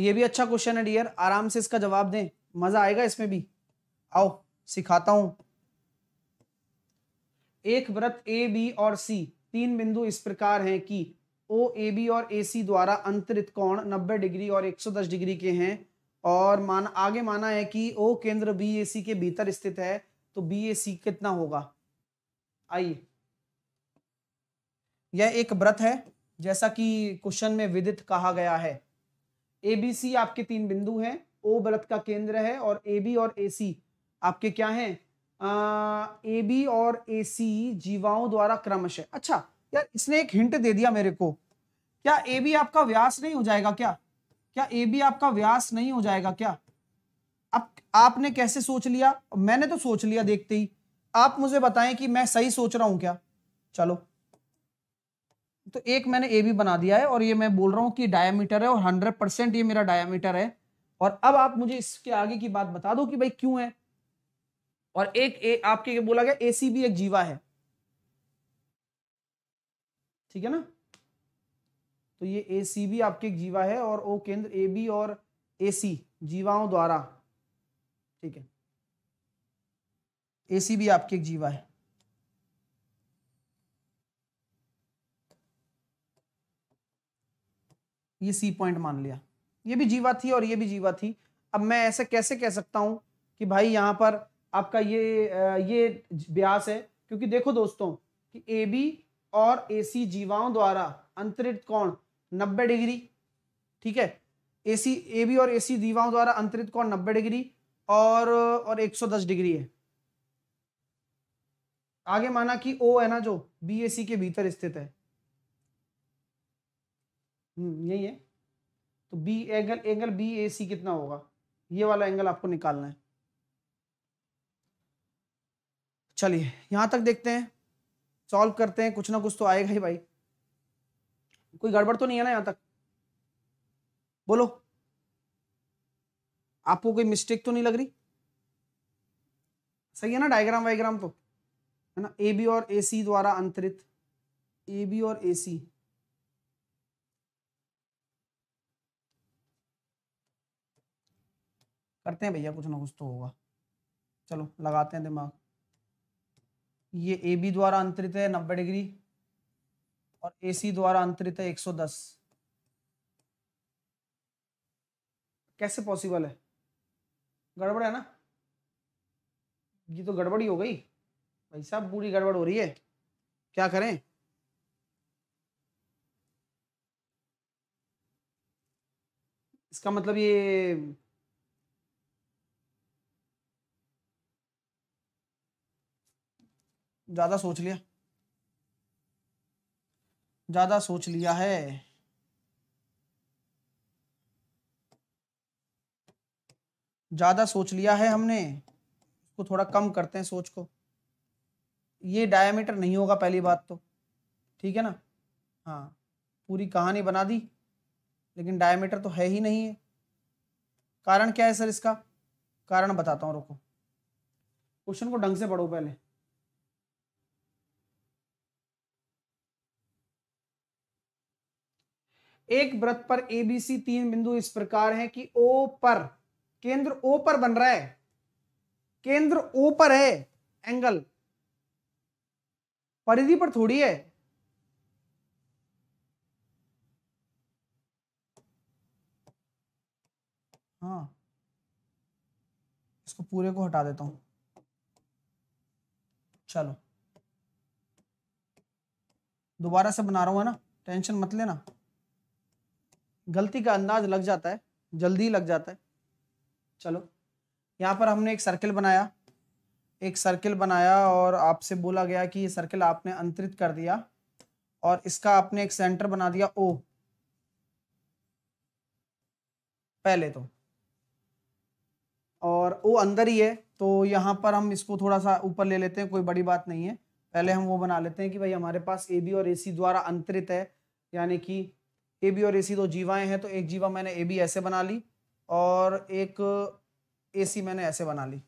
ये भी अच्छा क्वेश्चन है डियर आराम से इसका जवाब दें मजा आएगा इसमें भी आओ सिखाता हूं एक व्रत ए बी और सी तीन बिंदु इस प्रकार हैं कि ओ ए बी और ए सी द्वारा अंतरित कोण 90 डिग्री और 110 डिग्री के हैं और मान आगे माना है कि ओ केंद्र बी ए सी के भीतर स्थित है तो बी ए सी कितना होगा आइए यह एक व्रत है जैसा कि क्वेश्चन में विदित कहा गया है ए बी सी आपके तीन बिंदु हैं ओ व्रत का केंद्र है और ए बी और ए सी आपके क्या हैं ए बी और ए सी जीवाओं द्वारा क्रमश है अच्छा यार इसने एक हिंट दे दिया मेरे को क्या ए बी आपका व्यास नहीं हो जाएगा क्या क्या ए बी आपका व्यास नहीं हो जाएगा क्या अब आपने कैसे सोच लिया मैंने तो सोच लिया देखते ही आप मुझे बताएं कि मैं सही सोच रहा हूं क्या चलो तो एक मैंने ए बी बना दिया है और ये मैं बोल रहा हूँ कि डायामीटर है और हंड्रेड परसेंट ये मेरा डायामीटर है और अब आप मुझे इसके आगे की बात बता दो कि भाई क्यों है और एक ए, आपके बोला गया ए सी भी एक जीवा है ठीक है ना तो ये ए सी भी आपके एक जीवा है और ओ केंद्र ए बी और ए सी जीवाओं द्वारा ठीक है ए सी भी आपके एक जीवा है ये सी पॉइंट मान लिया ये भी जीवा थी और ये भी जीवा थी अब मैं ऐसे कैसे कह सकता हूँ कि भाई यहाँ पर आपका ये ये ब्यास है क्योंकि देखो दोस्तों कि ए बी और ए सी जीवाओं द्वारा अंतरित कौन 90 डिग्री ठीक है ए सी ए बी और ए सी जीवाओं द्वारा अंतरित कौन 90 डिग्री और और 110 डिग्री है आगे माना कि ओ है ना जो बी ए सी के भीतर स्थित है हम्म, यही है तो B angle angle B A C कितना होगा ये वाला एंगल आपको निकालना है चलिए यहां तक देखते हैं सॉल्व करते हैं कुछ ना कुछ तो आएगा ही भाई कोई गड़बड़ तो नहीं है ना यहां तक बोलो आपको कोई मिस्टेक तो नहीं लग रही सही है ना डायग्राम वाइग्राम तो है ना ए बी और ए सी द्वारा अंतरित ए बी और ए सी करते हैं भैया कुछ ना कुछ तो होगा चलो लगाते हैं दिमाग ये ए बी द्वारा अंतरित है नब्बे डिग्री और ए सी द्वारा अंतरित है एक सौ दस कैसे पॉसिबल है गड़बड़ है ना ये तो गड़बड़ी हो गई भाई साहब पूरी गड़बड़ हो रही है क्या करें इसका मतलब ये ज़्यादा सोच लिया ज़्यादा सोच लिया है ज़्यादा सोच लिया है हमने इसको थोड़ा कम करते हैं सोच को ये डायमीटर नहीं होगा पहली बात तो ठीक है ना हाँ पूरी कहानी बना दी लेकिन डायमीटर तो है ही नहीं है कारण क्या है सर इसका कारण बताता हूँ रुको क्वेश्चन को ढंग से पढ़ो पहले एक व्रत पर एबीसी तीन बिंदु इस प्रकार है कि ओ पर केंद्र ओ पर बन रहा है केंद्र ओ पर है एंगल परिधि पर थोड़ी है हाँ इसको पूरे को हटा देता हूं चलो दोबारा से बना रहा हूं है ना टेंशन मत लेना गलती का अंदाज लग जाता है जल्दी लग जाता है चलो यहाँ पर हमने एक सर्किल बनाया एक सर्किल बनाया और आपसे बोला गया कि ये सर्किल आपने अंतरित कर दिया और इसका आपने एक सेंटर बना दिया ओ पहले तो और ओ अंदर ही है तो यहाँ पर हम इसको थोड़ा सा ऊपर ले लेते हैं कोई बड़ी बात नहीं है पहले हम वो बना लेते हैं कि भाई हमारे पास ए बी और ए सी द्वारा अंतरित है यानी कि ए बी और ए सी दो जीवाएं हैं तो एक जीवा मैंने ए बी ऐसे बना ली और एक ए सी मैंने ऐसे बना ली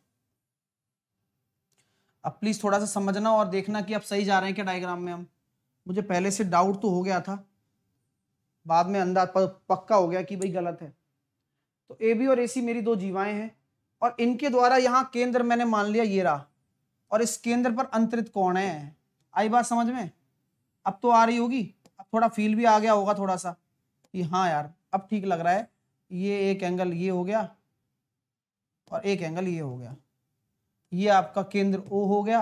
अब प्लीज़ थोड़ा सा समझना और देखना कि आप सही जा रहे हैं क्या डायग्राम में हम मुझे पहले से डाउट तो हो गया था बाद में अंदाज पक्का हो गया कि भाई गलत है तो ए बी और ए सी मेरी दो जीवाएं हैं और इनके द्वारा यहाँ केंद्र मैंने मान लिया ये रहा और इस केंद्र पर अंतरित कौन है आई बात समझ में अब तो आ रही होगी अब थोड़ा फील भी आ गया होगा थोड़ा सा कि हाँ यार अब ठीक लग रहा है ये एक एंगल ये हो गया और एक एंगल ये हो गया ये आपका केंद्र ओ हो गया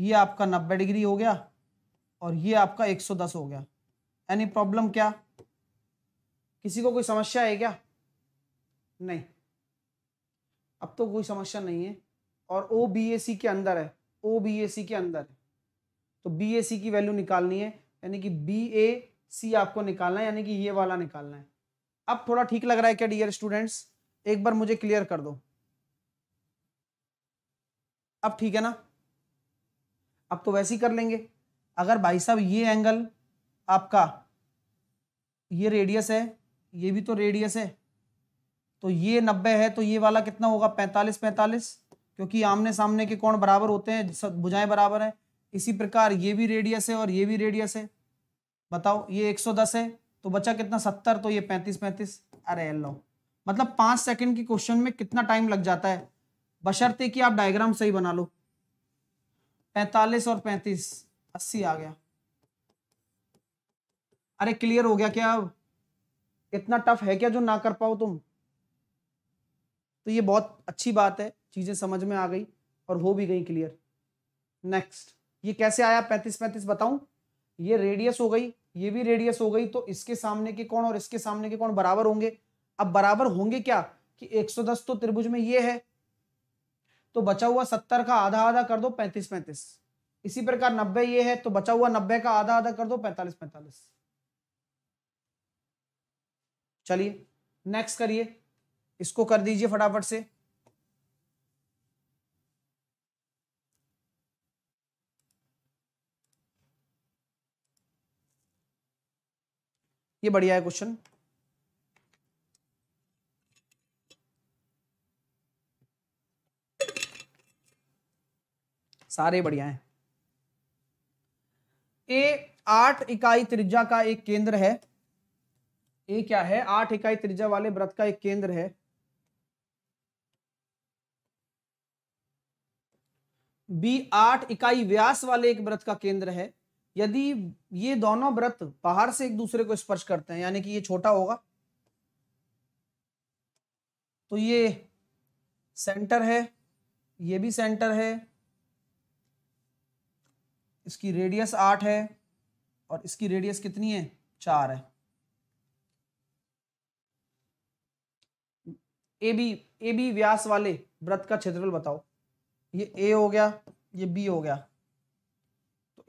ये आपका नब्बे डिग्री हो गया और ये आपका 110 हो गया एनी प्रॉब्लम क्या किसी को कोई समस्या है क्या नहीं अब तो कोई समस्या नहीं है और ओ बी ए सी के अंदर है ओ बी ए सी के अंदर है तो बी ए सी की वैल्यू निकालनी है यानी कि बी ए सी आपको निकालना है यानी कि ये वाला निकालना है अब थोड़ा ठीक लग रहा है क्या डियर स्टूडेंट्स एक बार मुझे क्लियर कर दो अब ठीक है ना अब तो वैसे ही कर लेंगे अगर भाई साहब ये एंगल आपका ये रेडियस है ये भी तो रेडियस है तो ये नब्बे है तो ये वाला कितना होगा पैंतालीस पैंतालीस क्योंकि आमने सामने के कोण बराबर होते हैं भुजाएं बराबर हैं इसी प्रकार ये भी रेडियस है और ये भी रेडियस है बताओ ये 110 है तो बचा कितना 70 तो ये 35 35 अरे लो मतलब पांच सेकंड के क्वेश्चन में कितना टाइम लग जाता है बशर्ते कि आप डायग्राम सही बना लो 45 और 35 80 आ गया अरे क्लियर हो गया क्या अब इतना टफ है क्या जो ना कर पाओ तुम तो ये बहुत अच्छी बात है चीज़ें समझ में आ गई और हो भी गई क्लियर नेक्स्ट ये कैसे आया पैंतीस पैंतीस बताऊं ये रेडियस हो गई ये भी रेडियस हो गई तो इसके सामने के कौन और इसके सामने के कौन बराबर होंगे अब बराबर होंगे क्या कि 110 तो त्रिभुज में ये है तो बचा हुआ 70 का आधा आधा कर दो 35 35 इसी प्रकार 90 ये है तो बचा हुआ 90 का आधा आधा कर दो 45 45 चलिए नेक्स्ट करिए इसको कर दीजिए फटाफट से ये बढ़िया है क्वेश्चन सारे बढ़िया हैं ए आठ इकाई त्रिज्या का एक केंद्र है ए क्या है आठ इकाई त्रिज्या वाले व्रत का एक केंद्र है बी आठ इकाई व्यास वाले एक व्रत का केंद्र है यदि ये दोनों व्रत बाहर से एक दूसरे को स्पर्श करते हैं यानी कि ये छोटा होगा तो ये सेंटर है ये भी सेंटर है इसकी रेडियस आठ है और इसकी रेडियस कितनी है चार है ए बी ए बी व्यास वाले व्रत का क्षेत्रफल बताओ ये ए हो गया ये बी हो गया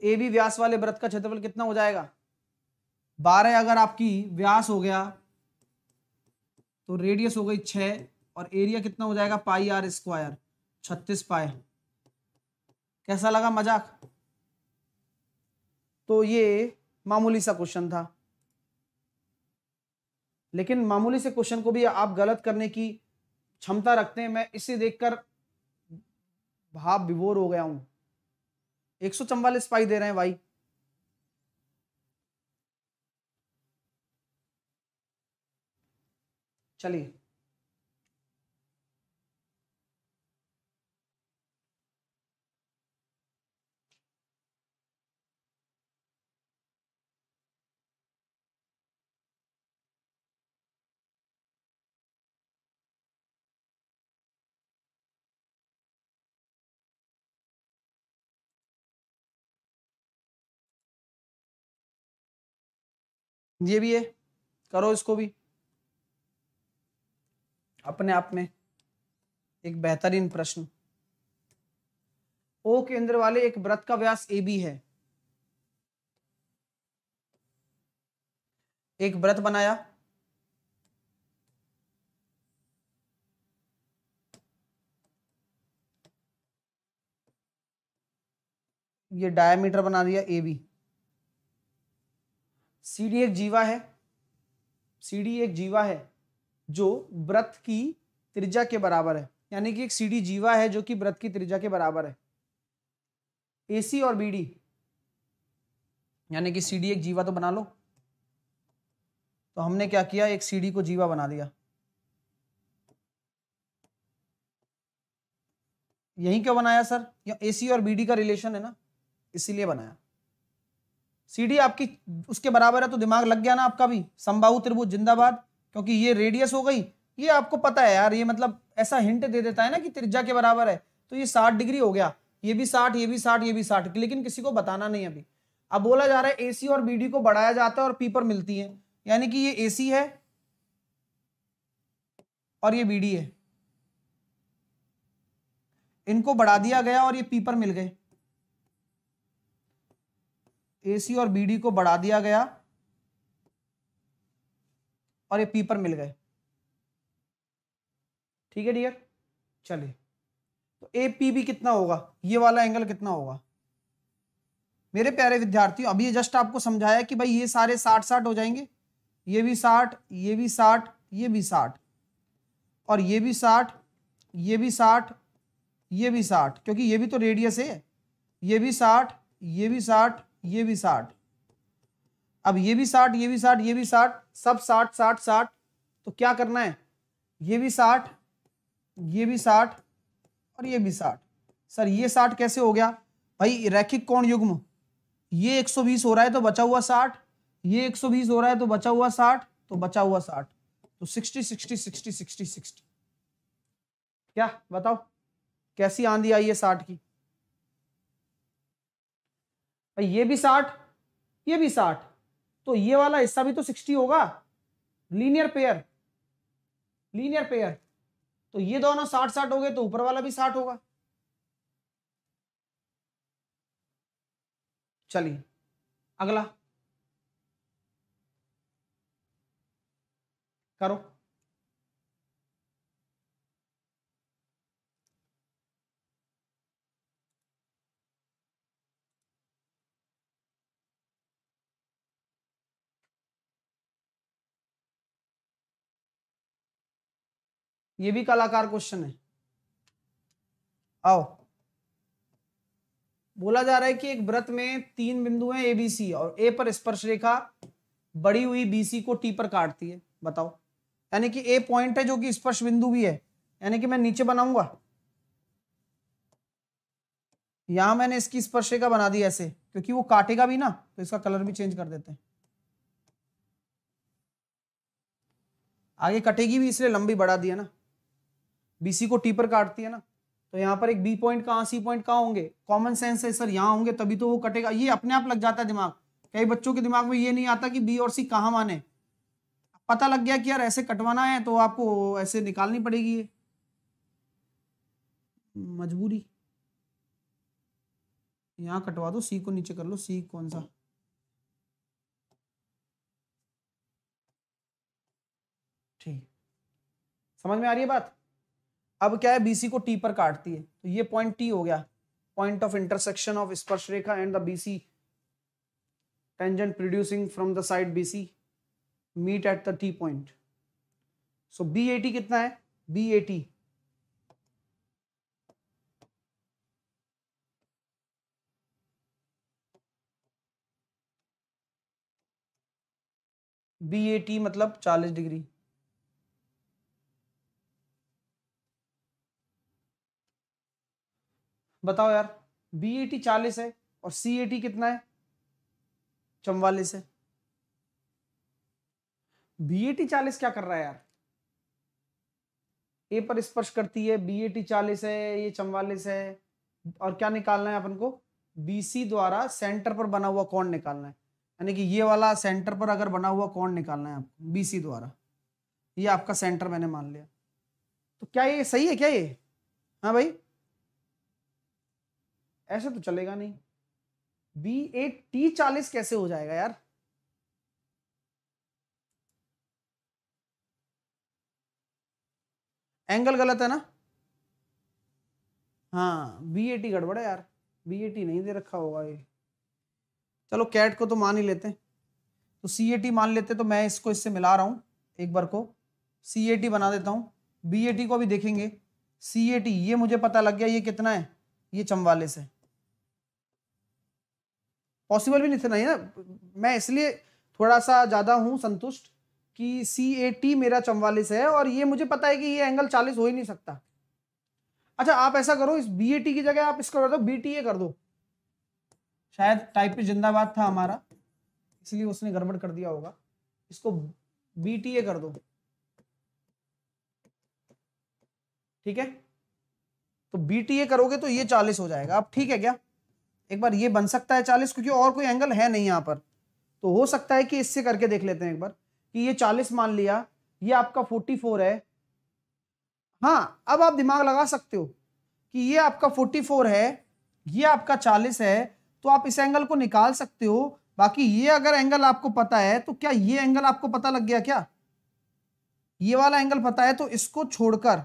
ए बी व्यास वाले व्रत का क्षेत्रफल कितना हो जाएगा बारह अगर आपकी व्यास हो गया तो रेडियस हो गई छ और एरिया कितना हो जाएगा पाई आर स्क्वायर छत्तीस पाए कैसा लगा मजाक तो ये मामूली सा क्वेश्चन था लेकिन मामूली से क्वेश्चन को भी आप गलत करने की क्षमता रखते हैं मैं इसे देखकर भाव विभोर हो गया हूं एक सौ चौवालीस पाई दे रहे हैं भाई चलिए ये भी है करो इसको भी अपने आप में एक बेहतरीन प्रश्न ओ केंद्र वाले एक व्रत का व्यास ए बी है एक व्रत बनाया ये डायमीटर बना दिया ए बी सीडी एक जीवा है सी डी एक जीवा है जो व्रत की त्रिज्या के बराबर है यानी कि एक सी डी जीवा है जो कि व्रत की त्रिज्या के बराबर है ए सी और बी डी यानी कि सी डी एक जीवा तो बना लो तो हमने क्या किया एक सी डी को जीवा बना दिया यही क्यों बनाया सर ए सी और बी डी का रिलेशन है ना इसीलिए बनाया सीडी आपकी उसके बराबर है तो दिमाग लग गया ना आपका भी संभाव त्रिभुज जिंदाबाद क्योंकि ये रेडियस हो गई ये आपको पता है यार ये मतलब ऐसा हिंट दे देता है ना कि त्रिज्या के बराबर है तो ये साठ डिग्री हो गया ये भी साठ ये भी साठ ये भी साठ लेकिन किसी को बताना नहीं अभी अब बोला जा रहा है एसी और बीडी को बढ़ाया जाता है और पी पर मिलती है यानी कि ये एसी है और ये बी है इनको बढ़ा दिया गया और ये पी पर मिल गए एसी और बीडी को बढ़ा दिया गया और ये पी पर मिल गए ठीक है डियर चलिए तो ए पी भी कितना होगा ये वाला एंगल कितना होगा मेरे प्यारे विद्यार्थियों अभी जस्ट आपको समझाया कि भाई ये सारे साठ साठ हो जाएंगे ये भी साठ ये भी साठ ये भी साठ और ये भी साठ ये भी साठ ये भी साठ क्योंकि ये भी तो रेडियस है ये भी साठ ये भी साठ ये भी साठ अब ये भी साठ ये भी साठ ये भी साठ सब साठ साठ साठ तो क्या करना है ये भी साठ ये भी साठ और ये भी साठ सर ये साठ कैसे हो गया भाई रैखिक कौन युग्म ये 120 हो रहा है तो बचा हुआ साठ ये 120 हो रहा है तो बचा हुआ साठ तो बचा हुआ साठ तो 60 60 60 60 60 क्या बताओ कैसी आंधी आई है साठ की भाई ये भी साठ ये भी साठ तो ये वाला हिस्सा भी तो सिक्सटी होगा लीनियर पेयर लीनियर पेयर तो ये दोनों साठ साठ हो गए तो ऊपर वाला भी साठ होगा चलिए अगला करो ये भी कलाकार क्वेश्चन है आओ बोला जा रहा है कि एक व्रत में तीन बिंदु हैं एबीसी और ए पर स्पर्श रेखा बड़ी हुई बीसी को टी पर काटती है बताओ यानी कि ए पॉइंट है जो कि स्पर्श बिंदु भी है यानी कि मैं नीचे बनाऊंगा यहां मैंने इसकी स्पर्श रेखा बना दी ऐसे क्योंकि वो काटेगा भी ना तो इसका कलर भी चेंज कर देते हैं आगे कटेगी भी इसलिए लंबी बढ़ा दी है ना बीसी को टी पर काटती है ना तो यहाँ पर एक बी पॉइंट कहाँ सी पॉइंट कहाँ होंगे कॉमन सेंस है सर यहाँ होंगे तभी तो वो कटेगा ये अपने आप लग जाता है दिमाग कई बच्चों के दिमाग में ये नहीं आता कि बी और सी कहाँ माने पता लग गया कि यार ऐसे कटवाना है तो आपको ऐसे निकालनी पड़ेगी ये मजबूरी यहाँ कटवा दो सी को नीचे कर लो सी कौन सा ठीक समझ में आ रही है बात अब क्या है बीसी को टी पर काटती है तो ये पॉइंट टी हो गया पॉइंट ऑफ इंटरसेक्शन ऑफ स्पर्श रेखा and the BC tangent producing from the side BC meet at the T point. So BAT कितना है ए टी मतलब 40 डिग्री बताओ यार बी ए टी चालीस है और सी ए टी कितना है चौवालीस है बी ए टी चालीस क्या कर रहा है यार ए पर स्पर्श करती है बी ए टी चालीस है ये चौवालीस है और क्या निकालना है अपन को बी सी द्वारा सेंटर पर बना हुआ कौन निकालना है यानी कि ये वाला सेंटर पर अगर बना हुआ कौन निकालना है आपको बी सी द्वारा ये आपका सेंटर मैंने मान लिया तो क्या ये सही है क्या ये हाँ भाई ऐसे तो चलेगा नहीं बी ए टी चालीस कैसे हो जाएगा यार एंगल गलत है ना हाँ बी ए टी गड़बड़ है यार बी ए टी नहीं दे रखा होगा ये चलो कैट को तो मान ही लेते तो सी ए टी मान लेते तो मैं इसको इससे मिला रहा हूं एक बार को सी ए टी बना देता हूं बी ए टी को भी देखेंगे सी ए टी ये मुझे पता लग गया ये कितना है ये चमवालिस है पॉसिबल भी नहीं था नहीं ना मैं इसलिए थोड़ा सा ज़्यादा हूँ संतुष्ट कि सी ए टी मेरा चौवालीस है और ये मुझे पता है कि ये एंगल चालीस हो ही नहीं सकता अच्छा आप ऐसा करो इस बी ए टी की जगह आप इसको कर दो बी टी ए कर दो शायद टाइप जिंदाबाद था हमारा इसलिए उसने गड़बड़ कर दिया होगा इसको बी टी ए कर दो ठीक है तो बी टी ए करोगे तो ये चालीस हो जाएगा अब ठीक है क्या एक बार ये बन सकता है चालीस क्योंकि और कोई एंगल है नहीं यहाँ पर तो हो सकता है कि इससे करके देख लेते हैं एक बार कि ये चालीस मान लिया ये आपका फोर्टी फोर है हाँ अब आप दिमाग लगा सकते हो कि ये आपका फोर्टी फोर है ये आपका चालीस है तो आप इस एंगल को निकाल सकते हो बाकी ये अगर एंगल आपको पता है तो क्या ये एंगल आपको पता लग गया क्या ये वाला एंगल पता है तो इसको छोड़कर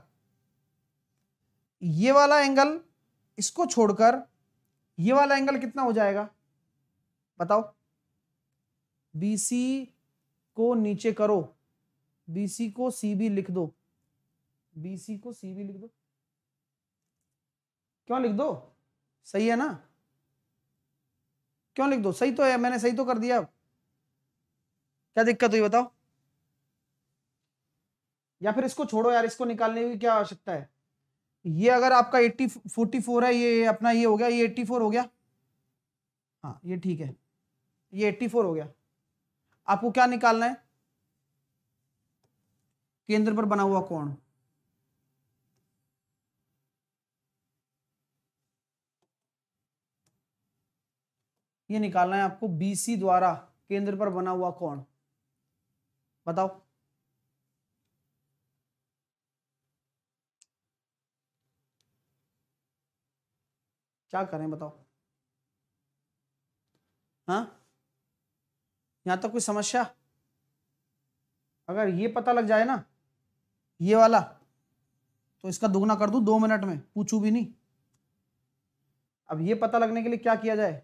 ये वाला एंगल इसको छोड़कर ये वाला एंगल कितना हो जाएगा बताओ BC को नीचे करो BC को CB लिख दो BC को CB लिख दो क्यों लिख दो सही है ना क्यों लिख दो सही तो है मैंने सही तो कर दिया क्या दिक्कत हुई बताओ या फिर इसको छोड़ो यार इसको निकालने की क्या आवश्यकता है ये अगर आपका एट्टी फोर्टी फोर है ये अपना ये हो गया ये एट्टी फोर हो गया हाँ ये ठीक है ये एट्टी फोर हो गया आपको क्या निकालना है केंद्र पर बना हुआ कोण ये निकालना है आपको बीसी द्वारा केंद्र पर बना हुआ कोण बताओ क्या करें बताओ हाँ यहाँ तक तो कोई समस्या अगर ये पता लग जाए ना ये वाला तो इसका दोगुना कर दू दो मिनट में पूछू भी नहीं अब ये पता लगने के लिए क्या किया जाए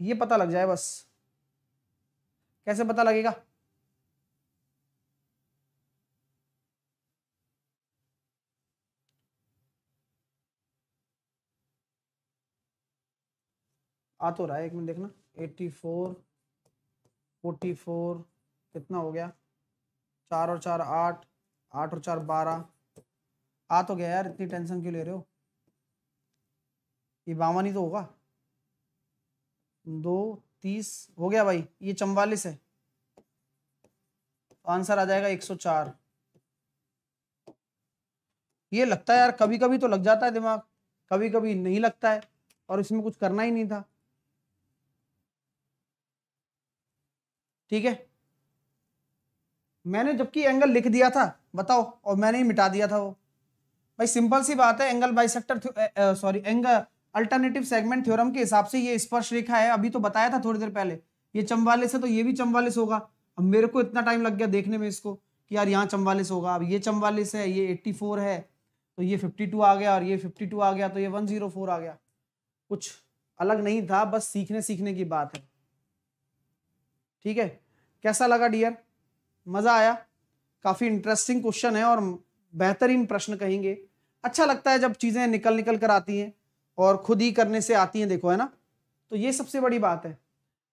ये पता लग जाए बस कैसे पता लगेगा आ तो रहा है एक मिनट देखना एट्टी फोर फोर्टी फोर कितना हो गया चार और चार आठ आठ और चार बारह आ तो गया यार इतनी टेंशन क्यों ले रहे हो ये बावन ही तो होगा दो तीस हो गया भाई ये चम्वालिस है आंसर आ जाएगा एक सौ चार ये लगता है यार कभी कभी तो लग जाता है दिमाग कभी कभी नहीं लगता है और इसमें कुछ करना ही नहीं था ठीक है मैंने जबकि एंगल लिख दिया था बताओ और मैंने ही मिटा दिया था वो भाई सिंपल सी बात है angle by sorry angle alternative segment theorem के हिसाब से ये स्पर्श रेखा है अभी तो बताया था थोड़ी देर पहले ये चम्बालिस है तो ये भी चम्बालिस होगा अब मेरे को इतना टाइम लग गया देखने में इसको कि यार यहाँ चम्बालिस होगा अब ये चम्बालिस है ये 84 है तो ये 52 आ गया और ये 52 आ गया तो ये 104 आ गया कुछ अलग नहीं था बस सीखने सीखने की बात है ठीक है कैसा लगा डियर मज़ा आया काफ़ी इंटरेस्टिंग क्वेश्चन है और बेहतरीन प्रश्न कहेंगे अच्छा लगता है जब चीज़ें निकल निकल कर आती हैं और खुद ही करने से आती हैं देखो है ना तो ये सबसे बड़ी बात है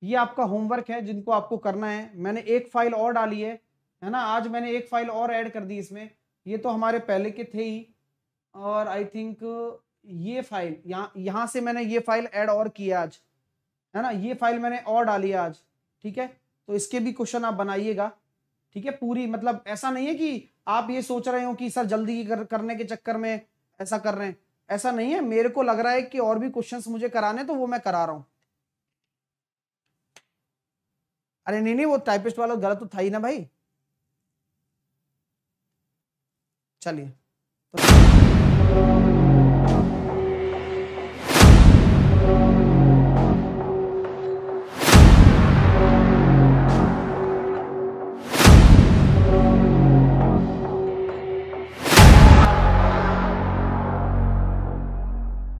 ये आपका होमवर्क है जिनको आपको करना है मैंने एक फाइल और डाली है है ना आज मैंने एक फाइल और ऐड कर दी इसमें ये तो हमारे पहले के थे ही और आई थिंक ये फाइल यहाँ यहाँ से मैंने ये फाइल ऐड और की आज है ना ये फाइल मैंने और डाली आज ठीक है तो इसके भी क्वेश्चन आप बनाइएगा ठीक है पूरी मतलब ऐसा नहीं है कि आप ये सोच रहे हो कि सर जल्दी कर, करने के चक्कर में ऐसा कर रहे हैं ऐसा नहीं है मेरे को लग रहा है कि और भी क्वेश्चंस मुझे कराने तो वो मैं करा रहा हूं अरे नहीं नहीं वो टाइपिस्ट वाला गलत तो था ही ना भाई चलिए तो